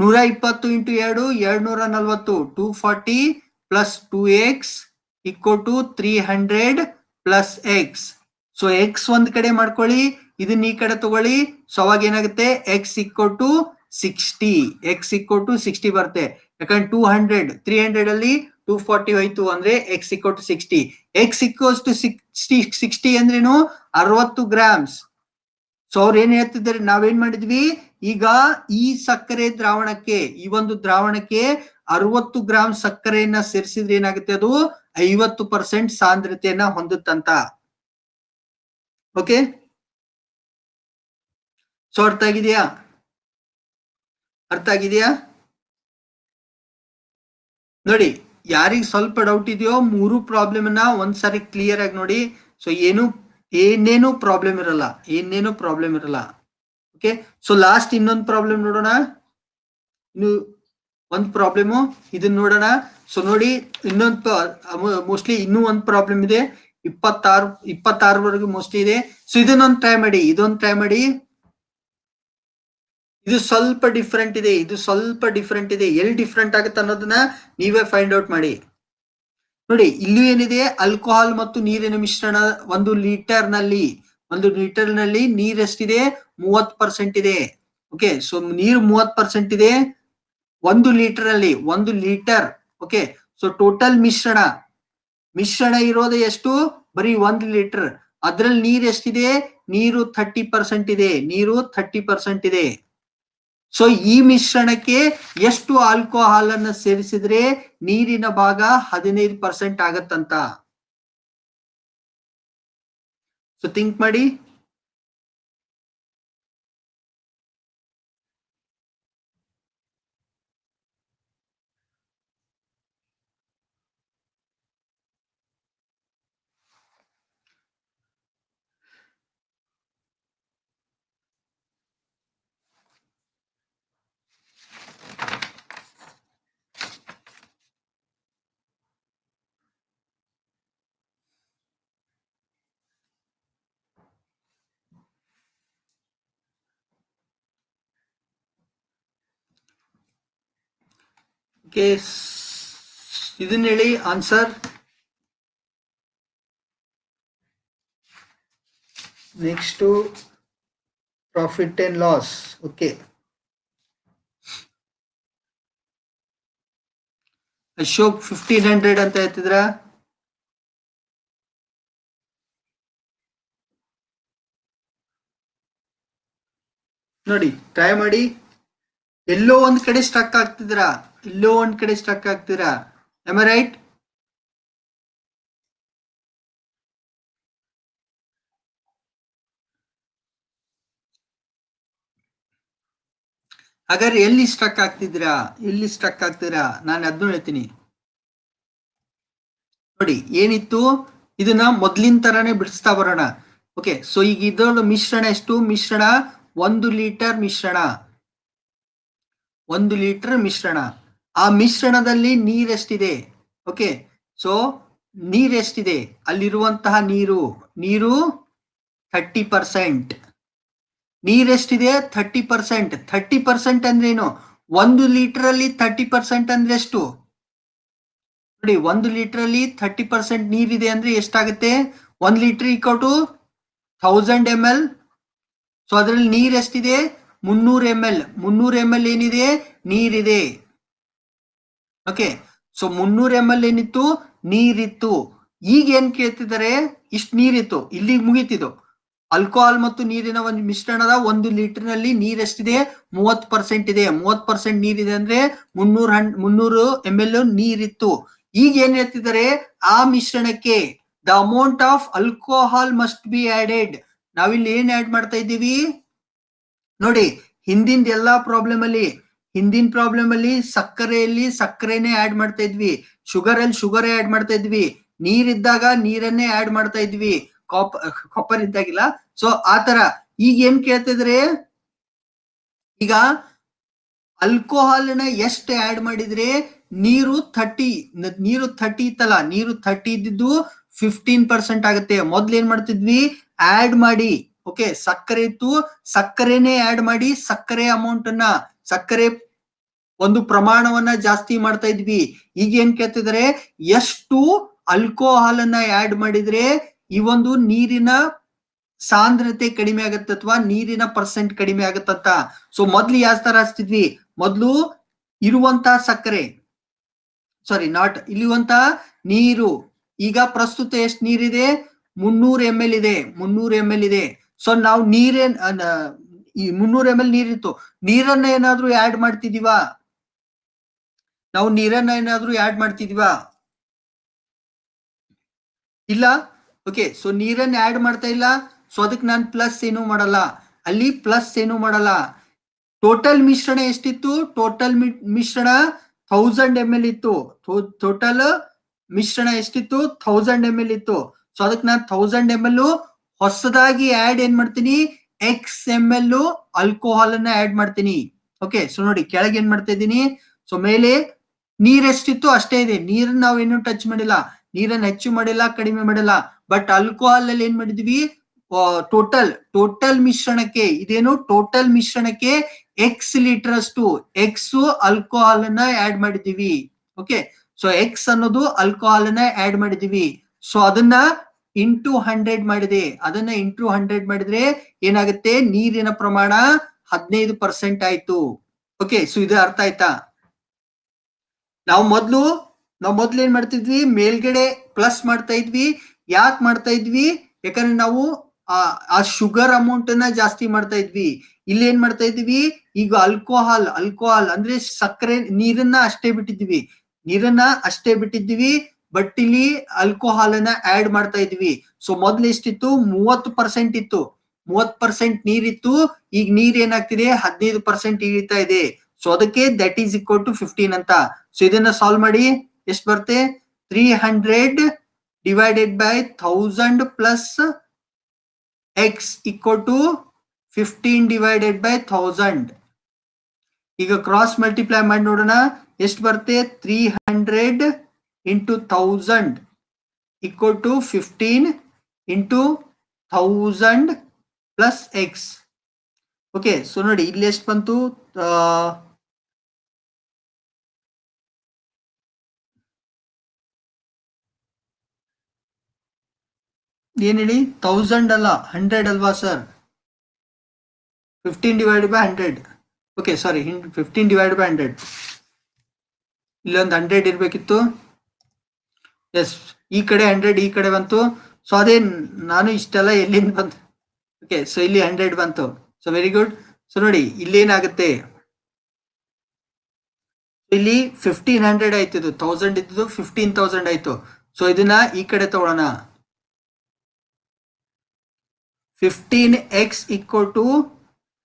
A: ನೂರ ಇಪ್ಪತ್ತು ಇಂಟು ಎರಡು ಎರಡ್ ನೂರ ನಲ್ವತ್ತು two forty plus two x equal to three hundred plus x so X ಒಂದ್ ಕಡೆ ಮಾಡ್ಕೊಳ್ಳಿ ಇದನ್ನ ಈ ಕಡೆ ತಗೊಳ್ಳಿ ಸೊ ಅವಾಗ ಏನಾಗುತ್ತೆ x equal to sixty x equal to sixty ಬರುತ್ತೆ ಯಾಕಂದ್ರೆ ಟೂ ಹಂಡ್ರೆಡ್ ತ್ರೀ ಹಂಡ್ರೆಡ್ ಅಲ್ಲಿ ಟೂ ಫಾರ್ಟಿ ಹೋಯ್ತು ಅಂದ್ರೆ x equal to sixty x equals to sixty sixty ಅಂದ್ರೇನು ಅರವತ್ತು ಗ್ರಾಮ್ಸ್ ಸೊ ಅವ್ರ ಏನ್ ಹೇಳ್ತಿದ್ದಾರೆ ನಾವೇನ್ ಮಾಡಿದ್ವಿ ಈಗ ಈ ಸಕ್ಕರೆ ದ್ರಾವಣಕ್ಕೆ ಈ ಒಂದು ದ್ರಾವಣಕ್ಕೆ ಅರವತ್ತು ಗ್ರಾಮ್ ಸಕ್ಕರೆಯನ್ನ ಸೇರಿಸಿದ್ರೆ ಏನಾಗುತ್ತೆ ಅದು ಐವತ್ತು ಪರ್ಸೆಂಟ್ ಸಾಂದ್ರತೆಯನ್ನ ಹೊಂದುತ್ತಂತ ಓಕೆ ಸೊ ಅರ್ಥ ಆಗಿದೆಯಾ ಅರ್ಥ ಆಗಿದೆಯಾ ನೋಡಿ ಯಾರಿಗ ಸ್ವಲ್ಪ ಡೌಟ್ ಇದೆಯೋ ಮೂರು ಪ್ರಾಬ್ಲಮ್ ಅನ್ನ ಒಂದ್ಸಾರಿ ಕ್ಲಿಯರ್ ಆಗಿ ನೋಡಿ ಸೊ ಏನು ಏನೇನು ಪ್ರಾಬ್ಲಮ್ ಇರಲ್ಲ ಏನೇನು ಪ್ರಾಬ್ಲಮ್ ಇರಲ್ಲ ಓಕೆ ಸೊ ಲಾಸ್ಟ್ ಇನ್ನೊಂದು ಪ್ರಾಬ್ಲಮ್ ನೋಡೋಣ ಇನ್ನು ಒಂದು ಪ್ರಾಬ್ಲಮ್ ಇದನ್ನ ನೋಡೋಣ ಸೊ ನೋಡಿ ಇನ್ನೊಂದು ಮೋಸ್ಟ್ಲಿ ಇನ್ನೂ ಒಂದು ಪ್ರಾಬ್ಲಮ್ ಇದೆ ಇಪ್ಪತ್ತಾರು ಇಪ್ಪತ್ತಾರವರೆಗೂ ಮೋಸ್ಟ್ಲಿ ಇದೆ ಸೊ ಇದನ್ನೊಂದು ಟ್ರೈ ಮಾಡಿ ಇದೊಂದು ಟ್ರೈ ಮಾಡಿ ಇದು ಸ್ವಲ್ಪ ಡಿಫ್ರೆಂಟ್ ಇದೆ ಇದು ಸ್ವಲ್ಪ ಡಿಫ್ರೆಂಟ್ ಇದೆ ಎಲ್ಲಿ ಡಿಫ್ರೆಂಟ್ ಆಗುತ್ತೆ ಅನ್ನೋದನ್ನ ನೀವೇ ಫೈಂಡ್ ಔಟ್ ಮಾಡಿ ನೋಡಿ ಇಲ್ಲಿ ಏನಿದೆ ಆಲ್ಕೋಹಾಲ್ ಮತ್ತು ನೀರಿನ ಮಿಶ್ರಣ ಒಂದು ಲೀಟರ್ ನಲ್ಲಿ ಒಂದು ಲೀಟರ್ ನಲ್ಲಿ ಎಷ್ಟಿದೆ ಮೂವತ್ ಪರ್ಸೆಂಟ್ ಇದೆ ಓಕೆ ಸೊ ನೀರು ಮೂವತ್ ಪರ್ಸೆಂಟ್ ಇದೆ ಒಂದು ಲೀಟರ್ ಅಲ್ಲಿ ಒಂದು ಲೀಟರ್ ಓಕೆ ಸೊ ಟೋಟಲ್ ಮಿಶ್ರಣ ಮಿಶ್ರಣ ಇರೋದು ಎಷ್ಟು ಬರೀ ಒಂದು ಲೀಟರ್ ಅದ್ರಲ್ಲಿ ನೀರ್ ಎಷ್ಟಿದೆ ನೀರು ಥರ್ಟಿ ಪರ್ಸೆಂಟ್ ಇದೆ ನೀರು ಥರ್ಟಿ ಪರ್ಸೆಂಟ್ ಇದೆ ಸೊ ಈ ಮಿಶ್ರಣಕ್ಕೆ ಎಷ್ಟು ಆಲ್ಕೋಹಾಲ್ ಅನ್ನ ಸೇರಿಸಿದ್ರೆ ನೀರಿನ ಭಾಗ ಹದಿನೈದು ಪರ್ಸೆಂಟ್ ಆಗತ್ತಂತ ಸೊ ಥಿಂಕ್ ಮಾಡಿ ಓಕೆ ಇದನ್ನ ಹೇಳಿ answer next profit and loss okay Ashok fifteen hundred ಅಂತ ಹೇಳ್ತಿದ್ರ ನೋಡಿ ಟ್ರೈ ಮಾಡಿ ಎಲ್ಲೋ ಒಂದ್ ಕಡೆ ಸ್ಟಕ್ ಆಗ್ತಿದ್ರ ಎಲ್ಲೋ ಒಂದ್ ಕಡೆ ಸ್ಟಕ್ ಆಗ್ತೀರಾ ಎಮ್ ರೈಟ್ ಹಾಗಾದ್ರೆ ಎಲ್ಲಿ ಸ್ಟಕ್ ಆಗ್ತಿದ್ದೀರಾ ಎಲ್ಲಿ ಸ್ಟಕ್ ಆಗ್ತೀರಾ ನಾನು ಅದನ್ನು ಹೇಳ್ತೀನಿ ನೋಡಿ ಏನಿತ್ತು ಇದನ್ನ ಮೊದ್ಲಿನ ತರಾನೇ ಬಿಡಿಸ್ತಾ ಬರೋಣ ಓಕೆ ಸೊ ಈಗ ಇದರ ಮಿಶ್ರಣ ಎಷ್ಟು ಮಿಶ್ರಣ ಒಂದು ಲೀಟರ್ ಮಿಶ್ರಣ ಒಂದು ಲೀಟರ್ ಮಿಶ್ರಣ ಆ ಮಿಶ್ರಣದಲ್ಲಿ ಎಷ್ಟಿದೆ ಓಕೆ ಸೊ ಎಷ್ಟಿದೆ ಅಲ್ಲಿರುವಂತಹ ನೀರು ನೀರು ಥರ್ಟಿ ಪರ್ಸೆಂಟ್ ಎಷ್ಟಿದೆ ಥರ್ಟಿ ಪರ್ಸೆಂಟ್ ಥರ್ಟಿ ಪರ್ಸೆಂಟ್ ಅಂದ್ರೆ ಏನು ಒಂದು ಲೀಟರ್ ಅಲ್ಲಿ ಥರ್ಟಿ ಪರ್ಸೆಂಟ್ ಅಂದ್ರೆ ಎಷ್ಟು ನೋಡಿ ಒಂದು ಲೀಟರ್ ಅಲ್ಲಿ ಥರ್ಟಿ ಪರ್ಸೆಂಟ್ ನೀರಿದೆ ಅಂದ್ರೆ ಎಷ್ಟಾಗುತ್ತೆ ಒಂದು litre equal to thousand M L so ಅದರಲ್ಲಿ ನೀರ್ ಎಷ್ಟಿದೆ ಮುನ್ನೂರ್ ಎಮ್ ಎಲ್ ಮುನ್ನೂರು ಎಮ್ ಎಲ್ ಏನಿದೆ ನೀರಿದೆ ಓಕೆ ಸೊ ಮುನ್ನೂರ ಎಂ ಎಲ್ ಏನಿತ್ತು ನೀರಿತ್ತು ಈಗ ಏನ್ ಕೇಳ್ತಿದ್ದಾರೆ ಇಷ್ಟು ನೀರಿತ್ತು ಇಲ್ಲಿಗೆ ಮುಗಿತಿದ್ದು ಅಲ್ಕೋಹಾಲ್ ಮತ್ತು ನೀರಿನ ಒಂದು ಮಿಶ್ರಣದ ಒಂದು ಲೀಟರ್ ನಲ್ಲಿ ನೀರ್ ಎಷ್ಟಿದೆ ಮೂವತ್ ಪರ್ಸೆಂಟ್ ಇದೆ ಮೂವತ್ ಪರ್ಸೆಂಟ್ ನೀರಿದೆ ಅಂದ್ರೆ ಮುನ್ನೂರ ಮುನ್ನೂರು ಎಂ ಎಲ್ ನೀರಿತ್ತು ಈಗ ಏನ್ ಹೇಳ್ತಿದ್ದಾರೆ ಆ ಮಿಶ್ರಣಕ್ಕೆ the amount of alcohol must be added ನಾವಿಲ್ಲಿ ಏನ್ ಆಡ್ ಮಾಡ್ತಾ ಇದ್ದೀವಿ ನೋಡಿ ಹಿಂದಿನ ಎಲ್ಲಾ ಪ್ರಾಬ್ಲಮ್ ಅಲ್ಲಿ ಹಿಂದಿನ ಪ್ರಾಬ್ಲಮ್ ಅಲ್ಲಿ ಸಕ್ಕರೆಯಲ್ಲಿ ಸಕ್ಕರೆನೆ ಆಡ್ ಮಾಡ್ತಾ ಇದ್ವಿ ಶುಗರ್ ಅಲ್ಲಿ ಶುಗರ್ ಆಡ್ ಮಾಡ್ತಾ ಇದ್ವಿ ನೀರಿದ್ದಾಗ ನೀರನ್ನೇ ಆಡ್ ಮಾಡ್ತಾ ಇದ್ವಿ ಕಾಪ್ ಕಾಪರ್ ಇದ್ದಾಗಿಲ್ಲ ಸೊ ಆತರ ಈಗ ಏನ್ ಕೇಳ್ತಿದ್ರೆ ಈಗ ನ ಎಷ್ಟು ಆಡ್ ಮಾಡಿದ್ರೆ ನೀರು ಥರ್ಟಿ ನೀರು ಥರ್ಟಿ ಇತ್ತಲ್ಲ ನೀರು ಥರ್ಟಿ ಇದ್ದಿದ್ದು ಫಿಫ್ಟೀನ್ ಪರ್ಸೆಂಟ್ ಆಗುತ್ತೆ ಮೊದ್ಲು ಏನ್ ಮಾಡ್ತಿದ್ವಿ ಆಡ್ ಮಾಡಿ ಓಕೆ ಸಕ್ಕರೆ ಇತ್ತು ಸಕ್ಕರೆನೆ ಆಡ್ ಮಾಡಿ ಸಕ್ಕರೆ ಅಮೌಂಟ್ ಅನ್ನ ಸಕ್ಕರೆ ಒಂದು ಪ್ರಮಾಣವನ್ನ ಜಾಸ್ತಿ ಮಾಡ್ತಾ ಇದ್ವಿ ಈಗ ಏನ್ ಕೇಳ್ತಿದ್ರೆ ಎಷ್ಟು ಅಲ್ಕೋಹಾಲ್ ಅನ್ನ ಆಡ್ ಮಾಡಿದ್ರೆ ಈ ಒಂದು ನೀರಿನ ಸಾಂದ್ರತೆ ಕಡಿಮೆ ಆಗತ್ತ ಅಥವಾ ನೀರಿನ ಪರ್ಸೆಂಟ್ ಕಡಿಮೆ ಆಗತ್ತಂತ ಸೊ ಮೊದ್ಲು ಯಾವ ತರ ಹಚ್ತಿದ್ವಿ ಮೊದ್ಲು ಇರುವಂತ ಸಕ್ಕರೆ ಸಾರಿ ನಾಟ್ ಇಲ್ಲಿರುವಂತ ನೀರು ಈಗ ಪ್ರಸ್ತುತ ಎಷ್ಟು ನೀರಿದೆ ಮುನ್ನೂರ್ ಎಮ್ ಎಲ್ ಇದೆ ಮುನ್ನೂರ್ ಎಮ್ ಎಲ್ ಇದೆ ಸೊ ನಾವು ನೀರೇನ್ ಮುನ್ನೂರ್ ಎಮ್ ಎಲ್ ನೀರಿತ್ತು ನೀರನ್ನ ಏನಾದ್ರು ಆಡ್ ಮಾಡ್ತಿದೀವ ನಾವು ನೀರನ್ನ ಏನಾದ್ರೂ ಆಡ್ ಮಾಡ್ತಿದ್ವಾ ಇಲ್ಲ ಓಕೆ ಸೊ ನೀರನ್ನ ಆಡ್ ಮಾಡ್ತಾ ಇಲ್ಲ ಸೊ ಅದಕ್ಕೆ ನಾನು ಪ್ಲಸ್ ಏನು ಮಾಡಲ್ಲ ಅಲ್ಲಿ ಪ್ಲಸ್ ಏನು ಮಾಡಲ್ಲ ಟೋಟಲ್ ಮಿಶ್ರಣ ಎಷ್ಟಿತ್ತು ಟೋಟಲ್ ಮಿಶ್ರಣ ಥೌಸಂಡ್ ಎಮ್ ಎಲ್ ಇತ್ತು ಟೋಟಲ್ ಮಿಶ್ರಣ ಎಷ್ಟಿತ್ತು ಥೌಸಂಡ್ ಎಮ್ ಎಲ್ ಇತ್ತು ಸೊ ಅದಕ್ಕೆ ನಾನು ಥೌಸಂಡ್ ಎಮ್ ಎಲ್ ಹೊಸದಾಗಿ ಆಡ್ ಏನ್ ಮಾಡ್ತೀನಿ ಎಕ್ಸ್ ಎಮ್ ಎಲ್ ಆಲ್ಕೋಹಾಲ್ ಅನ್ನ ಆಡ್ ಮಾಡ್ತೀನಿ ಓಕೆ ಸೊ ನೋಡಿ ಕೆಳಗೆ ಏನ್ ಮಾಡ್ತಾ ಇದ್ದೀನಿ ಸೊ ಮೇಲೆ ನೀರ್ ಎಷ್ಟಿತ್ತು ಅಷ್ಟೇ ಇದೆ ನೀರನ್ನ ನಾವು ಏನು ಟಚ್ ಮಾಡಿಲ್ಲ ನೀರನ್ನ ಹೆಚ್ಚು ಮಾಡಿಲ್ಲ ಕಡಿಮೆ ಮಾಡಿಲ್ಲ ಬಟ್ ಅಲ್ಕೋಹಾಲ್ ಅಲ್ಲಿ ಏನ್ ಮಾಡಿದ್ವಿ ಟೋಟಲ್ ಟೋಟಲ್ ಮಿಶ್ರಣಕ್ಕೆ ಇದೇನು ಟೋಟಲ್ ಮಿಶ್ರಣಕ್ಕೆ ಎಕ್ಸ್ ಲೀಟರ್ ಅಷ್ಟು ಎಕ್ಸ್ ಅಲ್ಕೋಹಾಲ್ ಅನ್ನ ಆಡ್ ಮಾಡಿದೀವಿ ಓಕೆ ಸೊ ಎಕ್ಸ್ ಅನ್ನೋದು ಅಲ್ಕೋಹಾಲ್ ಅನ್ನ ಆಡ್ ಮಾಡಿದೀವಿ ಸೊ ಅದನ್ನ ಇಂಟು ಹಂಡ್ರೆಡ್ ಮಾಡಿದೆ ಅದನ್ನ ಇಂಟು ಹಂಡ್ರೆಡ್ ಮಾಡಿದ್ರೆ ಏನಾಗುತ್ತೆ ನೀರಿನ ಪ್ರಮಾಣ ಹದಿನೈದು ಪರ್ಸೆಂಟ್ ಆಯ್ತು ಓಕೆ ಸೊ ಇದು ಅರ್ಥ ಆಯ್ತಾ ನಾವು ಮೊದಲು ನಾವು ಮೊದ್ಲು ಏನ್ ಮಾಡ್ತಿದ್ವಿ ಮೇಲ್ಗಡೆ ಪ್ಲಸ್ ಮಾಡ್ತಾ ಇದ್ವಿ ಯಾಕೆ ಮಾಡ್ತಾ ಇದ್ವಿ ಯಾಕಂದ್ರೆ ನಾವು ಆ ಶುಗರ್ ಅಮೌಂಟ್ ಅನ್ನ ಜಾಸ್ತಿ ಮಾಡ್ತಾ ಇದ್ವಿ ಇಲ್ಲಿ ಏನ್ ಮಾಡ್ತಾ ಇದ್ವಿ ಈಗ ಅಲ್ಕೋಹಾಲ್ ಅಲ್ಕೋಹಾಲ್ ಅಂದ್ರೆ ಸಕ್ಕರೆ ನೀರನ್ನ ಅಷ್ಟೇ ಬಿಟ್ಟಿದ್ವಿ ನೀರನ್ನ ಅಷ್ಟೇ ಬಿಟ್ಟಿದ್ವಿ ಬಟ್ ಇಲ್ಲಿ ಅಲ್ಕೋಹಾಲ್ ಅನ್ನ ಆಡ್ ಮಾಡ್ತಾ ಇದ್ವಿ ಸೊ ಮೊದ್ಲು ಎಷ್ಟಿತ್ತು ಮೂವತ್ತು ಪರ್ಸೆಂಟ್ ಇತ್ತು ಮೂವತ್ ಪರ್ಸೆಂಟ್ ನೀರಿತ್ತು ಈಗ ನೀರ್ ಏನಾಗ್ತಿದೆ ಹದಿನೈದು ಪರ್ಸೆಂಟ್ ಇಳಿತಾ ಇದೆ ಸೊ ಅದಕ್ಕೆ that is equal to fifteen ಅಂತ ಸೊ ಇದನ್ನ ಸಾಲ್ವ್ ಮಾಡಿ ಎಷ್ಟು ಬರುತ್ತೆ three hundred divided by thousand plus x equal to fifteen divided by thousand ಈಗ ಕ್ರಾಸ್ ಮಲ್ಟಿಪ್ಲೈ ಮಾಡಿ ನೋಡೋಣ ಎಷ್ಟು ಬರುತ್ತೆ three hundred into thousand equal to fifteen into thousand plus x okay so ನೋಡಿ ಇಲ್ಲಿ ಎಷ್ಟು ಬಂತು ಏನು ಹೇಳಿ ತೌಸಂಡ್ ಅಲ್ಲ ಹಂಡ್ರೆಡ್ ಅಲ್ವಾ sir fifteen divide by hundred okay sorry fifteen divide by hundred ಇಲ್ಲೊಂದು ಹಂಡ್ರೆಡ್ ಇರಬೇಕಿತ್ತು ಎಸ್ ಈ ಕಡೆ ಹಂಡ್ರೆಡ್ ಈ ಕಡೆ ಬಂತು ಸೊ ಅದೇ ನಾನು ಇಷ್ಟೆಲ್ಲ ಎಲ್ಲಿಂದ ಬಂತು ಓಕೆ ಸೊ ಇಲ್ಲಿ ಹಂಡ್ರೆಡ್ ಬಂತು ಸೊ ವೆರಿ ಗುಡ್ ಸೊ ನೋಡಿ ಇಲ್ಲಿ ಏನಾಗುತ್ತೆ ಇಲ್ಲಿ ಫಿಫ್ಟೀನ್ ಹಂಡ್ರೆಡ್ ಆಯ್ತು ಇದು ತೌಸಂಡ್ ಇದ್ದು ಫಿಫ್ಟೀನ್ ತೌಸಂಡ್ ಆಯ್ತು ಸೊ ಇದನ್ನ ಈ ಕಡೆ ತಗೊಳ್ಳೋಣ 15x equal to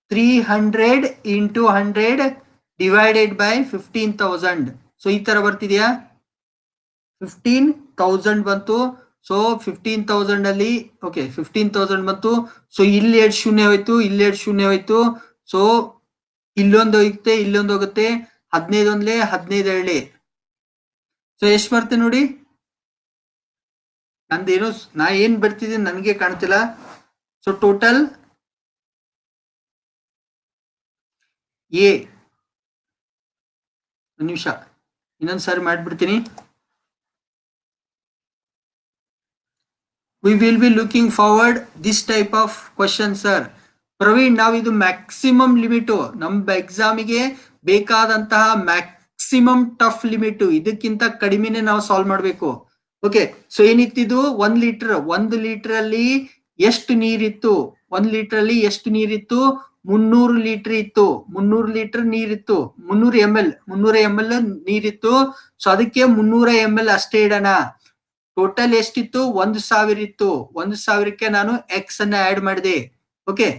A: 300 into 100 divided by 15,000. So, ಈ ತರ ಬರ್ತಿದೆಯಾ ಫಿಫ್ಟೀನ್ ತೌಸಂಡ್ ಬಂತು ಸೊ ಫಿಫ್ಟೀನ್ ತೌಸಂಡ್ ಅಲ್ಲಿ ಓಕೆ ಫಿಫ್ಟೀನ್ ತೌಸಂಡ್ ಬಂತು ಸೊ ಇಲ್ಲಿ ಎರಡು ಶೂನ್ಯ ಹೋಯ್ತು ಇಲ್ಲಿ ಎರಡು ಶೂನ್ಯ ಹೋಯ್ತು ಸೊ ಇಲ್ಲೊಂದು ಹೋಗುತ್ತೆ ಇಲ್ಲೊಂದು ಹೋಗುತ್ತೆ ಹದಿನೈದು ಒಂದ್ಲೆ ಹದಿನೈದು ಹೇಳಿ ಸೊ ಎಷ್ಟು ಬರ್ತೇನೆ ನೋಡಿ ನಂದೇನು ನಾ ಏನ್ ಬರ್ತಿದ್ದೀನಿ ನನಗೆ ಕಾಣ್ತಿಲ್ಲ ಸೊ ಟೋಟಲ್ ಎ ನಿಮಿಷ ಇನ್ನೊಂದ್ ಸಾರಿ ಮಾಡಿಬಿಡ್ತೀನಿ we will be looking forward this type of question sir Praveen ನಾವು ಇದು ಮ್ಯಾಕ್ಸಿಮಮ್ ಲಿಮಿಟು ನಮ್ಮ ಎಕ್ಸಾಮಿಗೆ ಬೇಕಾದಂತಹ ಮ್ಯಾಕ್ಸಿಮಮ್ ಟಫ್ ಲಿಮಿಟು ಇದಕ್ಕಿಂತ ಕಡಿಮೆನೆ ನಾವು ಸಾಲ್ವ್ ಮಾಡಬೇಕು ಓಕೆ ಸೊ ಏನಿತ್ತಿದು ಒಂದ್ ಲೀಟರ್ ಒಂದು ಲೀಟರ್ ಅಲ್ಲಿ ಎಷ್ಟು ನೀರಿತ್ತು ಒಂದ್ ಲೀಟರ್ ಅಲ್ಲಿ ಎಷ್ಟು ನೀರಿತ್ತು ಮುನ್ನೂರು ಲೀಟರ್ ಇತ್ತು ಮುನ್ನೂರು ಲೀಟರ್ ನೀರಿತ್ತು ಮುನ್ನೂರು ಎಮ್ ಎಲ್ ಮುನ್ನೂರ ಎಮ್ ಎಲ್ ನೀರಿತ್ತು ಸೊ ಅದಕ್ಕೆ ಮುನ್ನೂರ ಎಮ್ ಎಲ್ ಅಷ್ಟೇ ಇಡೋಣ ಟೋಟಲ್ ಎಷ್ಟಿತ್ತು ಒಂದು ಸಾವಿರ ಇತ್ತು ಒಂದು ಸಾವಿರಕ್ಕೆ ನಾನು ಎಕ್ಸ್ ಅನ್ನ ಆಡ್ ಮಾಡಿದೆ ಓಕೆ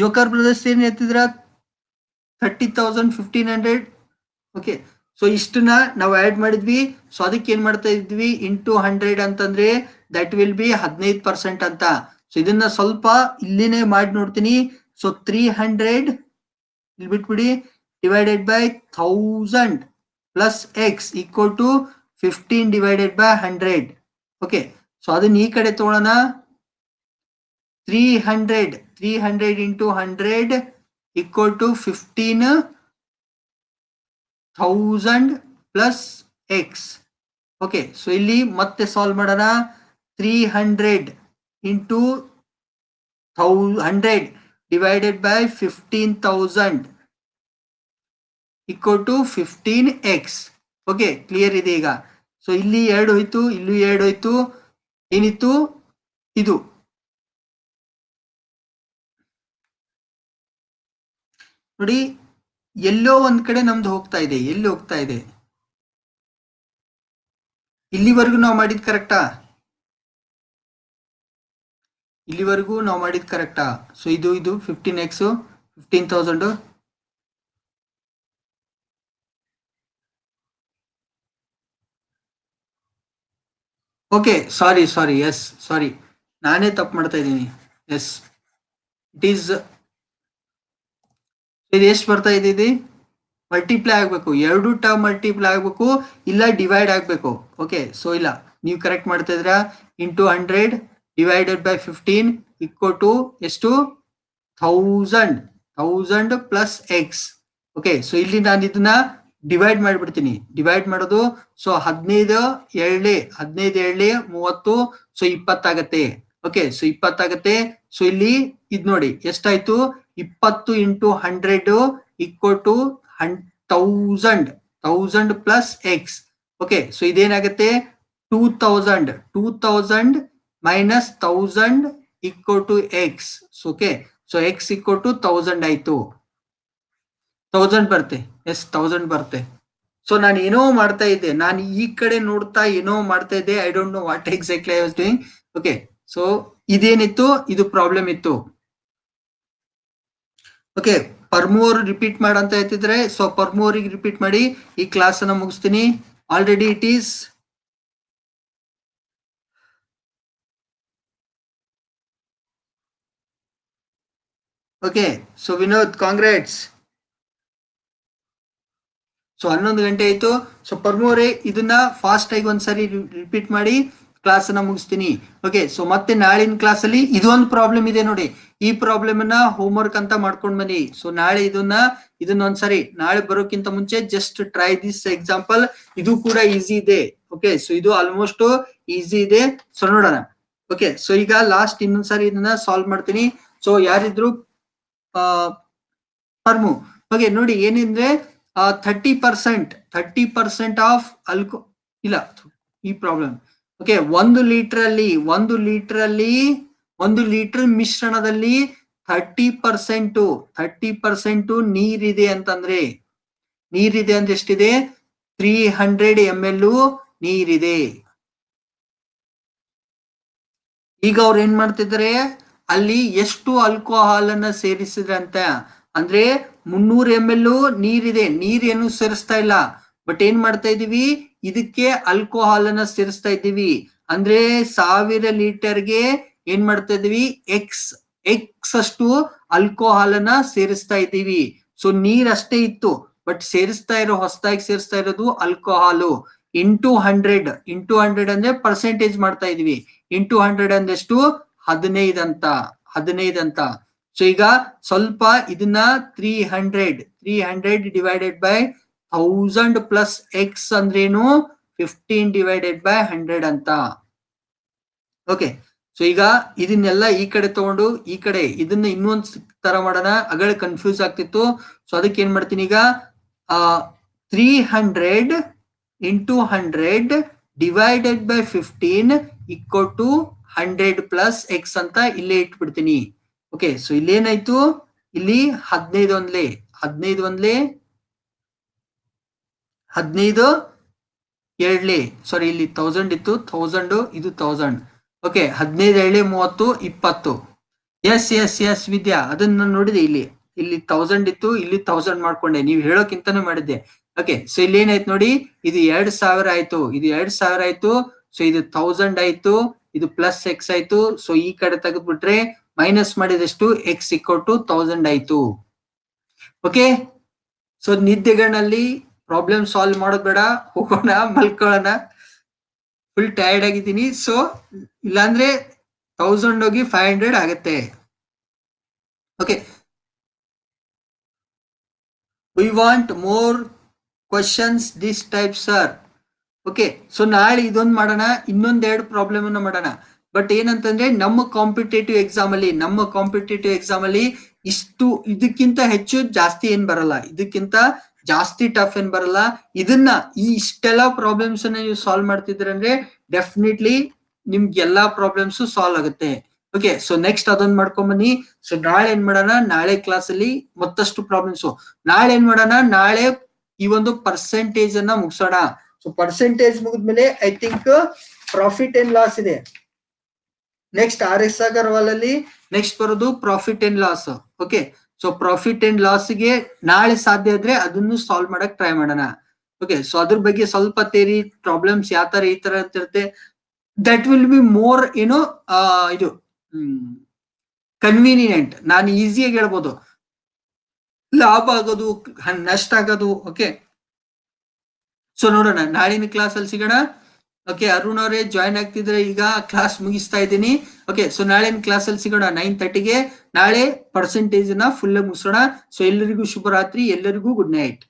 A: ಜೋಕರ್ ಬ್ರದರ್ಸ್ ಏನ್ ಎತ್ತಿದ್ರ thirty thousand fifteen hundred okay so ಇಷ್ಟನ್ನ ನಾವು ಆ್ಯಡ್ ಮಾಡಿದ್ವಿ ಸೊ ಅದಕ್ಕೆ ಏನ್ ಮಾಡ್ತಾ ಇದ್ವಿ ಇಂಟು ಹಂಡ್ರೆಡ್ ಅಂತಂದ್ರೆ ದಟ್ ವಿಲ್ ಬಿ ಹದಿನೈದು ಪರ್ಸೆಂಟ್ ಅಂತ ಸೊ ಇದನ್ನ ಸ್ವಲ್ಪ ಇಲ್ಲಿನೇ ಮಾಡಿ ನೋಡ್ತೀನಿ ಸೊ ತ್ರೀ ಹಂಡ್ರೆಡ್ ಇಲ್ಲಿ ಬಿಟ್ಬಿಡಿ divided by thousand plus x equal to fifteen divided by hundred okay so ಅದನ್ನ ಈ ಕಡೆ ತಗೊಳ್ಳೋಣ three hundred three hundred into hundred equal to fifteen thousand plus x okay so ಇಲ್ಲಿ ಮತ್ತೆ ಸಾಲ್ವ್ ಮಾಡೋಣ three hundred into ಥೌ hundred divided by fifteen thousand equal to fifteen x okay clear ಇದೆ ಈಗ ಸೊ ಇಲ್ಲಿ ಎರಡು ಹೋಯ್ತು ಇಲ್ಲೂ ಎರಡು ಹೋಯ್ತು ಏನಿತ್ತು ಇದು ನೋಡಿ ಎಲ್ಲೋ ಒಂದ್ ಕಡೆ ನಮ್ದು ಹೋಗ್ತಾ ಇದೆ ಎಲ್ಲಿ ಹೋಗ್ತಾ ಇದೆ ಇಲ್ಲಿವರೆಗೂ ನಾವು ಮಾಡಿದ್ ಕರೆಕ್ಟಾ ಇಲ್ಲಿವರೆಗೂ ನಾವು ಮಾಡಿದ್ ಕರೆಕ್ಟಾ ಸೊ ಇದು ಇದು fifteen x fifteen thousand okay sorry sorry yes sorry ನಾನೇ ತಪ್ಪು ಮಾಡ್ತಾ ಇದ್ದೀನಿ ಎಸ್ ಇಟ್ ಈಸ್ ಇದು ಎಷ್ಟು ಬರ್ತಾ ಇದ್ದೀವಿ ಮಲ್ಟಿಪ್ಲೈ ಆಗಬೇಕು ಎರಡು ಟರ್ಮ್ ಮಲ್ಟಿಪ್ಲೈ ಆಗಬೇಕು ಇಲ್ಲ ಡಿವೈಡ್ ಆಗಬೇಕು ಓಕೆ ಸೊ ಇಲ್ಲ ನೀವು ಕರೆಕ್ಟ್ ಮಾಡ್ತಾ ಇದ್ರ into hundred divided by fifteen equal to ಎಷ್ಟು thousand thousand plus x okay so ಇಲ್ಲಿ ನಾನು ಇದನ್ನ ಡಿವೈಡ್ ಮಾಡಿಬಿಡ್ತೀನಿ ಡಿವೈಡ್ ಮಾಡೋದು ಸೊ ಹದಿನೈದು ಏಳ್ಲಿ ಹದಿನೈದು ಏಳ್ಲಿ ಮೂವತ್ತು ಸೊ ಇಪ್ಪತ್ತಾಗತ್ತೆ ಓಕೆ ಸೊ ಇಪ್ಪತ್ತಾಗತ್ತೆ ಸೊ ಇಲ್ಲಿ ಇದ್ ನೋಡಿ ಎಷ್ಟಾಯ್ತು ಇಪ್ಪತ್ತು into hundred equal to thousand thousand plus x okay so ಇದೇನಾಗುತ್ತೆ two thousand two thousand minus thousand equal to x okay so x equal to thousand ಆಯ್ತು ಥೌಸಂಡ್ ಬರುತ್ತೆ ಎಸ್ ಥೌಸಂಡ್ ಬರುತ್ತೆ ಸೊ ನಾನು ಏನೋ ಮಾಡ್ತಾ ಇದ್ದೆ ನಾನು ಈ ಕಡೆ ನೋಡ್ತಾ ಏನೋ ಮಾಡ್ತಾ ಇದ್ದೆ I don't know what exactly I was doing okay so ಇದೇನಿತ್ತು ಇದು ಪ್ರಾಬ್ಲಮ್ ಇತ್ತು ಓಕೆ ಪರ್ಮೋರ್ ರಿಪೀಟ್ ಅಂತ ಹೇಳ್ತಿದ್ರೆ ಸೊ ಪರ್ಮೋರಿಗೆ ರಿಪೀಟ್ ಮಾಡಿ ಈ ಕ್ಲಾಸ್ ಅನ್ನ ಮುಗಿಸ್ತೀನಿ already it is okay so Vinod congrats so ಹನ್ನೊಂದು ಗಂಟೆ ಆಯ್ತು ಸೊ ಪರ್ಮೋರೆ ಇದನ್ನ ಫಾಸ್ಟ್ ಆಗಿ ಒಂದ್ಸರಿ ರಿಪೀಟ್ ಮಾಡಿ ಕ್ಲಾಸ್ ಅನ್ನ ಮುಗಿಸ್ತೀನಿ ಓಕೆ ಸೊ ಮತ್ತೆ ನಾಳಿನ ಕ್ಲಾಸ್ ಅಲ್ಲಿ ಇದೊಂದು ಪ್ರಾಬ್ಲಮ್ ಇದೆ ನೋಡಿ ಈ ಪ್ರಾಬ್ಲಮ್ ಅನ್ನ ವರ್ಕ್ ಅಂತ ಮಾಡ್ಕೊಂಡ್ ಬನ್ನಿ ಸೊ ನಾಳೆ ಇದನ್ನ ಇದನ್ನ ಒಂದ್ಸರಿ ನಾಳೆ ಬರೋಕ್ಕಿಂತ ಮುಂಚೆ ಜಸ್ಟ್ ಟ್ರೈ ದಿಸ್ ಎಕ್ಸಾಂಪಲ್ ಇದು ಕೂಡ ಈಸಿ ಇದೆ ಓಕೆ ಸೊ ಇದು ಆಲ್ಮೋಸ್ಟ್ ಈಸಿ ಇದೆ ಸೊ ನೋಡೋಣ ಓಕೆ ಸೊ ಈಗ ಲಾಸ್ಟ್ ಇನ್ನೊಂದ್ಸರಿ ಇದನ್ನ ಸಾಲ್ವ್ ಮಾಡ್ತೀನಿ ಸೊ ಯಾರಿದ್ರು ಫರ್ಮು ಓಕೆ ನೋಡಿ ಏನಂದ್ರೆ thirty percent thirty percent of alcohol ಇಲ್ಲ ಈ ಪ್ರಾಬ್ಲಮ್ ಓಕೆ ಒಂದು ಲೀಟರ್ ಅಲ್ಲಿ ಒಂದು ಲೀಟರ್ ಅಲ್ಲಿ ಒಂದು ಲೀಟರ್ ಮಿಶ್ರಣದಲ್ಲಿ ಥರ್ಟಿ ಪರ್ಸೆಂಟ್ ಥರ್ಟಿ ಪರ್ಸೆಂಟ್ ನೀರಿದೆ ಅಂತಂದ್ರೆ ನೀರಿದೆ ಅಂದ್ರೆ ಎಷ್ಟಿದೆ ತ್ರೀ ಹಂಡ್ರೆಡ್ ಎಮ್ ಎಲ್ ನೀರಿದೆ ಈಗ ಅವ್ರು ಏನ್ ಮಾಡ್ತಿದ್ದಾರೆ ಅಲ್ಲಿ ಎಷ್ಟು ಆಲ್ಕೋಹಾಲ್ ಅನ್ನ ಸೇರಿಸಿದ್ರೆ ಅಂತ ಅಂದ್ರೆ ಮುನ್ನೂರ್ ಎಮ್ ಎಲ್ ನೀರಿದೆ ನೀರ್ ಏನು ಸೇರಿಸ್ತಾ ಇಲ್ಲ ಬಟ್ ಏನ್ ಮಾಡ್ತಾ ಇದೀವಿ ಇದಕ್ಕೆ ಅಲ್ಕೋಹಾಲ್ ಅನ್ನ ಸೇರಿಸ್ತಾ ಇದ್ದೀವಿ ಅಂದ್ರೆ ಸಾವಿರ ಲೀಟರ್ಗೆ ಏನ್ ಮಾಡ್ತಾ ಇದೀವಿ ಎಕ್ಸ್ ಎಕ್ಸ್ ಅಷ್ಟು ಅಲ್ಕೋಹಾಲ್ ಅನ್ನ ಸೇರಿಸ್ತಾ ಇದ್ದೀವಿ ಸೊ ನೀರ್ ಅಷ್ಟೇ ಇತ್ತು ಬಟ್ ಸೇರಿಸ್ತಾ ಇರೋ ಹೊಸದಾಗಿ ಸೇರಿಸ್ತಾ ಇರೋದು alcohol into hundred into hundred ಅಂದ್ರೆ ಪರ್ಸೆಂಟೇಜ್ ಮಾಡ್ತಾ ಇದೀವಿ ಇಂಟು ಹಂಡ್ರೆಡ್ ಅಂದ್ರೆ ಎಷ್ಟು ಹದಿನೈದು ಅಂತ ಹದಿನೈದು ಅಂತ ಸೊ ಈಗ ಸ್ವಲ್ಪ ಇದನ್ನ three hundred three hundred divided by thousand plus x ಅಂದ್ರೇನು ಫಿಫ್ಟೀನ್ ಡಿವೈಡೆಡ್ ಬೈ ಹಂಡ್ರೆಡ್ ಅಂತ ಓಕೆ ಸೊ ಈಗ ಇದನ್ನೆಲ್ಲ ಈ ಕಡೆ ತಗೊಂಡು ಈ ಕಡೆ ಇದನ್ನ ಇನ್ನೊಂದ್ ತರ ಮಾಡೋಣ ಅಗಳೇ ಕನ್ಫ್ಯೂಸ್ ಆಗ್ತಿತ್ತು ಸೊ ಅದಕ್ಕೆ ಏನ್ ಮಾಡ್ತೀನಿ ಈಗ three hundred into hundred divided by fifteen equal to hundred plus x ಅಂತ ಇಲ್ಲೇ ಇಟ್ಬಿಡ್ತೀನಿ ಓಕೆ ಸೊ ಇಲ್ಲೇನಾಯ್ತು ಇಲ್ಲಿ ಹದಿನೈದು ಒಂದ್ಲೆ ಹದಿನೈದು ಒಂದ್ಲೆ ಹದಿನೈದು ಏಳ್ಲಿ ಸಾರಿ ಇಲ್ಲಿ ತೌಸಂಡ್ ಇತ್ತು ತೌಸಂಡು ಇದು ತೌಸಂಡ್ ಓಕೆ ಹದಿನೈದು ಏಳಿ ಮೂವತ್ತು ಇಪ್ಪತ್ತು ಎಸ್ ಎಸ್ ಎಸ್ ವಿದ್ಯಾ ಅದನ್ನ ನೋಡಿದೆ ಇಲ್ಲಿ ಇಲ್ಲಿ ತೌಸಂಡ್ ಇತ್ತು ಇಲ್ಲಿ ತೌಸಂಡ್ ಮಾಡ್ಕೊಂಡೆ ನೀವು ಹೇಳೋಕ್ಕಿಂತನೂ ಮಾಡಿದ್ದೆ ಓಕೆ ಸೊ ಇಲ್ಲಿ ಏನಾಯ್ತು ನೋಡಿ ಇದು ಎರಡ್ ಸಾವಿರ ಆಯ್ತು ಇದು ಎರಡು ಸಾವಿರ ಆಯ್ತು ಸೊ ಇದು ತೌಸಂಡ್ ಆಯ್ತು ಇದು ಪ್ಲಸ್ ಎಕ್ಸ್ ಆಯ್ತು ಸೊ ಈ ಕಡೆ ತೆಗೆದ್ಬಿಟ್ರೆ ಮೈನಸ್ ಮಾಡಿದಷ್ಟು ಎಕ್ಸ್ ಇಕ್ಕೋ ಟು ತೌಸಂಡ್ ಆಯ್ತು ಓಕೆ ಸೊ ನಿದ್ದೆಗಳಲ್ಲಿ ಪ್ರಾಬ್ಲಮ್ ಸಾಲ್ವ್ ಮಾಡೋದ್ ಬೇಡ ಹೋಗೋಣ ಮಲ್ಕೊಳ್ಳೋಣ ಫುಲ್ ಟಯರ್ಡ್ ಆಗಿದ್ದೀನಿ ಸೊ ಇಲ್ಲಾಂದ್ರೆ ತೌಸಂಡ್ ಹೋಗಿ ಫೈವ್ ಹಂಡ್ರೆಡ್ ಆಗತ್ತೆ okay we want more questions this type sir okay so ನಾಳೆ ಇದೊಂದು ಮಾಡೋಣ ಇನ್ನೊಂದೆರಡು ಪ್ರಾಬ್ಲಮ್ ಅನ್ನು ಮಾಡೋಣ ಬಟ್ ಏನಂತಂದ್ರೆ ನಮ್ಮ ಕಾಂಪಿಟೇಟಿವ್ ಎಕ್ಸಾಮ್ ಅಲ್ಲಿ ನಮ್ಮ ಕಾಂಪಿಟೇಟಿವ್ ಎಕ್ಸಾಮ್ ಅಲ್ಲಿ ಇಷ್ಟು ಇದಕ್ಕಿಂತ ಹೆಚ್ಚು ಜಾಸ್ತಿ ಏನ್ ಬರಲ್ಲ ಇದಕ್ಕಿಂತ ಜಾಸ್ತಿ ಟಫ್ ಏನ್ ಬರಲ್ಲ ಇದನ್ನ ಈ ಇಷ್ಟೆಲ್ಲ ಪ್ರಾಬ್ಲಮ್ಸ್ ನೀವು ಸಾಲ್ವ್ ಮಾಡ್ತಿದ್ರೆ ಅಂದ್ರೆ ಡೆಫಿನೆಟ್ಲಿ ನಿಮ್ಗೆ ಎಲ್ಲಾ ಪ್ರಾಬ್ಲಮ್ಸ್ ಸಾಲ್ವ್ ಆಗುತ್ತೆ ಓಕೆ ಸೊ ನೆಕ್ಸ್ಟ್ ಅದನ್ನ ಮಾಡ್ಕೊಂಡ್ ಬನ್ನಿ ಸೊ ನಾಳೆ ಏನ್ ಮಾಡೋಣ ನಾಳೆ ಕ್ಲಾಸ್ ಅಲ್ಲಿ ಮತ್ತಷ್ಟು ಪ್ರಾಬ್ಲಮ್ಸ್ ನಾಳೆ ಏನ್ ಮಾಡೋಣ ನಾಳೆ ಈ ಒಂದು ಪರ್ಸೆಂಟೇಜ್ ಅನ್ನ ಮುಗಿಸೋಣ ಸೊ ಪರ್ಸೆಂಟೇಜ್ ಮುಗಿದ್ಮೇಲೆ I think profit and loss ಇದೆ ನೆಕ್ಸ್ಟ್ ಆರ್ ಎಸ್ ಅಗರ್ವಾಲ್ ಅಲ್ಲಿ ನೆಕ್ಸ್ಟ್ ಬರೋದು profit and loss okay so profit and ಲಾಸ್ಗೆ ನಾಳೆ ಸಾಧ್ಯ ಆದ್ರೆ ಅದನ್ನು ಸಾಲ್ವ್ ಮಾಡಕ್ ಟ್ರೈ ಮಾಡೋಣ ಓಕೆ ಸೊ ಅದ್ರ ಬಗ್ಗೆ ಸ್ವಲ್ಪ ತೇರಿ ಪ್ರಾಬ್ಲಮ್ಸ್ ಯಾವ ತರ ಈ ತರ ಅಂತ ಇರುತ್ತೆ ದಟ್ ವಿಲ್ ಬಿ ಮೋರ್ ಏನೋ ಇದು ಕನ್ವೀನಿಯಂಟ್ ನಾನು ಈಸಿಯಾಗಿ ಹೇಳ್ಬೋದು ಲಾಭ ಆಗೋದು ನಷ್ಟ ಆಗೋದು ಓಕೆ ಸೊ ನೋಡೋಣ ನಾಳಿನ ಅಲ್ಲಿ ಸಿಗೋಣ ಓಕೆ ಅರುಣ್ ಅವರೇ ಜಾಯ್ನ್ ಆಗ್ತಿದ್ರೆ ಈಗ ಕ್ಲಾಸ್ ಮುಗಿಸ್ತಾ ಇದ್ದೀನಿ ಓಕೆ ಸೊ ನಾಳೆನ್ ಕ್ಲಾಸ್ ಅಲ್ಲಿ ಸಿಗೋಣ ನೈನ್ ತರ್ಟಿಗೆ ನಾಳೆ ಪರ್ಸೆಂಟೇಜ್ ನ ಫುಲ್ ಮುಗಿಸೋಣ ಸೊ ಎಲ್ಲರಿಗೂ ಶುಭರಾತ್ರಿ ಎಲ್ಲರಿಗೂ ಗುಡ್ ನೈಟ್